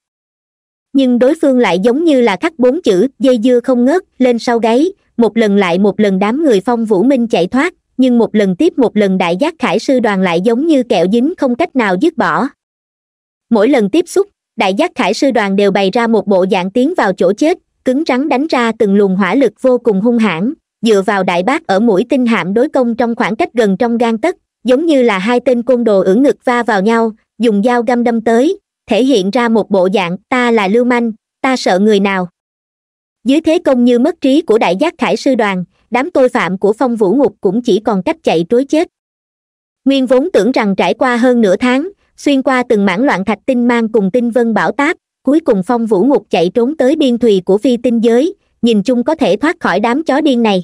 nhưng đối phương lại giống như là khắc bốn chữ dây dưa không ngớt lên sau gáy một lần lại một lần đám người phong vũ minh chạy thoát nhưng một lần tiếp một lần đại giác khải sư đoàn lại giống như kẹo dính không cách nào dứt bỏ mỗi lần tiếp xúc đại giác khải sư đoàn đều bày ra một bộ dạng tiến vào chỗ chết cứng rắn đánh ra từng luồng hỏa lực vô cùng hung hãn dựa vào đại bác ở mũi tinh hạm đối công trong khoảng cách gần trong gan tấc giống như là hai tên côn đồ ưỡn ngực va vào nhau dùng dao găm đâm tới thể hiện ra một bộ dạng ta là lưu manh ta sợ người nào dưới thế công như mất trí của đại giác khải sư đoàn đám tội phạm của phong vũ ngục cũng chỉ còn cách chạy trối chết nguyên vốn tưởng rằng trải qua hơn nửa tháng xuyên qua từng mảng loạn thạch tinh mang cùng tinh vân bảo táp cuối cùng phong vũ ngục chạy trốn tới biên thùy của phi tinh giới nhìn chung có thể thoát khỏi đám chó điên này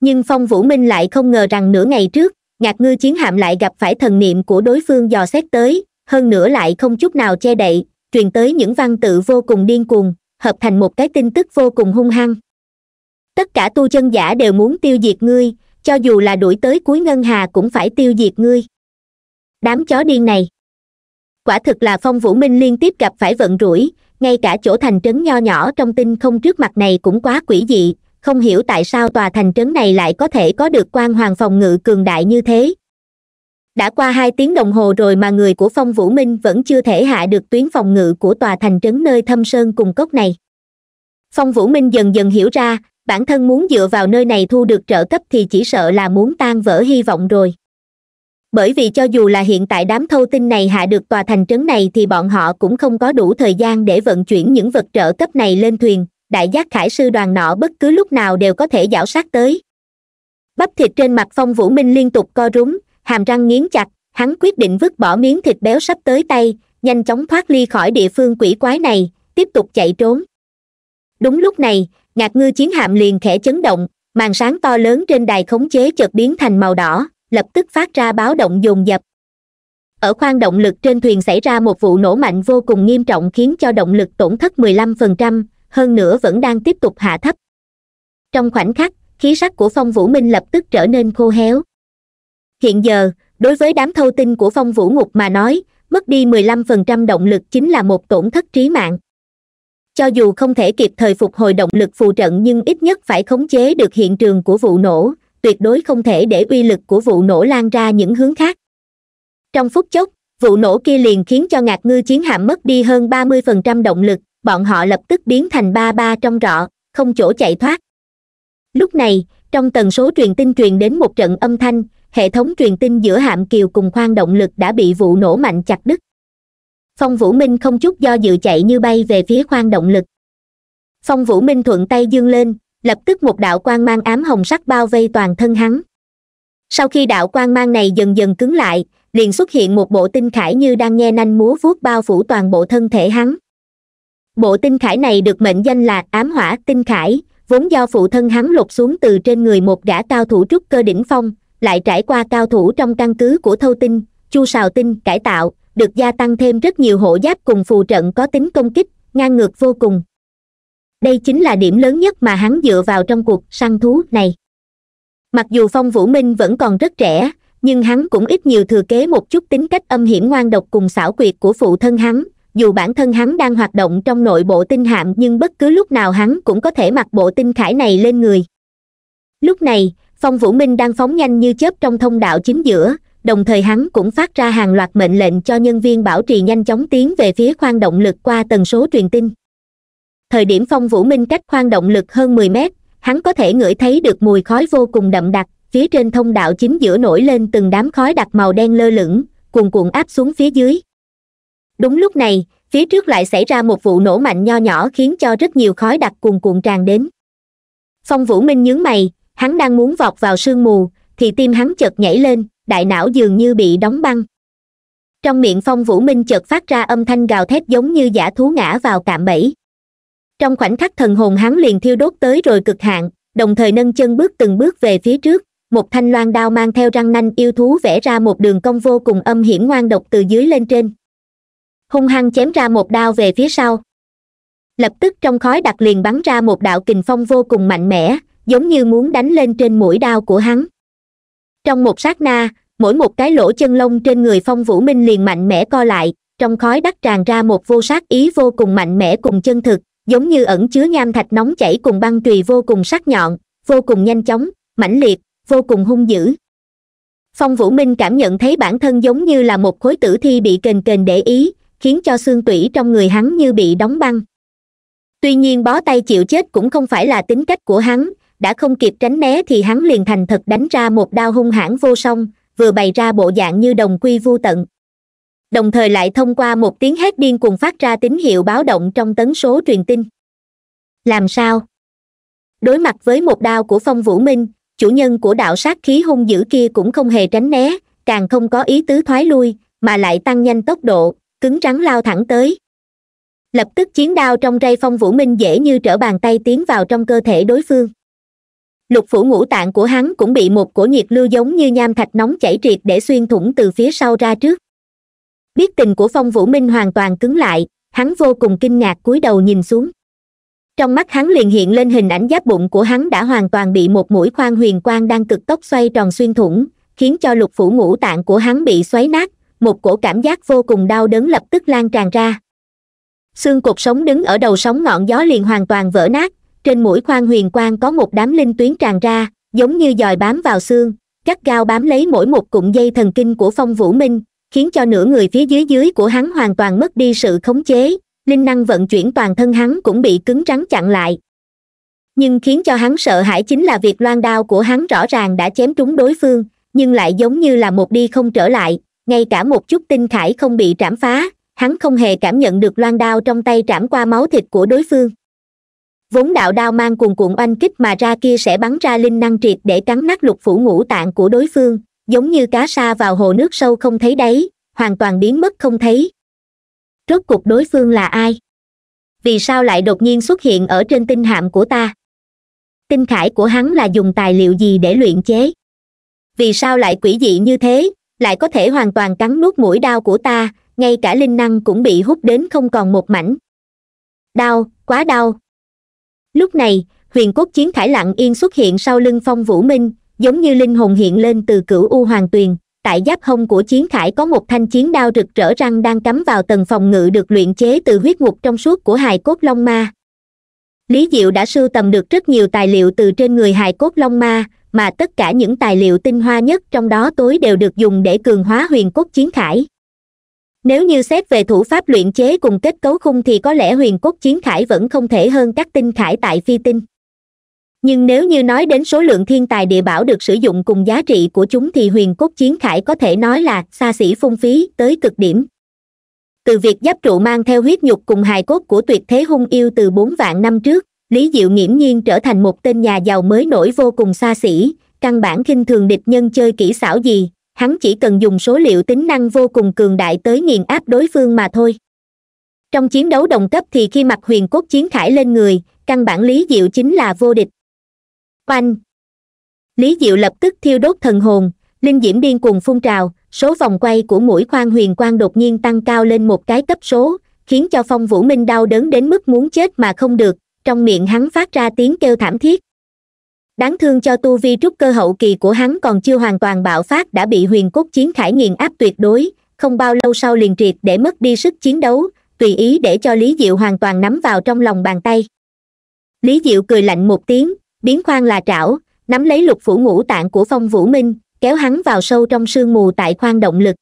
nhưng phong vũ minh lại không ngờ rằng nửa ngày trước ngạc ngư chiến hạm lại gặp phải thần niệm của đối phương dò xét tới hơn nữa lại không chút nào che đậy truyền tới những văn tự vô cùng điên cuồng hợp thành một cái tin tức vô cùng hung hăng tất cả tu chân giả đều muốn tiêu diệt ngươi cho dù là đuổi tới cuối ngân hà cũng phải tiêu diệt ngươi đám chó điên này quả thực là phong vũ minh liên tiếp gặp phải vận rủi ngay cả chỗ thành trấn nho nhỏ trong tinh không trước mặt này cũng quá quỷ dị không hiểu tại sao tòa thành trấn này lại có thể có được quan hoàng phòng ngự cường đại như thế đã qua hai tiếng đồng hồ rồi mà người của phong vũ minh vẫn chưa thể hạ được tuyến phòng ngự của tòa thành trấn nơi thâm sơn cùng cốc này phong vũ minh dần dần hiểu ra bản thân muốn dựa vào nơi này thu được trợ cấp thì chỉ sợ là muốn tan vỡ hy vọng rồi bởi vì cho dù là hiện tại đám thâu tinh này hạ được tòa thành trấn này thì bọn họ cũng không có đủ thời gian để vận chuyển những vật trợ cấp này lên thuyền đại giác khải sư đoàn nọ bất cứ lúc nào đều có thể g sát tới bắp thịt trên mặt phong vũ minh liên tục co rúm hàm răng nghiến chặt hắn quyết định vứt bỏ miếng thịt béo sắp tới tay nhanh chóng thoát ly khỏi địa phương quỷ quái này tiếp tục chạy trốn đúng lúc này ngạc ngư chiến hạm liền khẽ chấn động màn sáng to lớn trên đài khống chế chợt biến thành màu đỏ lập tức phát ra báo động dồn dập ở khoang động lực trên thuyền xảy ra một vụ nổ mạnh vô cùng nghiêm trọng khiến cho động lực tổn thất 15%, hơn nữa vẫn đang tiếp tục hạ thấp trong khoảnh khắc khí sắc của phong vũ minh lập tức trở nên khô héo hiện giờ đối với đám thâu tinh của phong vũ ngục mà nói mất đi mười lăm phần trăm động lực chính là một tổn thất trí mạng cho dù không thể kịp thời phục hồi động lực phù trận nhưng ít nhất phải khống chế được hiện trường của vụ nổ tuyệt đối không thể để uy lực của vụ nổ lan ra những hướng khác trong phút chốc vụ nổ kia liền khiến cho ngạc ngư chiến hạm mất đi hơn ba mươi phần trăm động lực bọn họ lập tức biến thành ba ba trong rọ không chỗ chạy thoát lúc này trong tần số truyền tin truyền đến một trận âm thanh hệ thống truyền tin giữa hạm kiều cùng khoang động lực đã bị vụ nổ mạnh chặt đứt phong vũ minh không chút do dự chạy như bay về phía khoang động lực phong vũ minh thuận tay dương lên lập tức một đạo quang mang ám hồng sắc bao vây toàn thân hắn sau khi đạo quang mang này dần dần cứng lại liền xuất hiện một bộ tinh khải như đang nghe nanh múa vuốt bao phủ toàn bộ thân thể hắn bộ tinh khải này được mệnh danh là ám hỏa tinh khải vốn do phụ thân hắn lột xuống từ trên người một gã cao thủ trúc cơ đỉnh phong lại trải qua cao thủ trong căn cứ của thâu tinh chu sào tinh cải tạo được gia tăng thêm rất nhiều hộ giáp cùng phù trận có tính công kích ngang ngược vô cùng đây chính là điểm lớn nhất mà hắn dựa vào trong cuộc săn thú này mặc dù phong vũ minh vẫn còn rất trẻ nhưng hắn cũng ít nhiều thừa kế một chút tính cách âm hiểm ngoan độc cùng xảo quyệt của phụ thân hắn dù bản thân hắn đang hoạt động trong nội bộ tinh hạm nhưng bất cứ lúc nào hắn cũng có thể mặc bộ tinh khải này lên người lúc này phong vũ minh đang phóng nhanh như chớp trong thông đạo chính giữa đồng thời hắn cũng phát ra hàng loạt mệnh lệnh cho nhân viên bảo trì nhanh chóng tiến về phía khoang động lực qua tần số truyền tin thời điểm phong vũ minh cách khoang động lực hơn mười mét hắn có thể ngửi thấy được mùi khói vô cùng đậm đặc phía trên thông đạo chính giữa nổi lên từng đám khói đặc màu đen lơ lửng cuồn cuộn áp xuống phía dưới đúng lúc này phía trước lại xảy ra một vụ nổ mạnh nho nhỏ khiến cho rất nhiều khói đặc cuồn cuộn tràn đến phong vũ minh nhướng mày hắn đang muốn vọt vào sương mù thì tim hắn chợt nhảy lên đại não dường như bị đóng băng trong miệng phong vũ minh chợt phát ra âm thanh gào thét giống như giả thú ngã vào cạm bẫy trong khoảnh khắc thần hồn hắn liền thiêu đốt tới rồi cực hạn đồng thời nâng chân bước từng bước về phía trước một thanh loan đao mang theo răng nanh yêu thú vẽ ra một đường cong vô cùng âm hiểm ngoan độc từ dưới lên trên hung hăng chém ra một đao về phía sau lập tức trong khói đặc liền bắn ra một đạo kình phong vô cùng mạnh mẽ giống như muốn đánh lên trên mũi đao của hắn trong một sát na mỗi một cái lỗ chân lông trên người phong vũ minh liền mạnh mẽ co lại trong khói đắt tràn ra một vô sát ý vô cùng mạnh mẽ cùng chân thực giống như ẩn chứa nham thạch nóng chảy cùng băng trùy vô cùng sắc nhọn vô cùng nhanh chóng mãnh liệt vô cùng hung dữ phong vũ minh cảm nhận thấy bản thân giống như là một khối tử thi bị kềnh kềnh để ý khiến cho xương tủy trong người hắn như bị đóng băng tuy nhiên bó tay chịu chết cũng không phải là tính cách của hắn đã không kịp tránh né thì hắn liền thành thật đánh ra một đao hung hãn vô song vừa bày ra bộ dạng như đồng quy vu tận đồng thời lại thông qua một tiếng hét điên cùng phát ra tín hiệu báo động trong tấn số truyền tin làm sao đối mặt với một đao của phong vũ minh chủ nhân của đạo sát khí hung dữ kia cũng không hề tránh né càng không có ý tứ thoái lui mà lại tăng nhanh tốc độ cứng rắn lao thẳng tới lập tức chiến đao trong tay phong vũ minh dễ như trở bàn tay tiến vào trong cơ thể đối phương lục phủ ngũ tạng của hắn cũng bị một cổ nhiệt lưu giống như nham thạch nóng chảy triệt để xuyên thủng từ phía sau ra trước biết tình của phong vũ minh hoàn toàn cứng lại hắn vô cùng kinh ngạc cúi đầu nhìn xuống trong mắt hắn liền hiện lên hình ảnh giáp bụng của hắn đã hoàn toàn bị một mũi khoan huyền quang đang cực tốc xoay tròn xuyên thủng khiến cho lục phủ ngũ tạng của hắn bị xoáy nát một cổ cảm giác vô cùng đau đớn lập tức lan tràn ra xương cột sống đứng ở đầu sóng ngọn gió liền hoàn toàn vỡ nát trên mũi khoan huyền quang có một đám linh tuyến tràn ra giống như dòi bám vào xương gắt gao bám lấy mỗi một cụm dây thần kinh của phong vũ minh khiến cho nửa người phía dưới dưới của hắn hoàn toàn mất đi sự khống chế linh năng vận chuyển toàn thân hắn cũng bị cứng rắn chặn lại nhưng khiến cho hắn sợ hãi chính là việc loan đao của hắn rõ ràng đã chém trúng đối phương nhưng lại giống như là một đi không trở lại ngay cả một chút tinh khải không bị trảm phá hắn không hề cảm nhận được loan đao trong tay trảm qua máu thịt của đối phương vốn đạo đao mang cuồn cuộn oanh kích mà ra kia sẽ bắn ra linh năng triệt để cắn nát lục phủ ngũ tạng của đối phương giống như cá sa vào hồ nước sâu không thấy đáy hoàn toàn biến mất không thấy rốt cuộc đối phương là ai vì sao lại đột nhiên xuất hiện ở trên tinh hạm của ta tinh khải của hắn là dùng tài liệu gì để luyện chế vì sao lại quỷ dị như thế lại có thể hoàn toàn cắn nuốt mũi đau của ta ngay cả linh năng cũng bị hút đến không còn một mảnh đau quá đau lúc này huyền cốt chiến khải lặng yên xuất hiện sau lưng phong vũ minh giống như linh hồn hiện lên từ cửu u hoàng tuyền tại giáp hông của chiến khải có một thanh chiến đao rực rỡ răng đang cắm vào tầng phòng ngự được luyện chế từ huyết ngục trong suốt của hài cốt long ma lý diệu đã sưu tầm được rất nhiều tài liệu từ trên người hài cốt long ma mà tất cả những tài liệu tinh hoa nhất trong đó tối đều được dùng để cường hóa huyền cốt chiến khải nếu như xét về thủ pháp luyện chế cùng kết cấu khung thì có lẽ huyền cốt chiến khải vẫn không thể hơn các tinh khải tại phi tinh nhưng nếu như nói đến số lượng thiên tài địa bảo được sử dụng cùng giá trị của chúng thì huyền cốt chiến khải có thể nói là xa xỉ phung phí tới cực điểm từ việc giáp trụ mang theo huyết nhục cùng hài cốt của tuyệt thế hung yêu từ bốn vạn năm trước Lý Diệu nghiễm nhiên trở thành một tên nhà giàu mới nổi vô cùng xa xỉ, căn bản khinh thường địch nhân chơi kỹ xảo gì, hắn chỉ cần dùng số liệu tính năng vô cùng cường đại tới nghiền áp đối phương mà thôi. Trong chiến đấu đồng cấp thì khi mặc huyền cốt chiến khải lên người, căn bản Lý Diệu chính là vô địch. Oanh! Lý Diệu lập tức thiêu đốt thần hồn, linh diễm điên cuồng phun trào, số vòng quay của mũi khoan huyền quang đột nhiên tăng cao lên một cái cấp số, khiến cho phong vũ minh đau đớn đến mức muốn chết mà không được, trong miệng hắn phát ra tiếng kêu thảm thiết đáng thương cho tu vi trúc cơ hậu kỳ của hắn còn chưa hoàn toàn bạo phát đã bị huyền cốt chiến khải nghiền áp tuyệt đối không bao lâu sau liền triệt để mất đi sức chiến đấu tùy ý để cho lý diệu hoàn toàn nắm vào trong lòng bàn tay lý diệu cười lạnh một tiếng biến khoan là trảo nắm lấy lục phủ ngũ tạng của phong vũ minh kéo hắn vào sâu trong sương mù tại khoang động lực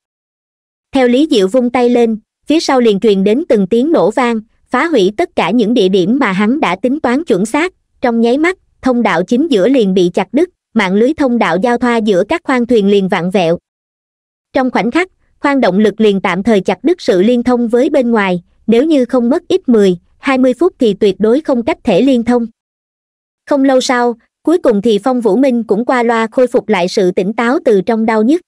theo lý diệu vung tay lên phía sau liền truyền đến từng tiếng nổ vang phá hủy tất cả những địa điểm mà hắn đã tính toán chuẩn xác trong nháy mắt thông đạo chính giữa liền bị chặt đứt mạng lưới thông đạo giao thoa giữa các khoang thuyền liền vặn vẹo trong khoảnh khắc khoang động lực liền tạm thời chặt đứt sự liên thông với bên ngoài nếu như không mất ít mười hai mươi phút thì tuyệt đối không cách thể liên thông không lâu sau cuối cùng thì phong vũ minh cũng qua loa khôi phục lại sự tỉnh táo từ trong đau nhức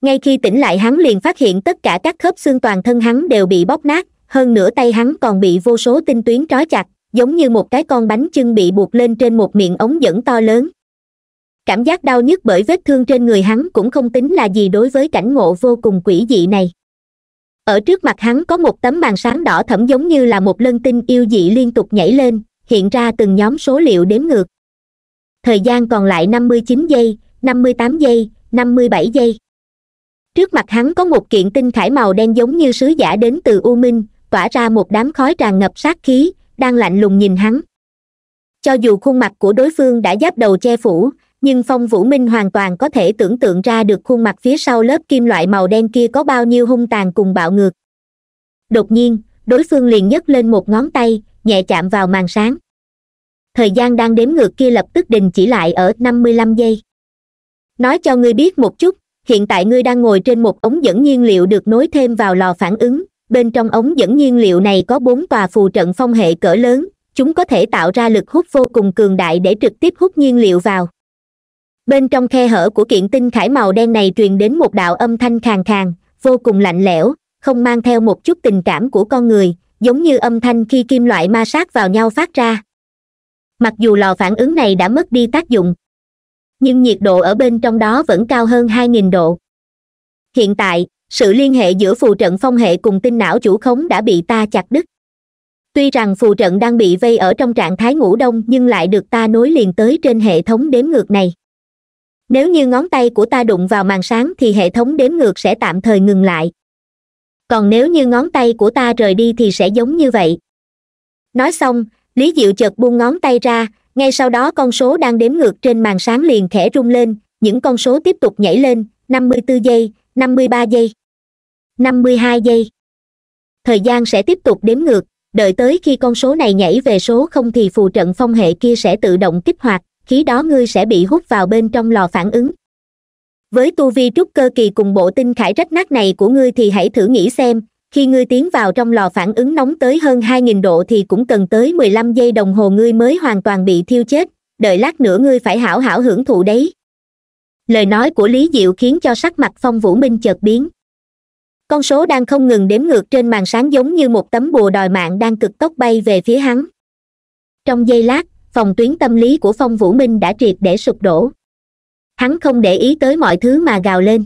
ngay khi tỉnh lại hắn liền phát hiện tất cả các khớp xương toàn thân hắn đều bị bóp nát hơn nữa tay hắn còn bị vô số tinh tuyến trói chặt giống như một cái con bánh chưng bị buộc lên trên một miệng ống dẫn to lớn cảm giác đau nhức bởi vết thương trên người hắn cũng không tính là gì đối với cảnh ngộ vô cùng quỷ dị này ở trước mặt hắn có một tấm màn sáng đỏ thẫm giống như là một lân tinh yêu dị liên tục nhảy lên hiện ra từng nhóm số liệu đếm ngược thời gian còn lại năm mươi chín giây năm mươi tám giây năm mươi bảy giây trước mặt hắn có một kiện tinh khải màu đen giống như sứ giả đến từ u minh tỏa ra một đám khói tràn ngập sát khí đang lạnh lùng nhìn hắn cho dù khuôn mặt của đối phương đã giáp đầu che phủ nhưng phong vũ minh hoàn toàn có thể tưởng tượng ra được khuôn mặt phía sau lớp kim loại màu đen kia có bao nhiêu hung tàn cùng bạo ngược đột nhiên đối phương liền nhấc lên một ngón tay nhẹ chạm vào màn sáng thời gian đang đếm ngược kia lập tức đình chỉ lại ở năm mươi lăm giây nói cho ngươi biết một chút hiện tại ngươi đang ngồi trên một ống dẫn nhiên liệu được nối thêm vào lò phản ứng bên trong ống dẫn nhiên liệu này có bốn tòa phù trận phong hệ cỡ lớn chúng có thể tạo ra lực hút vô cùng cường đại để trực tiếp hút nhiên liệu vào bên trong khe hở của kiện tinh khải màu đen này truyền đến một đạo âm thanh khàn khàn vô cùng lạnh lẽo không mang theo một chút tình cảm của con người giống như âm thanh khi kim loại ma sát vào nhau phát ra mặc dù lò phản ứng này đã mất đi tác dụng nhưng nhiệt độ ở bên trong đó vẫn cao hơn 2.000 độ hiện tại sự liên hệ giữa phù trận phong hệ cùng tinh não chủ khống đã bị ta chặt đứt tuy rằng phù trận đang bị vây ở trong trạng thái ngủ đông nhưng lại được ta nối liền tới trên hệ thống đếm ngược này nếu như ngón tay của ta đụng vào màn sáng thì hệ thống đếm ngược sẽ tạm thời ngừng lại còn nếu như ngón tay của ta rời đi thì sẽ giống như vậy nói xong lý diệu chợt buông ngón tay ra ngay sau đó con số đang đếm ngược trên màn sáng liền khẽ rung lên những con số tiếp tục nhảy lên 54 giây 53 giây năm mươi hai giây thời gian sẽ tiếp tục đếm ngược đợi tới khi con số này nhảy về số không thì phù trận phong hệ kia sẽ tự động kích hoạt khí đó ngươi sẽ bị hút vào bên trong lò phản ứng với tu vi trúc cơ kỳ cùng bộ tinh khải rách nát này của ngươi thì hãy thử nghĩ xem khi ngươi tiến vào trong lò phản ứng nóng tới hơn 2.000 độ thì cũng cần tới 15 giây đồng hồ ngươi mới hoàn toàn bị thiêu chết đợi lát nữa ngươi phải hảo hảo hưởng thụ đấy lời nói của lý diệu khiến cho sắc mặt phong vũ minh chợt biến con số đang không ngừng đếm ngược trên màn sáng giống như một tấm bùa đòi mạng đang cực tốc bay về phía hắn trong giây lát phòng tuyến tâm lý của phong vũ minh đã triệt để sụp đổ hắn không để ý tới mọi thứ mà gào lên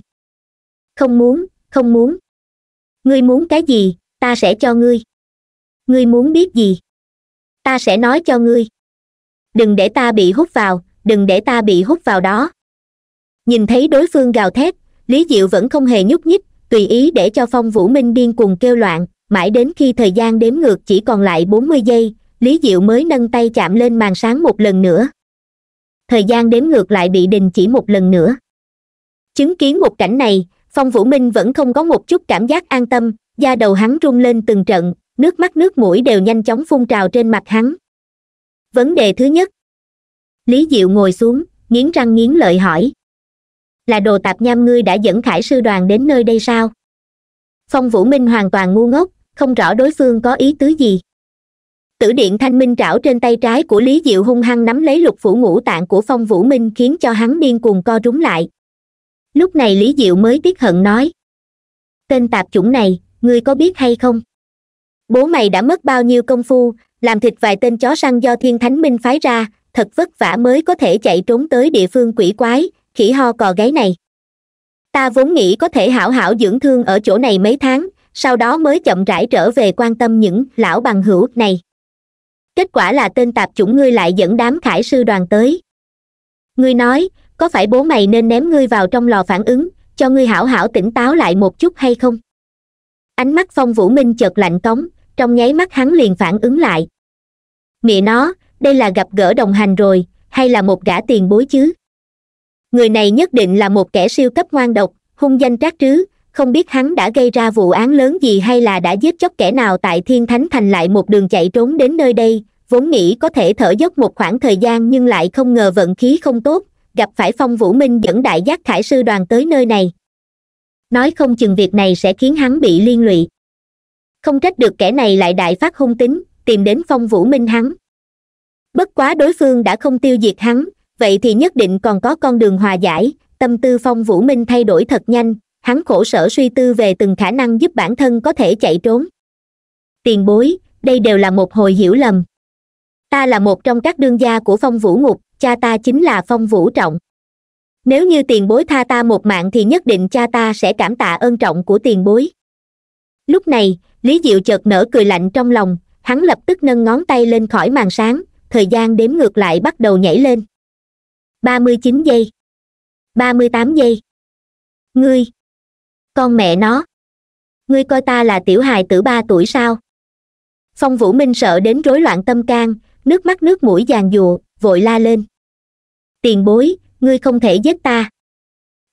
không muốn không muốn ngươi muốn cái gì ta sẽ cho ngươi ngươi muốn biết gì ta sẽ nói cho ngươi đừng để ta bị hút vào đừng để ta bị hút vào đó nhìn thấy đối phương gào thét lý diệu vẫn không hề nhúc nhích tùy ý để cho phong vũ minh điên cuồng kêu loạn mãi đến khi thời gian đếm ngược chỉ còn lại bốn mươi giây lý diệu mới nâng tay chạm lên màn sáng một lần nữa thời gian đếm ngược lại bị đình chỉ một lần nữa chứng kiến một cảnh này phong vũ minh vẫn không có một chút cảm giác an tâm da đầu hắn rung lên từng trận nước mắt nước mũi đều nhanh chóng phun trào trên mặt hắn vấn đề thứ nhất lý diệu ngồi xuống nghiến răng nghiến lợi hỏi là đồ tạp nham ngươi đã dẫn khải sư đoàn đến nơi đây sao phong vũ minh hoàn toàn ngu ngốc không rõ đối phương có ý tứ gì tử điện thanh minh trảo trên tay trái của lý diệu hung hăng nắm lấy lục phủ ngũ tạng của phong vũ minh khiến cho hắn điên cuồng co rúm lại lúc này lý diệu mới tiếc hận nói tên tạp chủng này ngươi có biết hay không bố mày đã mất bao nhiêu công phu làm thịt vài tên chó săn do thiên thánh minh phái ra thật vất vả mới có thể chạy trốn tới địa phương quỷ quái khỉ ho cò gáy này ta vốn nghĩ có thể hảo hảo dưỡng thương ở chỗ này mấy tháng sau đó mới chậm rãi trở về quan tâm những lão bằng hữu này kết quả là tên tạp chủng ngươi lại dẫn đám khải sư đoàn tới ngươi nói có phải bố mày nên ném ngươi vào trong lò phản ứng cho ngươi hảo hảo tỉnh táo lại một chút hay không ánh mắt phong vũ minh chợt lạnh cống trong nháy mắt hắn liền phản ứng lại mẹ nó đây là gặp gỡ đồng hành rồi hay là một gã tiền bối chứ người này nhất định là một kẻ siêu cấp ngoan độc hung danh trác trứ không biết hắn đã gây ra vụ án lớn gì hay là đã giết chóc kẻ nào tại thiên thánh thành lại một đường chạy trốn đến nơi đây vốn nghĩ có thể thở dốc một khoảng thời gian nhưng lại không ngờ vận khí không tốt gặp phải phong vũ minh dẫn đại giác khải sư đoàn tới nơi này nói không chừng việc này sẽ khiến hắn bị liên lụy không trách được kẻ này lại đại phát hung tính tìm đến phong vũ minh hắn bất quá đối phương đã không tiêu diệt hắn vậy thì nhất định còn có con đường hòa giải tâm tư phong vũ minh thay đổi thật nhanh hắn khổ sở suy tư về từng khả năng giúp bản thân có thể chạy trốn tiền bối đây đều là một hồi hiểu lầm ta là một trong các đương gia của phong vũ ngục cha ta chính là phong vũ trọng nếu như tiền bối tha ta một mạng thì nhất định cha ta sẽ cảm tạ ơn trọng của tiền bối lúc này lý diệu chợt nở cười lạnh trong lòng hắn lập tức nâng ngón tay lên khỏi màn sáng thời gian đếm ngược lại bắt đầu nhảy lên 39 giây 38 giây ngươi con mẹ nó ngươi coi ta là tiểu hài tử ba tuổi sao phong vũ minh sợ đến rối loạn tâm can nước mắt nước mũi giàn giụa vội la lên tiền bối ngươi không thể giết ta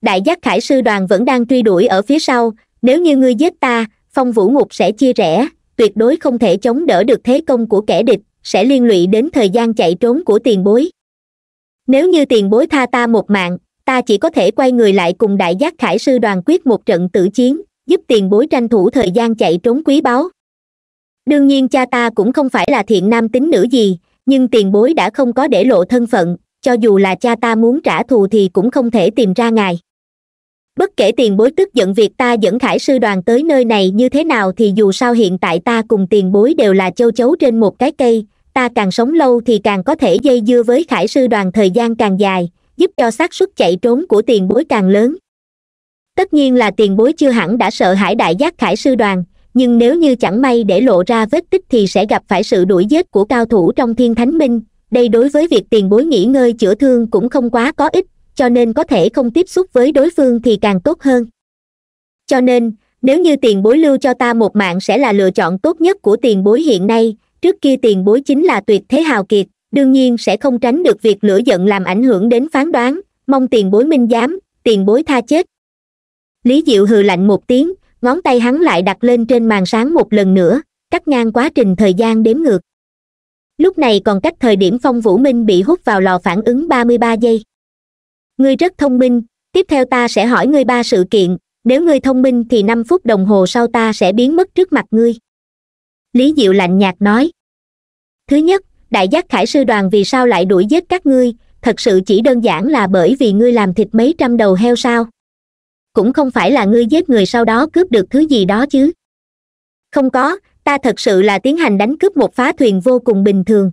đại giác khải sư đoàn vẫn đang truy đuổi ở phía sau nếu như ngươi giết ta phong vũ ngục sẽ chia rẽ tuyệt đối không thể chống đỡ được thế công của kẻ địch sẽ liên lụy đến thời gian chạy trốn của tiền bối nếu như tiền bối tha ta một mạng ta chỉ có thể quay người lại cùng đại giác khải sư đoàn quyết một trận tử chiến giúp tiền bối tranh thủ thời gian chạy trốn quý báu đương nhiên cha ta cũng không phải là thiện nam tính nữ gì nhưng tiền bối đã không có để lộ thân phận cho dù là cha ta muốn trả thù thì cũng không thể tìm ra ngài bất kể tiền bối tức giận việc ta dẫn khải sư đoàn tới nơi này như thế nào thì dù sao hiện tại ta cùng tiền bối đều là châu chấu trên một cái cây ta càng sống lâu thì càng có thể dây dưa với khải sư đoàn thời gian càng dài giúp cho xác suất chạy trốn của tiền bối càng lớn tất nhiên là tiền bối chưa hẳn đã sợ hãi đại giác khải sư đoàn nhưng nếu như chẳng may để lộ ra vết tích thì sẽ gặp phải sự đuổi giết của cao thủ trong thiên thánh minh đây đối với việc tiền bối nghỉ ngơi chữa thương cũng không quá có ích cho nên có thể không tiếp xúc với đối phương thì càng tốt hơn cho nên nếu như tiền bối lưu cho ta một mạng sẽ là lựa chọn tốt nhất của tiền bối hiện nay trước kia tiền bối chính là tuyệt thế hào kiệt đương nhiên sẽ không tránh được việc lửa giận làm ảnh hưởng đến phán đoán mong tiền bối minh giám tiền bối tha chết lý diệu hừ lạnh một tiếng ngón tay hắn lại đặt lên trên màn sáng một lần nữa cắt ngang quá trình thời gian đếm ngược lúc này còn cách thời điểm phong vũ minh bị hút vào lò phản ứng ba mươi ba giây ngươi rất thông minh tiếp theo ta sẽ hỏi ngươi ba sự kiện nếu ngươi thông minh thì năm phút đồng hồ sau ta sẽ biến mất trước mặt ngươi lý diệu lạnh nhạt nói thứ nhất đại giác khải sư đoàn vì sao lại đuổi giết các ngươi thật sự chỉ đơn giản là bởi vì ngươi làm thịt mấy trăm đầu heo sao cũng không phải là ngươi giết người sau đó cướp được thứ gì đó chứ không có ta thật sự là tiến hành đánh cướp một phá thuyền vô cùng bình thường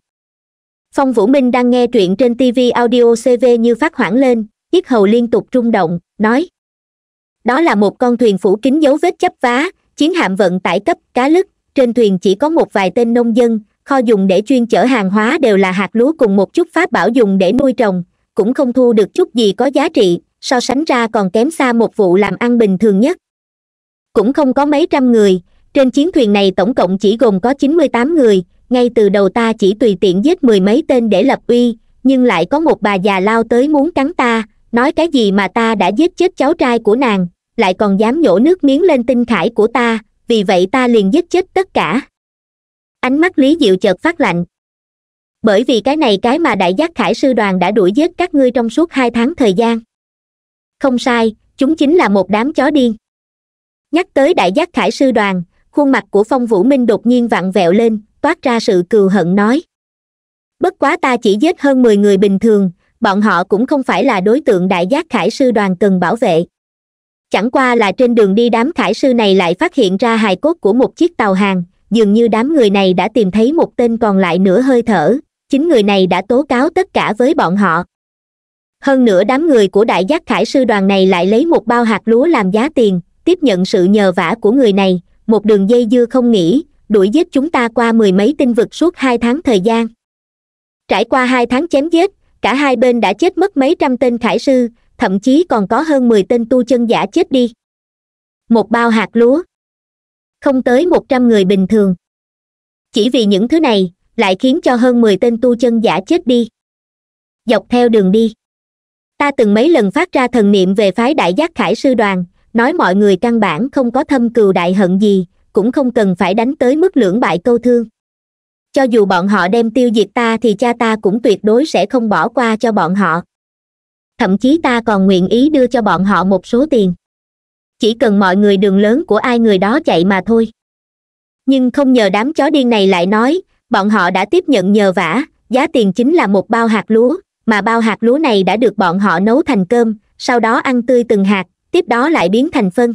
phong vũ minh đang nghe truyện trên tv audio cv như phát hoảng lên yết hầu liên tục rung động nói đó là một con thuyền phủ kính dấu vết chấp vá chiến hạm vận tải cấp cá lứt trên thuyền chỉ có một vài tên nông dân kho dùng để chuyên chở hàng hóa đều là hạt lúa cùng một chút pháp bảo dùng để nuôi trồng cũng không thu được chút gì có giá trị so sánh ra còn kém xa một vụ làm ăn bình thường nhất cũng không có mấy trăm người trên chiến thuyền này tổng cộng chỉ gồm có chín mươi tám người ngay từ đầu ta chỉ tùy tiện giết mười mấy tên để lập uy nhưng lại có một bà già lao tới muốn cắn ta nói cái gì mà ta đã giết chết cháu trai của nàng lại còn dám nhổ nước miếng lên tinh khải của ta vì vậy ta liền giết chết tất cả ánh mắt lý diệu chợt phát lạnh bởi vì cái này cái mà đại giác khải sư đoàn đã đuổi giết các ngươi trong suốt hai tháng thời gian không sai chúng chính là một đám chó điên nhắc tới đại giác khải sư đoàn khuôn mặt của phong vũ minh đột nhiên vặn vẹo lên toát ra sự cừu hận nói bất quá ta chỉ giết hơn mười người bình thường bọn họ cũng không phải là đối tượng đại giác khải sư đoàn cần bảo vệ chẳng qua là trên đường đi đám khải sư này lại phát hiện ra hài cốt của một chiếc tàu hàng dường như đám người này đã tìm thấy một tên còn lại nửa hơi thở chính người này đã tố cáo tất cả với bọn họ hơn nữa đám người của đại giác khải sư đoàn này lại lấy một bao hạt lúa làm giá tiền tiếp nhận sự nhờ vả của người này một đường dây dưa không nghỉ đuổi giết chúng ta qua mười mấy tinh vực suốt hai tháng thời gian trải qua hai tháng chém giết cả hai bên đã chết mất mấy trăm tên khải sư thậm chí còn có hơn mười tên tu chân giả chết đi một bao hạt lúa không tới một trăm người bình thường chỉ vì những thứ này lại khiến cho hơn mười tên tu chân giả chết đi dọc theo đường đi ta từng mấy lần phát ra thần niệm về phái đại giác khải sư đoàn nói mọi người căn bản không có thâm cừu đại hận gì cũng không cần phải đánh tới mức lưỡng bại câu thương cho dù bọn họ đem tiêu diệt ta thì cha ta cũng tuyệt đối sẽ không bỏ qua cho bọn họ thậm chí ta còn nguyện ý đưa cho bọn họ một số tiền chỉ cần mọi người đường lớn của ai người đó chạy mà thôi nhưng không nhờ đám chó điên này lại nói bọn họ đã tiếp nhận nhờ vả giá tiền chính là một bao hạt lúa mà bao hạt lúa này đã được bọn họ nấu thành cơm sau đó ăn tươi từng hạt tiếp đó lại biến thành phân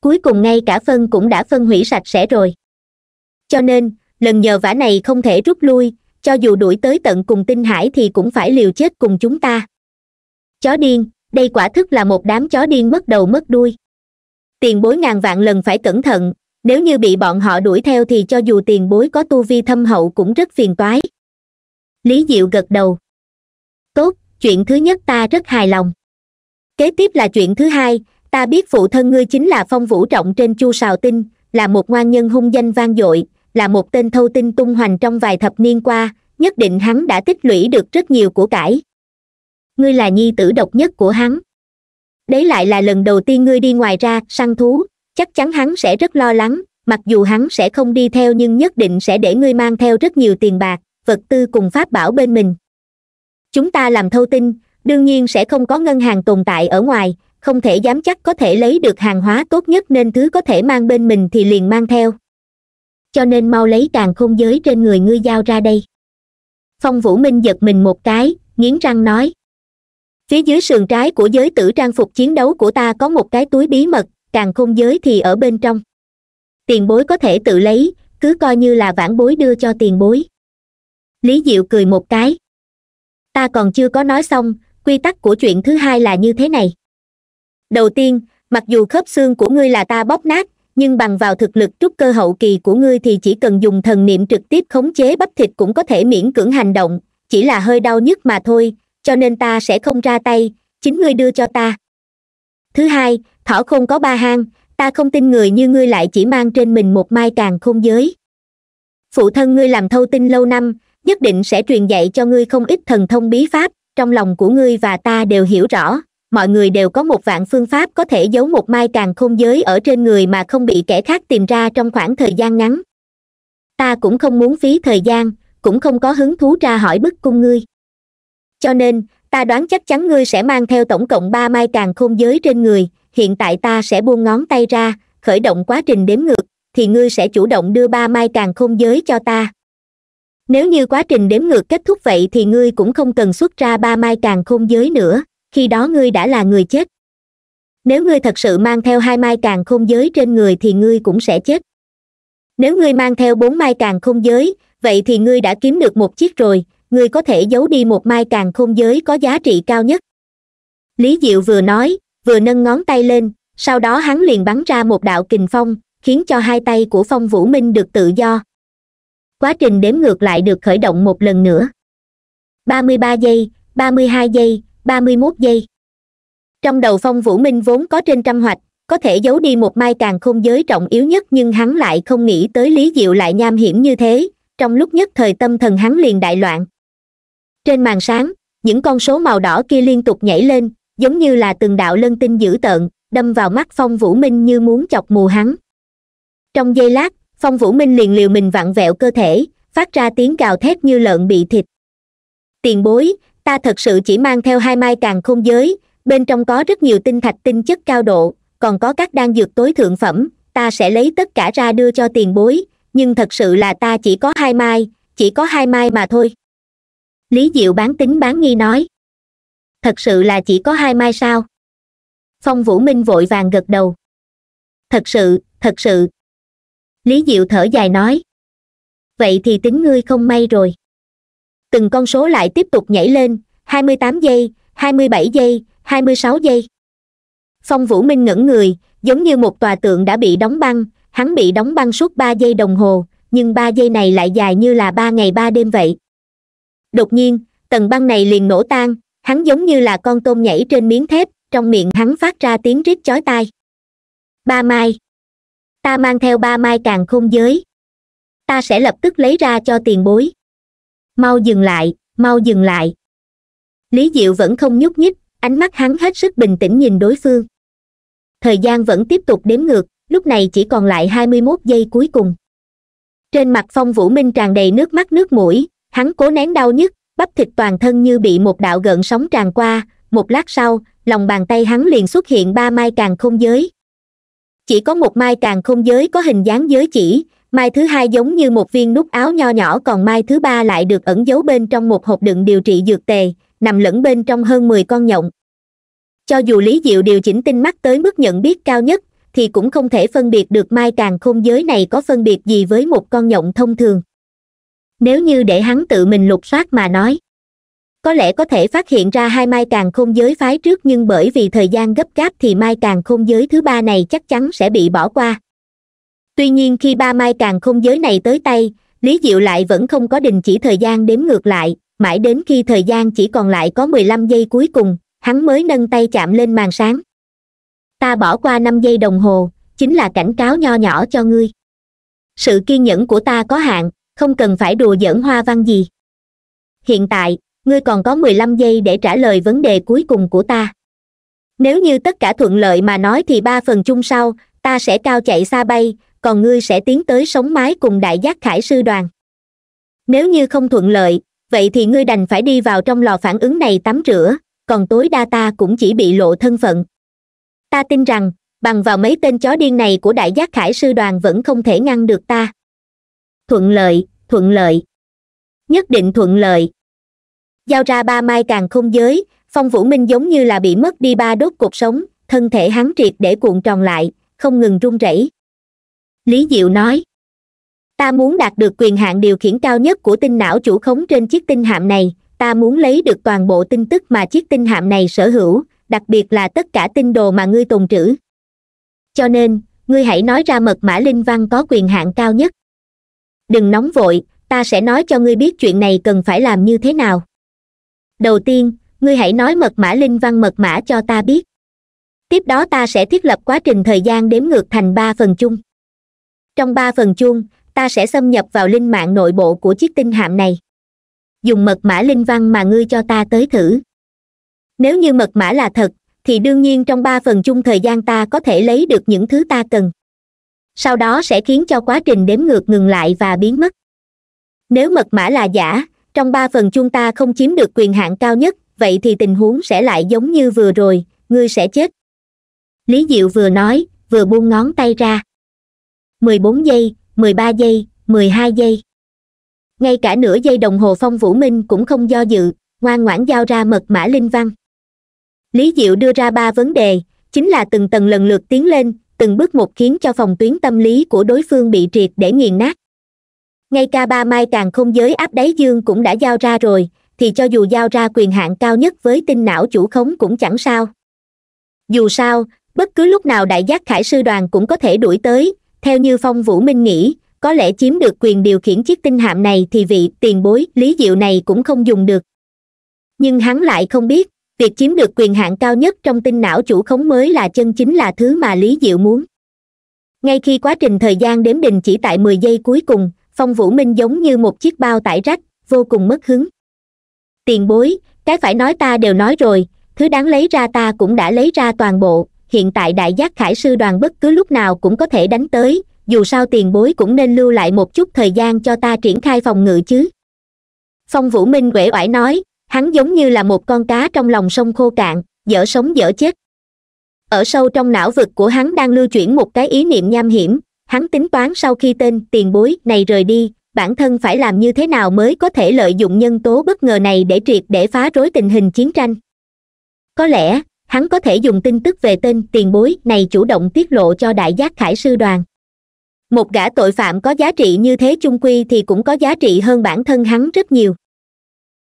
cuối cùng ngay cả phân cũng đã phân hủy sạch sẽ rồi cho nên lần nhờ vả này không thể rút lui cho dù đuổi tới tận cùng tinh hải thì cũng phải liều chết cùng chúng ta chó điên đây quả thức là một đám chó điên mất đầu mất đuôi tiền bối ngàn vạn lần phải cẩn thận nếu như bị bọn họ đuổi theo thì cho dù tiền bối có tu vi thâm hậu cũng rất phiền toái lý diệu gật đầu tốt chuyện thứ nhất ta rất hài lòng kế tiếp là chuyện thứ hai ta biết phụ thân ngươi chính là phong vũ trọng trên chu sào tinh là một ngoan nhân hung danh vang dội là một tên thâu tinh tung hoành trong vài thập niên qua nhất định hắn đã tích lũy được rất nhiều của cải ngươi là nhi tử độc nhất của hắn đấy lại là lần đầu tiên ngươi đi ngoài ra săn thú chắc chắn hắn sẽ rất lo lắng mặc dù hắn sẽ không đi theo nhưng nhất định sẽ để ngươi mang theo rất nhiều tiền bạc vật tư cùng pháp bảo bên mình chúng ta làm thâu tinh đương nhiên sẽ không có ngân hàng tồn tại ở ngoài không thể dám chắc có thể lấy được hàng hóa tốt nhất nên thứ có thể mang bên mình thì liền mang theo cho nên mau lấy càng không giới trên người ngươi giao ra đây phong vũ minh giật mình một cái nghiến răng nói phía dưới sườn trái của giới tử trang phục chiến đấu của ta có một cái túi bí mật càng khôn giới thì ở bên trong tiền bối có thể tự lấy cứ coi như là vãn bối đưa cho tiền bối lý diệu cười một cái ta còn chưa có nói xong quy tắc của chuyện thứ hai là như thế này đầu tiên mặc dù khớp xương của ngươi là ta bóp nát nhưng bằng vào thực lực trúc cơ hậu kỳ của ngươi thì chỉ cần dùng thần niệm trực tiếp khống chế bắp thịt cũng có thể miễn cưỡng hành động chỉ là hơi đau nhức mà thôi cho nên ta sẽ không ra tay chính ngươi đưa cho ta thứ hai thỏ không có ba hang ta không tin người như ngươi lại chỉ mang trên mình một mai càng không giới phụ thân ngươi làm thâu tinh lâu năm nhất định sẽ truyền dạy cho ngươi không ít thần thông bí pháp trong lòng của ngươi và ta đều hiểu rõ mọi người đều có một vạn phương pháp có thể giấu một mai càng không giới ở trên người mà không bị kẻ khác tìm ra trong khoảng thời gian ngắn ta cũng không muốn phí thời gian cũng không có hứng thú ra hỏi bức cung ngươi cho nên ta đoán chắc chắn ngươi sẽ mang theo tổng cộng ba mai càng khôn giới trên người hiện tại ta sẽ buông ngón tay ra khởi động quá trình đếm ngược thì ngươi sẽ chủ động đưa ba mai càng khôn giới cho ta nếu như quá trình đếm ngược kết thúc vậy thì ngươi cũng không cần xuất ra ba mai càng khôn giới nữa khi đó ngươi đã là người chết nếu ngươi thật sự mang theo hai mai càng khôn giới trên người thì ngươi cũng sẽ chết nếu ngươi mang theo bốn mai càng khôn giới vậy thì ngươi đã kiếm được một chiếc rồi ngươi có thể giấu đi một mai càng khôn giới có giá trị cao nhất lý diệu vừa nói vừa nâng ngón tay lên sau đó hắn liền bắn ra một đạo kình phong khiến cho hai tay của phong vũ minh được tự do quá trình đếm ngược lại được khởi động một lần nữa ba mươi ba giây ba mươi hai giây ba mươi mốt giây trong đầu phong vũ minh vốn có trên trăm hoạch có thể giấu đi một mai càng khôn giới trọng yếu nhất nhưng hắn lại không nghĩ tới lý diệu lại nham hiểm như thế trong lúc nhất thời tâm thần hắn liền đại loạn trên màn sáng những con số màu đỏ kia liên tục nhảy lên giống như là từng đạo lân tinh dữ tợn đâm vào mắt phong vũ minh như muốn chọc mù hắn trong giây lát phong vũ minh liền liều mình vặn vẹo cơ thể phát ra tiếng cào thét như lợn bị thịt tiền bối ta thật sự chỉ mang theo hai mai càng khôn giới bên trong có rất nhiều tinh thạch tinh chất cao độ còn có các đan dược tối thượng phẩm ta sẽ lấy tất cả ra đưa cho tiền bối nhưng thật sự là ta chỉ có hai mai chỉ có hai mai mà thôi lý diệu bán tính bán nghi nói thật sự là chỉ có hai mai sao phong vũ minh vội vàng gật đầu thật sự thật sự lý diệu thở dài nói vậy thì tính ngươi không may rồi từng con số lại tiếp tục nhảy lên hai mươi tám giây hai mươi bảy giây hai mươi sáu giây phong vũ minh ngẩng người giống như một tòa tượng đã bị đóng băng hắn bị đóng băng suốt ba giây đồng hồ nhưng ba giây này lại dài như là ba ngày ba đêm vậy đột nhiên tầng băng này liền nổ tan hắn giống như là con tôm nhảy trên miếng thép trong miệng hắn phát ra tiếng rít chói tai ba mai ta mang theo ba mai càng không giới ta sẽ lập tức lấy ra cho tiền bối mau dừng lại mau dừng lại lý diệu vẫn không nhúc nhích ánh mắt hắn hết sức bình tĩnh nhìn đối phương thời gian vẫn tiếp tục đếm ngược lúc này chỉ còn lại hai mươi mốt giây cuối cùng trên mặt phong vũ minh tràn đầy nước mắt nước mũi hắn cố nén đau nhức bắp thịt toàn thân như bị một đạo gợn sóng tràn qua một lát sau lòng bàn tay hắn liền xuất hiện ba mai càng không giới chỉ có một mai càng không giới có hình dáng giới chỉ mai thứ hai giống như một viên nút áo nho nhỏ còn mai thứ ba lại được ẩn giấu bên trong một hộp đựng điều trị dược tề nằm lẫn bên trong hơn mười con nhộng cho dù lý diệu điều chỉnh tinh mắt tới mức nhận biết cao nhất thì cũng không thể phân biệt được mai càng không giới này có phân biệt gì với một con nhộng thông thường nếu như để hắn tự mình lục soát mà nói có lẽ có thể phát hiện ra hai mai càng khôn giới phái trước nhưng bởi vì thời gian gấp gáp thì mai càng khôn giới thứ ba này chắc chắn sẽ bị bỏ qua tuy nhiên khi ba mai càng khôn giới này tới tay lý diệu lại vẫn không có đình chỉ thời gian đếm ngược lại mãi đến khi thời gian chỉ còn lại có mười lăm giây cuối cùng hắn mới nâng tay chạm lên màn sáng ta bỏ qua năm giây đồng hồ chính là cảnh cáo nho nhỏ cho ngươi sự kiên nhẫn của ta có hạn không cần phải đùa giỡn hoa văn gì hiện tại ngươi còn có mười lăm giây để trả lời vấn đề cuối cùng của ta nếu như tất cả thuận lợi mà nói thì ba phần chung sau ta sẽ cao chạy xa bay còn ngươi sẽ tiến tới sống mái cùng đại giác khải sư đoàn nếu như không thuận lợi vậy thì ngươi đành phải đi vào trong lò phản ứng này tắm rửa còn tối đa ta cũng chỉ bị lộ thân phận ta tin rằng bằng vào mấy tên chó điên này của đại giác khải sư đoàn vẫn không thể ngăn được ta thuận lợi thuận lợi nhất định thuận lợi giao ra ba mai càng không giới phong vũ minh giống như là bị mất đi ba đốt cuộc sống thân thể hắn triệt để cuộn tròn lại không ngừng run rẩy lý diệu nói ta muốn đạt được quyền hạn điều khiển cao nhất của tinh não chủ khống trên chiếc tinh hạm này ta muốn lấy được toàn bộ tin tức mà chiếc tinh hạm này sở hữu đặc biệt là tất cả tinh đồ mà ngươi tồn trữ cho nên ngươi hãy nói ra mật mã linh văn có quyền hạn cao nhất đừng nóng vội ta sẽ nói cho ngươi biết chuyện này cần phải làm như thế nào đầu tiên ngươi hãy nói mật mã linh văn mật mã cho ta biết tiếp đó ta sẽ thiết lập quá trình thời gian đếm ngược thành ba phần chung trong ba phần chung ta sẽ xâm nhập vào linh mạng nội bộ của chiếc tinh hạm này dùng mật mã linh văn mà ngươi cho ta tới thử nếu như mật mã là thật thì đương nhiên trong ba phần chung thời gian ta có thể lấy được những thứ ta cần sau đó sẽ khiến cho quá trình đếm ngược ngừng lại và biến mất nếu mật mã là giả trong ba phần chúng ta không chiếm được quyền hạn cao nhất vậy thì tình huống sẽ lại giống như vừa rồi ngươi sẽ chết lý diệu vừa nói vừa buông ngón tay ra mười bốn giây mười ba giây mười hai giây ngay cả nửa giây đồng hồ phong vũ minh cũng không do dự ngoan ngoãn giao ra mật mã linh văn lý diệu đưa ra ba vấn đề chính là từng tầng lần lượt tiến lên từng bước một khiến cho phòng tuyến tâm lý của đối phương bị triệt để nghiền nát ngay cả ba mai càng không giới áp đáy dương cũng đã giao ra rồi thì cho dù giao ra quyền hạn cao nhất với tinh não chủ khống cũng chẳng sao dù sao bất cứ lúc nào đại giác khải sư đoàn cũng có thể đuổi tới theo như phong vũ minh nghĩ có lẽ chiếm được quyền điều khiển chiếc tinh hạm này thì vị tiền bối lý diệu này cũng không dùng được nhưng hắn lại không biết việc chiếm được quyền hạn cao nhất trong tinh não chủ khống mới là chân chính là thứ mà lý diệu muốn ngay khi quá trình thời gian đếm đình chỉ tại mười giây cuối cùng phong vũ minh giống như một chiếc bao tải rách vô cùng mất hứng tiền bối cái phải nói ta đều nói rồi thứ đáng lấy ra ta cũng đã lấy ra toàn bộ hiện tại đại giác khải sư đoàn bất cứ lúc nào cũng có thể đánh tới dù sao tiền bối cũng nên lưu lại một chút thời gian cho ta triển khai phòng ngự chứ phong vũ minh uể oải nói hắn giống như là một con cá trong lòng sông khô cạn dở sống dở chết ở sâu trong não vực của hắn đang lưu chuyển một cái ý niệm nham hiểm hắn tính toán sau khi tên tiền bối này rời đi bản thân phải làm như thế nào mới có thể lợi dụng nhân tố bất ngờ này để triệt để phá rối tình hình chiến tranh có lẽ hắn có thể dùng tin tức về tên tiền bối này chủ động tiết lộ cho đại giác khải sư đoàn một gã tội phạm có giá trị như thế chung quy thì cũng có giá trị hơn bản thân hắn rất nhiều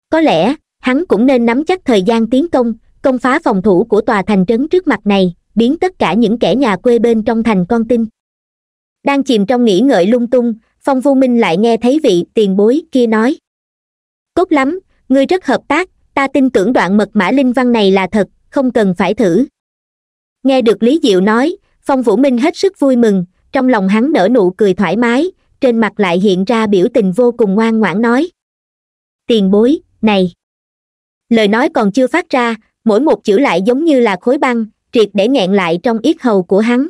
có lẽ hắn cũng nên nắm chắc thời gian tiến công công phá phòng thủ của tòa thành trấn trước mặt này biến tất cả những kẻ nhà quê bên trong thành con tin đang chìm trong nghĩ ngợi lung tung phong vô minh lại nghe thấy vị tiền bối kia nói cốt lắm ngươi rất hợp tác ta tin tưởng đoạn mật mã linh văn này là thật không cần phải thử nghe được lý diệu nói phong vũ minh hết sức vui mừng trong lòng hắn nở nụ cười thoải mái trên mặt lại hiện ra biểu tình vô cùng ngoan ngoãn nói tiền bối này lời nói còn chưa phát ra mỗi một chữ lại giống như là khối băng triệt để nghẹn lại trong yết hầu của hắn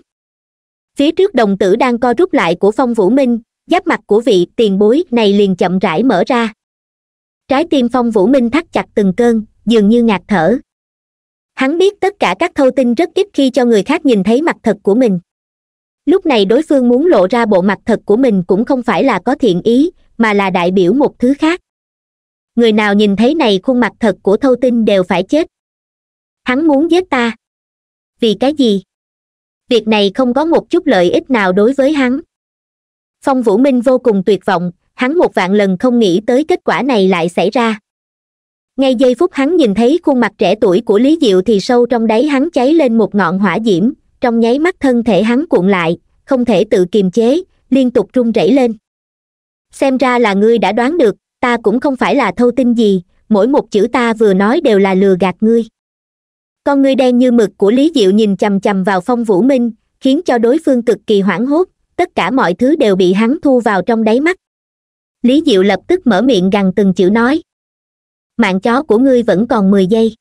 phía trước đồng tử đang co rút lại của phong vũ minh giáp mặt của vị tiền bối này liền chậm rãi mở ra trái tim phong vũ minh thắt chặt từng cơn dường như ngạt thở hắn biết tất cả các thâu tin rất ít khi cho người khác nhìn thấy mặt thật của mình lúc này đối phương muốn lộ ra bộ mặt thật của mình cũng không phải là có thiện ý mà là đại biểu một thứ khác người nào nhìn thấy này khuôn mặt thật của thâu tinh đều phải chết hắn muốn giết ta vì cái gì việc này không có một chút lợi ích nào đối với hắn phong vũ minh vô cùng tuyệt vọng hắn một vạn lần không nghĩ tới kết quả này lại xảy ra ngay giây phút hắn nhìn thấy khuôn mặt trẻ tuổi của lý diệu thì sâu trong đáy hắn cháy lên một ngọn hỏa diễm trong nháy mắt thân thể hắn cuộn lại không thể tự kiềm chế liên tục run rẩy lên xem ra là ngươi đã đoán được ta cũng không phải là thâu tin gì mỗi một chữ ta vừa nói đều là lừa gạt ngươi con ngươi đen như mực của lý diệu nhìn chằm chằm vào phong vũ minh khiến cho đối phương cực kỳ hoảng hốt tất cả mọi thứ đều bị hắn thu vào trong đáy mắt lý diệu lập tức mở miệng gằn từng chữ nói mạng chó của ngươi vẫn còn mười giây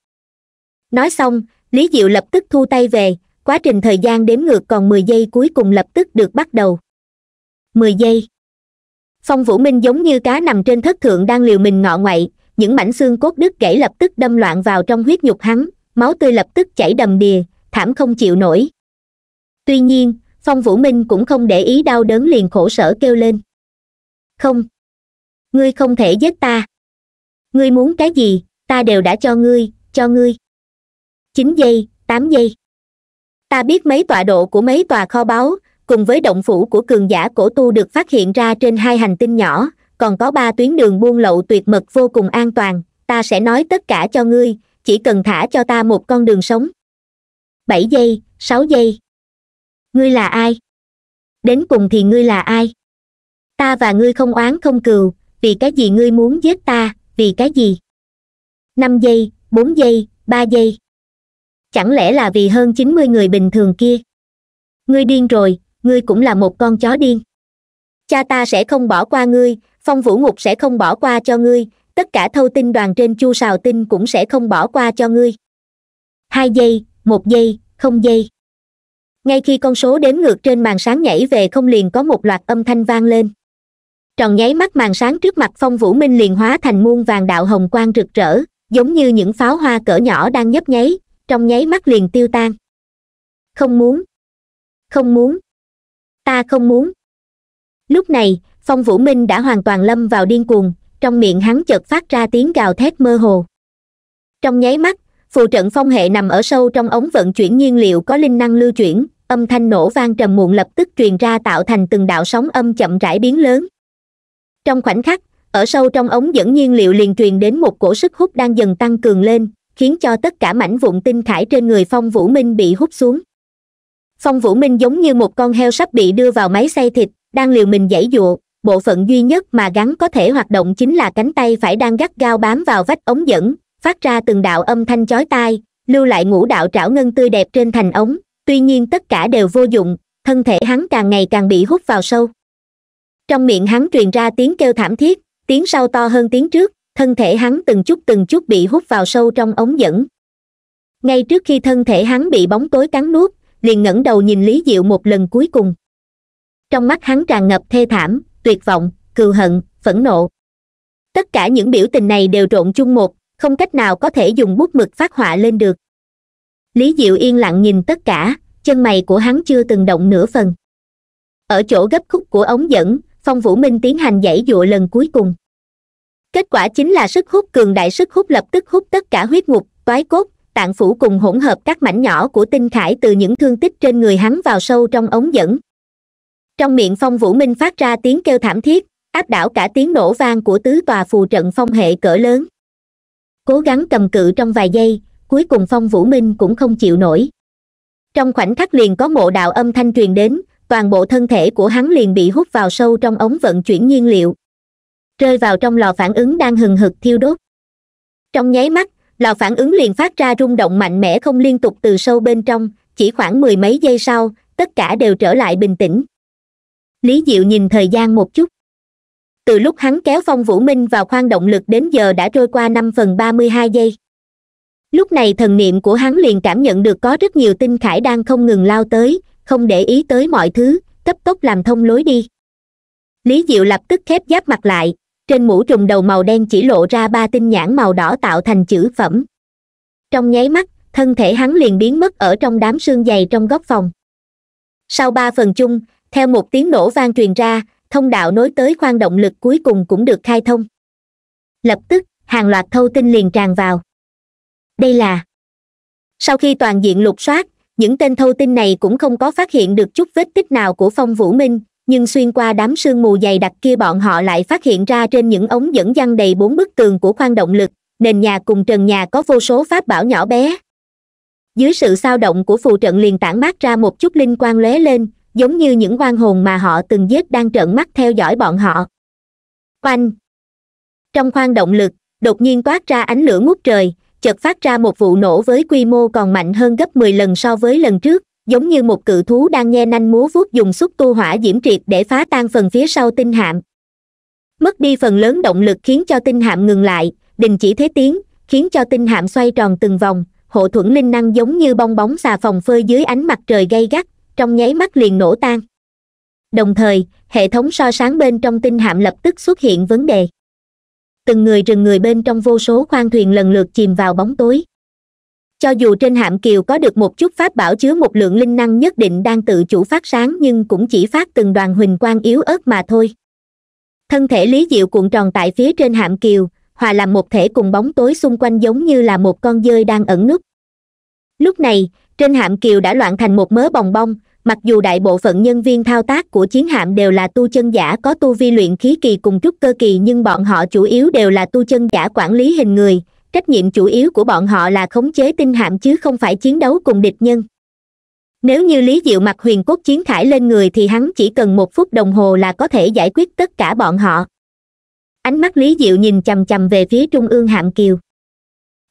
nói xong lý diệu lập tức thu tay về quá trình thời gian đếm ngược còn mười giây cuối cùng lập tức được bắt đầu mười giây phong vũ minh giống như cá nằm trên thất thượng đang liều mình ngọ ngoậy những mảnh xương cốt đứt gãy lập tức đâm loạn vào trong huyết nhục hắn máu tươi lập tức chảy đầm đìa thảm không chịu nổi tuy nhiên phong vũ minh cũng không để ý đau đớn liền khổ sở kêu lên không ngươi không thể giết ta ngươi muốn cái gì ta đều đã cho ngươi cho ngươi chín giây tám giây ta biết mấy tọa độ của mấy tòa kho báu cùng với động phủ của cường giả cổ tu được phát hiện ra trên hai hành tinh nhỏ còn có ba tuyến đường buôn lậu tuyệt mật vô cùng an toàn ta sẽ nói tất cả cho ngươi chỉ cần thả cho ta một con đường sống bảy giây sáu giây ngươi là ai đến cùng thì ngươi là ai ta và ngươi không oán không cừu vì cái gì ngươi muốn giết ta vì cái gì năm giây bốn giây ba giây chẳng lẽ là vì hơn chín mươi người bình thường kia ngươi điên rồi ngươi cũng là một con chó điên cha ta sẽ không bỏ qua ngươi phong vũ ngục sẽ không bỏ qua cho ngươi tất cả thâu tinh đoàn trên chu sào tinh cũng sẽ không bỏ qua cho ngươi hai giây một giây không giây ngay khi con số đếm ngược trên màn sáng nhảy về không liền có một loạt âm thanh vang lên tròn nháy mắt màn sáng trước mặt phong vũ minh liền hóa thành muôn vàng đạo hồng quang rực rỡ giống như những pháo hoa cỡ nhỏ đang nhấp nháy trong nháy mắt liền tiêu tan không muốn không muốn ta không muốn lúc này phong vũ minh đã hoàn toàn lâm vào điên cuồng trong miệng hắn chợt phát ra tiếng gào thét mơ hồ trong nháy mắt phù trận phong hệ nằm ở sâu trong ống vận chuyển nhiên liệu có linh năng lưu chuyển âm thanh nổ vang trầm muộn lập tức truyền ra tạo thành từng đạo sóng âm chậm rãi biến lớn trong khoảnh khắc ở sâu trong ống dẫn nhiên liệu liền truyền đến một cổ sức hút đang dần tăng cường lên khiến cho tất cả mảnh vụn tinh khải trên người phong vũ minh bị hút xuống phong vũ minh giống như một con heo sắp bị đưa vào máy xay thịt đang liều mình giãy dụa. bộ phận duy nhất mà gắn có thể hoạt động chính là cánh tay phải đang gắt gao bám vào vách ống dẫn phát ra từng đạo âm thanh chói tai lưu lại ngũ đạo trảo ngân tươi đẹp trên thành ống tuy nhiên tất cả đều vô dụng thân thể hắn càng ngày càng bị hút vào sâu trong miệng hắn truyền ra tiếng kêu thảm thiết tiếng sau to hơn tiếng trước thân thể hắn từng chút từng chút bị hút vào sâu trong ống dẫn ngay trước khi thân thể hắn bị bóng tối cắn nuốt liền ngẩng đầu nhìn lý diệu một lần cuối cùng trong mắt hắn tràn ngập thê thảm tuyệt vọng cừu hận phẫn nộ tất cả những biểu tình này đều trộn chung một không cách nào có thể dùng bút mực phát họa lên được lý diệu yên lặng nhìn tất cả chân mày của hắn chưa từng động nửa phần ở chỗ gấp khúc của ống dẫn phong vũ minh tiến hành giải dụa lần cuối cùng kết quả chính là sức hút cường đại sức hút lập tức hút tất cả huyết ngục toái cốt tạng phủ cùng hỗn hợp các mảnh nhỏ của tinh khải từ những thương tích trên người hắn vào sâu trong ống dẫn trong miệng phong vũ minh phát ra tiếng kêu thảm thiết áp đảo cả tiếng nổ vang của tứ tòa phù trận phong hệ cỡ lớn cố gắng cầm cự trong vài giây cuối cùng phong vũ minh cũng không chịu nổi trong khoảnh khắc liền có mộ đạo âm thanh truyền đến toàn bộ thân thể của hắn liền bị hút vào sâu trong ống vận chuyển nhiên liệu rơi vào trong lò phản ứng đang hừng hực thiêu đốt trong nháy mắt lò phản ứng liền phát ra rung động mạnh mẽ không liên tục từ sâu bên trong chỉ khoảng mười mấy giây sau tất cả đều trở lại bình tĩnh lý diệu nhìn thời gian một chút từ lúc hắn kéo phong vũ minh vào khoang động lực đến giờ đã trôi qua năm phần ba mươi hai giây lúc này thần niệm của hắn liền cảm nhận được có rất nhiều tinh khải đang không ngừng lao tới không để ý tới mọi thứ cấp tốc làm thông lối đi lý diệu lập tức khép giáp mặt lại trên mũ trùng đầu màu đen chỉ lộ ra ba tinh nhãn màu đỏ tạo thành chữ phẩm trong nháy mắt thân thể hắn liền biến mất ở trong đám xương dày trong góc phòng sau ba phần chung theo một tiếng nổ vang truyền ra thông đạo nối tới khoang động lực cuối cùng cũng được khai thông lập tức hàng loạt thâu tinh liền tràn vào đây là sau khi toàn diện lục soát những tên thâu tinh này cũng không có phát hiện được chút vết tích nào của phong vũ minh nhưng xuyên qua đám sương mù dày đặc kia bọn họ lại phát hiện ra trên những ống dẫn dăng đầy bốn bức tường của khoang động lực nền nhà cùng trần nhà có vô số pháp bảo nhỏ bé dưới sự sao động của phù trận liền tản mát ra một chút linh quang lóe lên giống như những quan hồn mà họ từng giết đang trợn mắt theo dõi bọn họ oanh trong khoang động lực đột nhiên toát ra ánh lửa ngút trời chợt phát ra một vụ nổ với quy mô còn mạnh hơn gấp mười lần so với lần trước giống như một cự thú đang nghe nanh múa vuốt dùng xúc tu hỏa diễm triệt để phá tan phần phía sau tinh hạm mất đi phần lớn động lực khiến cho tinh hạm ngừng lại đình chỉ thế tiến khiến cho tinh hạm xoay tròn từng vòng hộ thuẫn linh năng giống như bong bóng xà phòng phơi dưới ánh mặt trời gay gắt trong nháy mắt liền nổ tan đồng thời hệ thống so sáng bên trong tinh hạm lập tức xuất hiện vấn đề từng người rừng người bên trong vô số khoang thuyền lần lượt chìm vào bóng tối cho dù trên hạm kiều có được một chút pháp bảo chứa một lượng linh năng nhất định đang tự chủ phát sáng nhưng cũng chỉ phát từng đoàn huỳnh quang yếu ớt mà thôi thân thể lý diệu cuộn tròn tại phía trên hạm kiều hòa làm một thể cùng bóng tối xung quanh giống như là một con dơi đang ẩn núp lúc này trên hạm kiều đã loạn thành một mớ bồng bông. mặc dù đại bộ phận nhân viên thao tác của chiến hạm đều là tu chân giả có tu vi luyện khí kỳ cùng trúc cơ kỳ nhưng bọn họ chủ yếu đều là tu chân giả quản lý hình người trách nhiệm chủ yếu của bọn họ là khống chế tinh hạm chứ không phải chiến đấu cùng địch nhân nếu như lý diệu mặc huyền quốc chiến khải lên người thì hắn chỉ cần một phút đồng hồ là có thể giải quyết tất cả bọn họ ánh mắt lý diệu nhìn chằm chằm về phía trung ương hạm kiều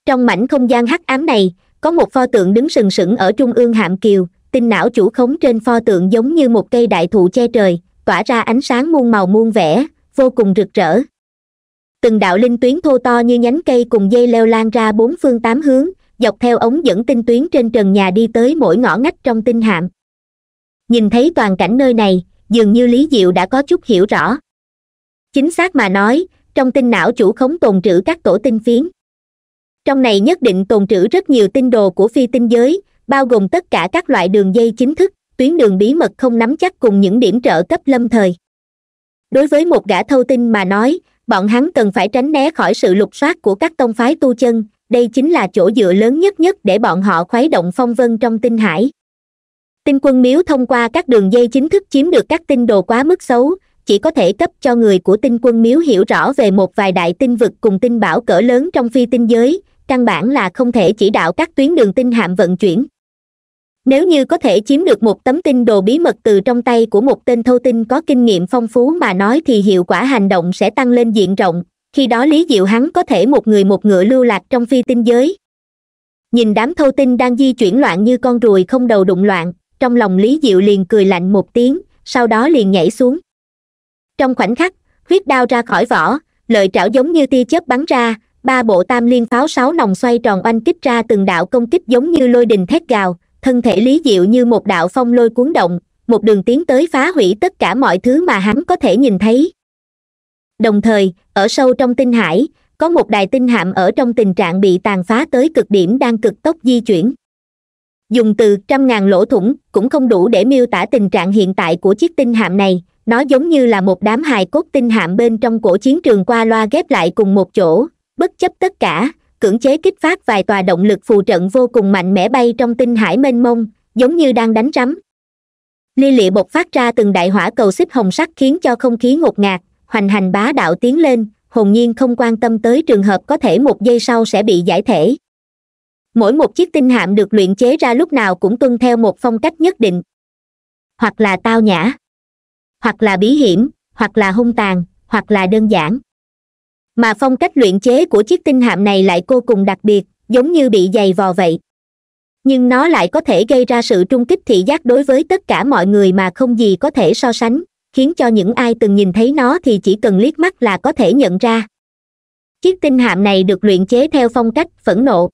trong mảnh không gian hắc ám này có một pho tượng đứng sừng sững ở trung ương hạm kiều tinh não chủ khống trên pho tượng giống như một cây đại thụ che trời tỏa ra ánh sáng muôn màu muôn vẻ vô cùng rực rỡ từng đạo linh tuyến thô to như nhánh cây cùng dây leo lan ra bốn phương tám hướng dọc theo ống dẫn tinh tuyến trên trần nhà đi tới mỗi ngõ ngách trong tinh hạm nhìn thấy toàn cảnh nơi này dường như lý diệu đã có chút hiểu rõ chính xác mà nói trong tinh não chủ khống tồn trữ các tổ tinh phiến trong này nhất định tồn trữ rất nhiều tinh đồ của phi tinh giới bao gồm tất cả các loại đường dây chính thức tuyến đường bí mật không nắm chắc cùng những điểm trợ cấp lâm thời đối với một gã thâu tinh mà nói bọn hắn cần phải tránh né khỏi sự lục soát của các tông phái tu chân đây chính là chỗ dựa lớn nhất nhất để bọn họ khuấy động phong vân trong tinh hải tinh quân miếu thông qua các đường dây chính thức chiếm được các tinh đồ quá mức xấu chỉ có thể cấp cho người của tinh quân miếu hiểu rõ về một vài đại tinh vực cùng tinh bảo cỡ lớn trong phi tinh giới căn bản là không thể chỉ đạo các tuyến đường tinh hạm vận chuyển nếu như có thể chiếm được một tấm tin đồ bí mật từ trong tay của một tên thâu tin có kinh nghiệm phong phú mà nói thì hiệu quả hành động sẽ tăng lên diện rộng khi đó lý diệu hắn có thể một người một ngựa lưu lạc trong phi tinh giới nhìn đám thâu tin đang di chuyển loạn như con ruồi không đầu đụng loạn trong lòng lý diệu liền cười lạnh một tiếng sau đó liền nhảy xuống trong khoảnh khắc huyết đao ra khỏi vỏ lợi trảo giống như tia chớp bắn ra ba bộ tam liên pháo sáu nòng xoay tròn oanh kích ra từng đạo công kích giống như lôi đình thét gào thân thể lý diệu như một đạo phong lôi cuốn động một đường tiến tới phá hủy tất cả mọi thứ mà hắn có thể nhìn thấy đồng thời ở sâu trong tinh hải có một đài tinh hạm ở trong tình trạng bị tàn phá tới cực điểm đang cực tốc di chuyển dùng từ trăm ngàn lỗ thủng cũng không đủ để miêu tả tình trạng hiện tại của chiếc tinh hạm này nó giống như là một đám hài cốt tinh hạm bên trong cổ chiến trường qua loa ghép lại cùng một chỗ bất chấp tất cả cưỡng chế kích phát vài tòa động lực phù trận vô cùng mạnh mẽ bay trong tinh hải mênh mông giống như đang đánh rắm ly lịa bộc phát ra từng đại hỏa cầu xích hồng sắc khiến cho không khí ngột ngạt hoành hành bá đạo tiến lên hồn nhiên không quan tâm tới trường hợp có thể một giây sau sẽ bị giải thể mỗi một chiếc tinh hạm được luyện chế ra lúc nào cũng tuân theo một phong cách nhất định hoặc là tao nhã hoặc là bí hiểm hoặc là hung tàn hoặc là đơn giản mà phong cách luyện chế của chiếc tinh hạm này lại vô cùng đặc biệt giống như bị dày vò vậy nhưng nó lại có thể gây ra sự trung kích thị giác đối với tất cả mọi người mà không gì có thể so sánh khiến cho những ai từng nhìn thấy nó thì chỉ cần liếc mắt là có thể nhận ra chiếc tinh hạm này được luyện chế theo phong cách phẫn nộ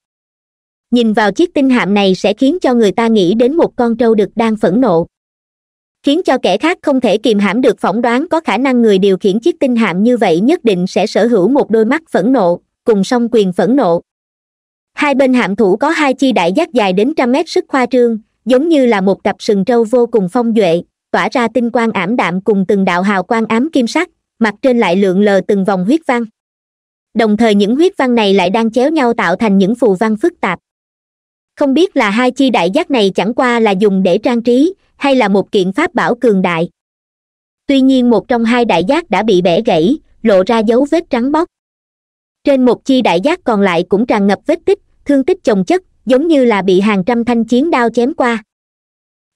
nhìn vào chiếc tinh hạm này sẽ khiến cho người ta nghĩ đến một con trâu đực đang phẫn nộ khiến cho kẻ khác không thể kìm hãm được phỏng đoán có khả năng người điều khiển chiếc tinh hạm như vậy nhất định sẽ sở hữu một đôi mắt phẫn nộ cùng song quyền phẫn nộ hai bên hạm thủ có hai chi đại giác dài đến trăm mét sức khoa trương giống như là một cặp sừng trâu vô cùng phong duệ tỏa ra tinh quang ảm đạm cùng từng đạo hào quang ám kim sắc mặt trên lại lượn lờ từng vòng huyết văn đồng thời những huyết văn này lại đang chéo nhau tạo thành những phù văn phức tạp không biết là hai chi đại giác này chẳng qua là dùng để trang trí hay là một kiện pháp bảo cường đại tuy nhiên một trong hai đại giác đã bị bẻ gãy lộ ra dấu vết trắng bóc trên một chi đại giác còn lại cũng tràn ngập vết tích thương tích chồng chất giống như là bị hàng trăm thanh chiến đao chém qua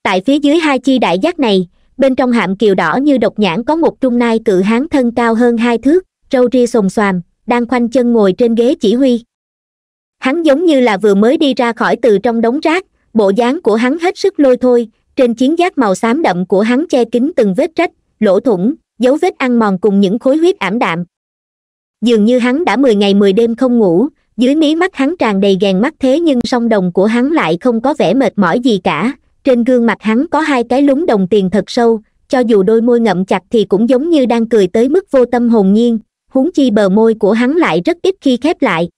tại phía dưới hai chi đại giác này bên trong hạm kiều đỏ như độc nhãn có một trung nai cự hán thân cao hơn hai thước râu ria xồm xoàm đang khoanh chân ngồi trên ghế chỉ huy hắn giống như là vừa mới đi ra khỏi từ trong đống rác bộ dáng của hắn hết sức lôi thôi trên chiến giáp màu xám đậm của hắn che kín từng vết rách lỗ thủng dấu vết ăn mòn cùng những khối huyết ảm đạm dường như hắn đã mười ngày mười đêm không ngủ dưới mí mắt hắn tràn đầy gàn mắt thế nhưng song đồng của hắn lại không có vẻ mệt mỏi gì cả trên gương mặt hắn có hai cái lúng đồng tiền thật sâu cho dù đôi môi ngậm chặt thì cũng giống như đang cười tới mức vô tâm hồn nhiên huống chi bờ môi của hắn lại rất ít khi khép lại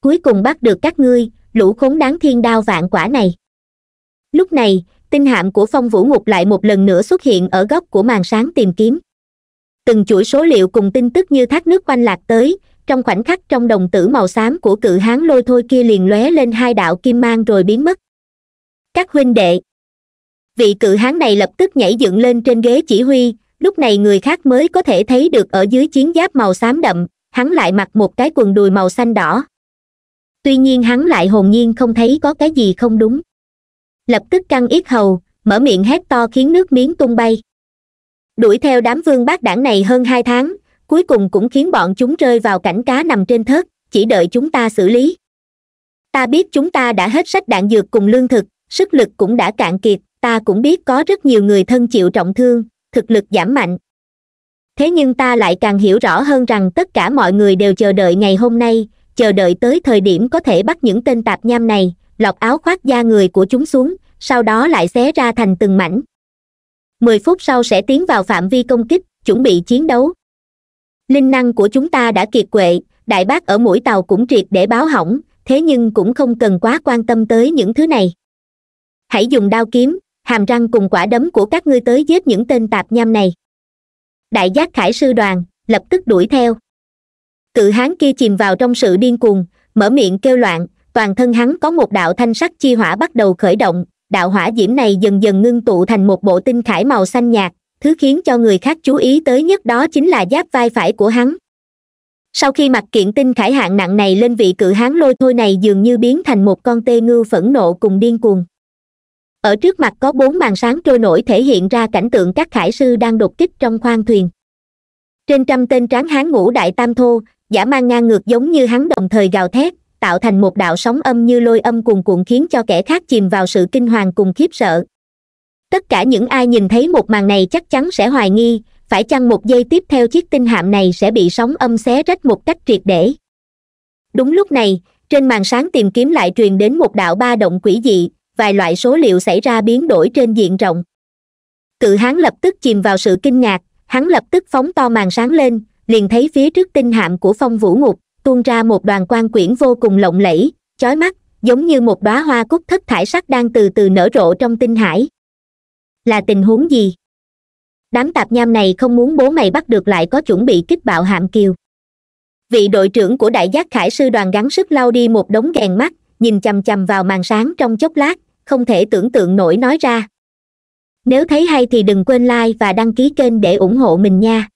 cuối cùng bắt được các ngươi lũ khốn đáng thiên đao vạn quả này lúc này tinh hạm của phong vũ ngục lại một lần nữa xuất hiện ở góc của màn sáng tìm kiếm từng chuỗi số liệu cùng tin tức như thác nước quanh lạc tới trong khoảnh khắc trong đồng tử màu xám của cự hán lôi thôi kia liền lóe lên hai đạo kim mang rồi biến mất các huynh đệ vị cự hán này lập tức nhảy dựng lên trên ghế chỉ huy lúc này người khác mới có thể thấy được ở dưới chiến giáp màu xám đậm hắn lại mặc một cái quần đùi màu xanh đỏ tuy nhiên hắn lại hồn nhiên không thấy có cái gì không đúng lập tức căng yết hầu mở miệng hét to khiến nước miếng tung bay đuổi theo đám vương bát đảng này hơn hai tháng cuối cùng cũng khiến bọn chúng rơi vào cảnh cá nằm trên thớt chỉ đợi chúng ta xử lý ta biết chúng ta đã hết sách đạn dược cùng lương thực sức lực cũng đã cạn kiệt ta cũng biết có rất nhiều người thân chịu trọng thương thực lực giảm mạnh thế nhưng ta lại càng hiểu rõ hơn rằng tất cả mọi người đều chờ đợi ngày hôm nay chờ đợi tới thời điểm có thể bắt những tên tạp nham này lọc áo khoác da người của chúng xuống sau đó lại xé ra thành từng mảnh mười phút sau sẽ tiến vào phạm vi công kích chuẩn bị chiến đấu linh năng của chúng ta đã kiệt quệ đại bác ở mũi tàu cũng triệt để báo hỏng thế nhưng cũng không cần quá quan tâm tới những thứ này hãy dùng đao kiếm hàm răng cùng quả đấm của các ngươi tới giết những tên tạp nham này đại giác khải sư đoàn lập tức đuổi theo cự hán kia chìm vào trong sự điên cuồng mở miệng kêu loạn toàn thân hắn có một đạo thanh sắc chi hỏa bắt đầu khởi động đạo hỏa diễm này dần dần ngưng tụ thành một bộ tinh khải màu xanh nhạt thứ khiến cho người khác chú ý tới nhất đó chính là giáp vai phải của hắn sau khi mặc kiện tinh khải hạng nặng này lên vị cự hán lôi thôi này dường như biến thành một con tê ngưu phẫn nộ cùng điên cuồng ở trước mặt có bốn màn sáng trôi nổi thể hiện ra cảnh tượng các khải sư đang đột kích trong khoang thuyền trên trăm tên tráng hán ngũ đại tam thô giả mang ngang ngược giống như hắn đồng thời gào thét tạo thành một đạo sóng âm như lôi âm cuồn cuộn khiến cho kẻ khác chìm vào sự kinh hoàng cùng khiếp sợ tất cả những ai nhìn thấy một màn này chắc chắn sẽ hoài nghi phải chăng một giây tiếp theo chiếc tinh hạm này sẽ bị sóng âm xé rách một cách triệt để đúng lúc này trên màn sáng tìm kiếm lại truyền đến một đạo ba động quỷ dị vài loại số liệu xảy ra biến đổi trên diện rộng cự hán lập tức chìm vào sự kinh ngạc hắn lập tức phóng to màn sáng lên liền thấy phía trước tinh hạm của phong vũ ngục tuôn ra một đoàn quan quyển vô cùng lộng lẫy chói mắt giống như một đóa hoa cúc thất thải sắc đang từ từ nở rộ trong tinh hải là tình huống gì đám tạp nham này không muốn bố mày bắt được lại có chuẩn bị kích bạo hạm kiều vị đội trưởng của đại giác khải sư đoàn gắng sức lau đi một đống ghèn mắt nhìn chằm chằm vào màn sáng trong chốc lát không thể tưởng tượng nổi nói ra nếu thấy hay thì đừng quên like và đăng ký kênh để ủng hộ mình nha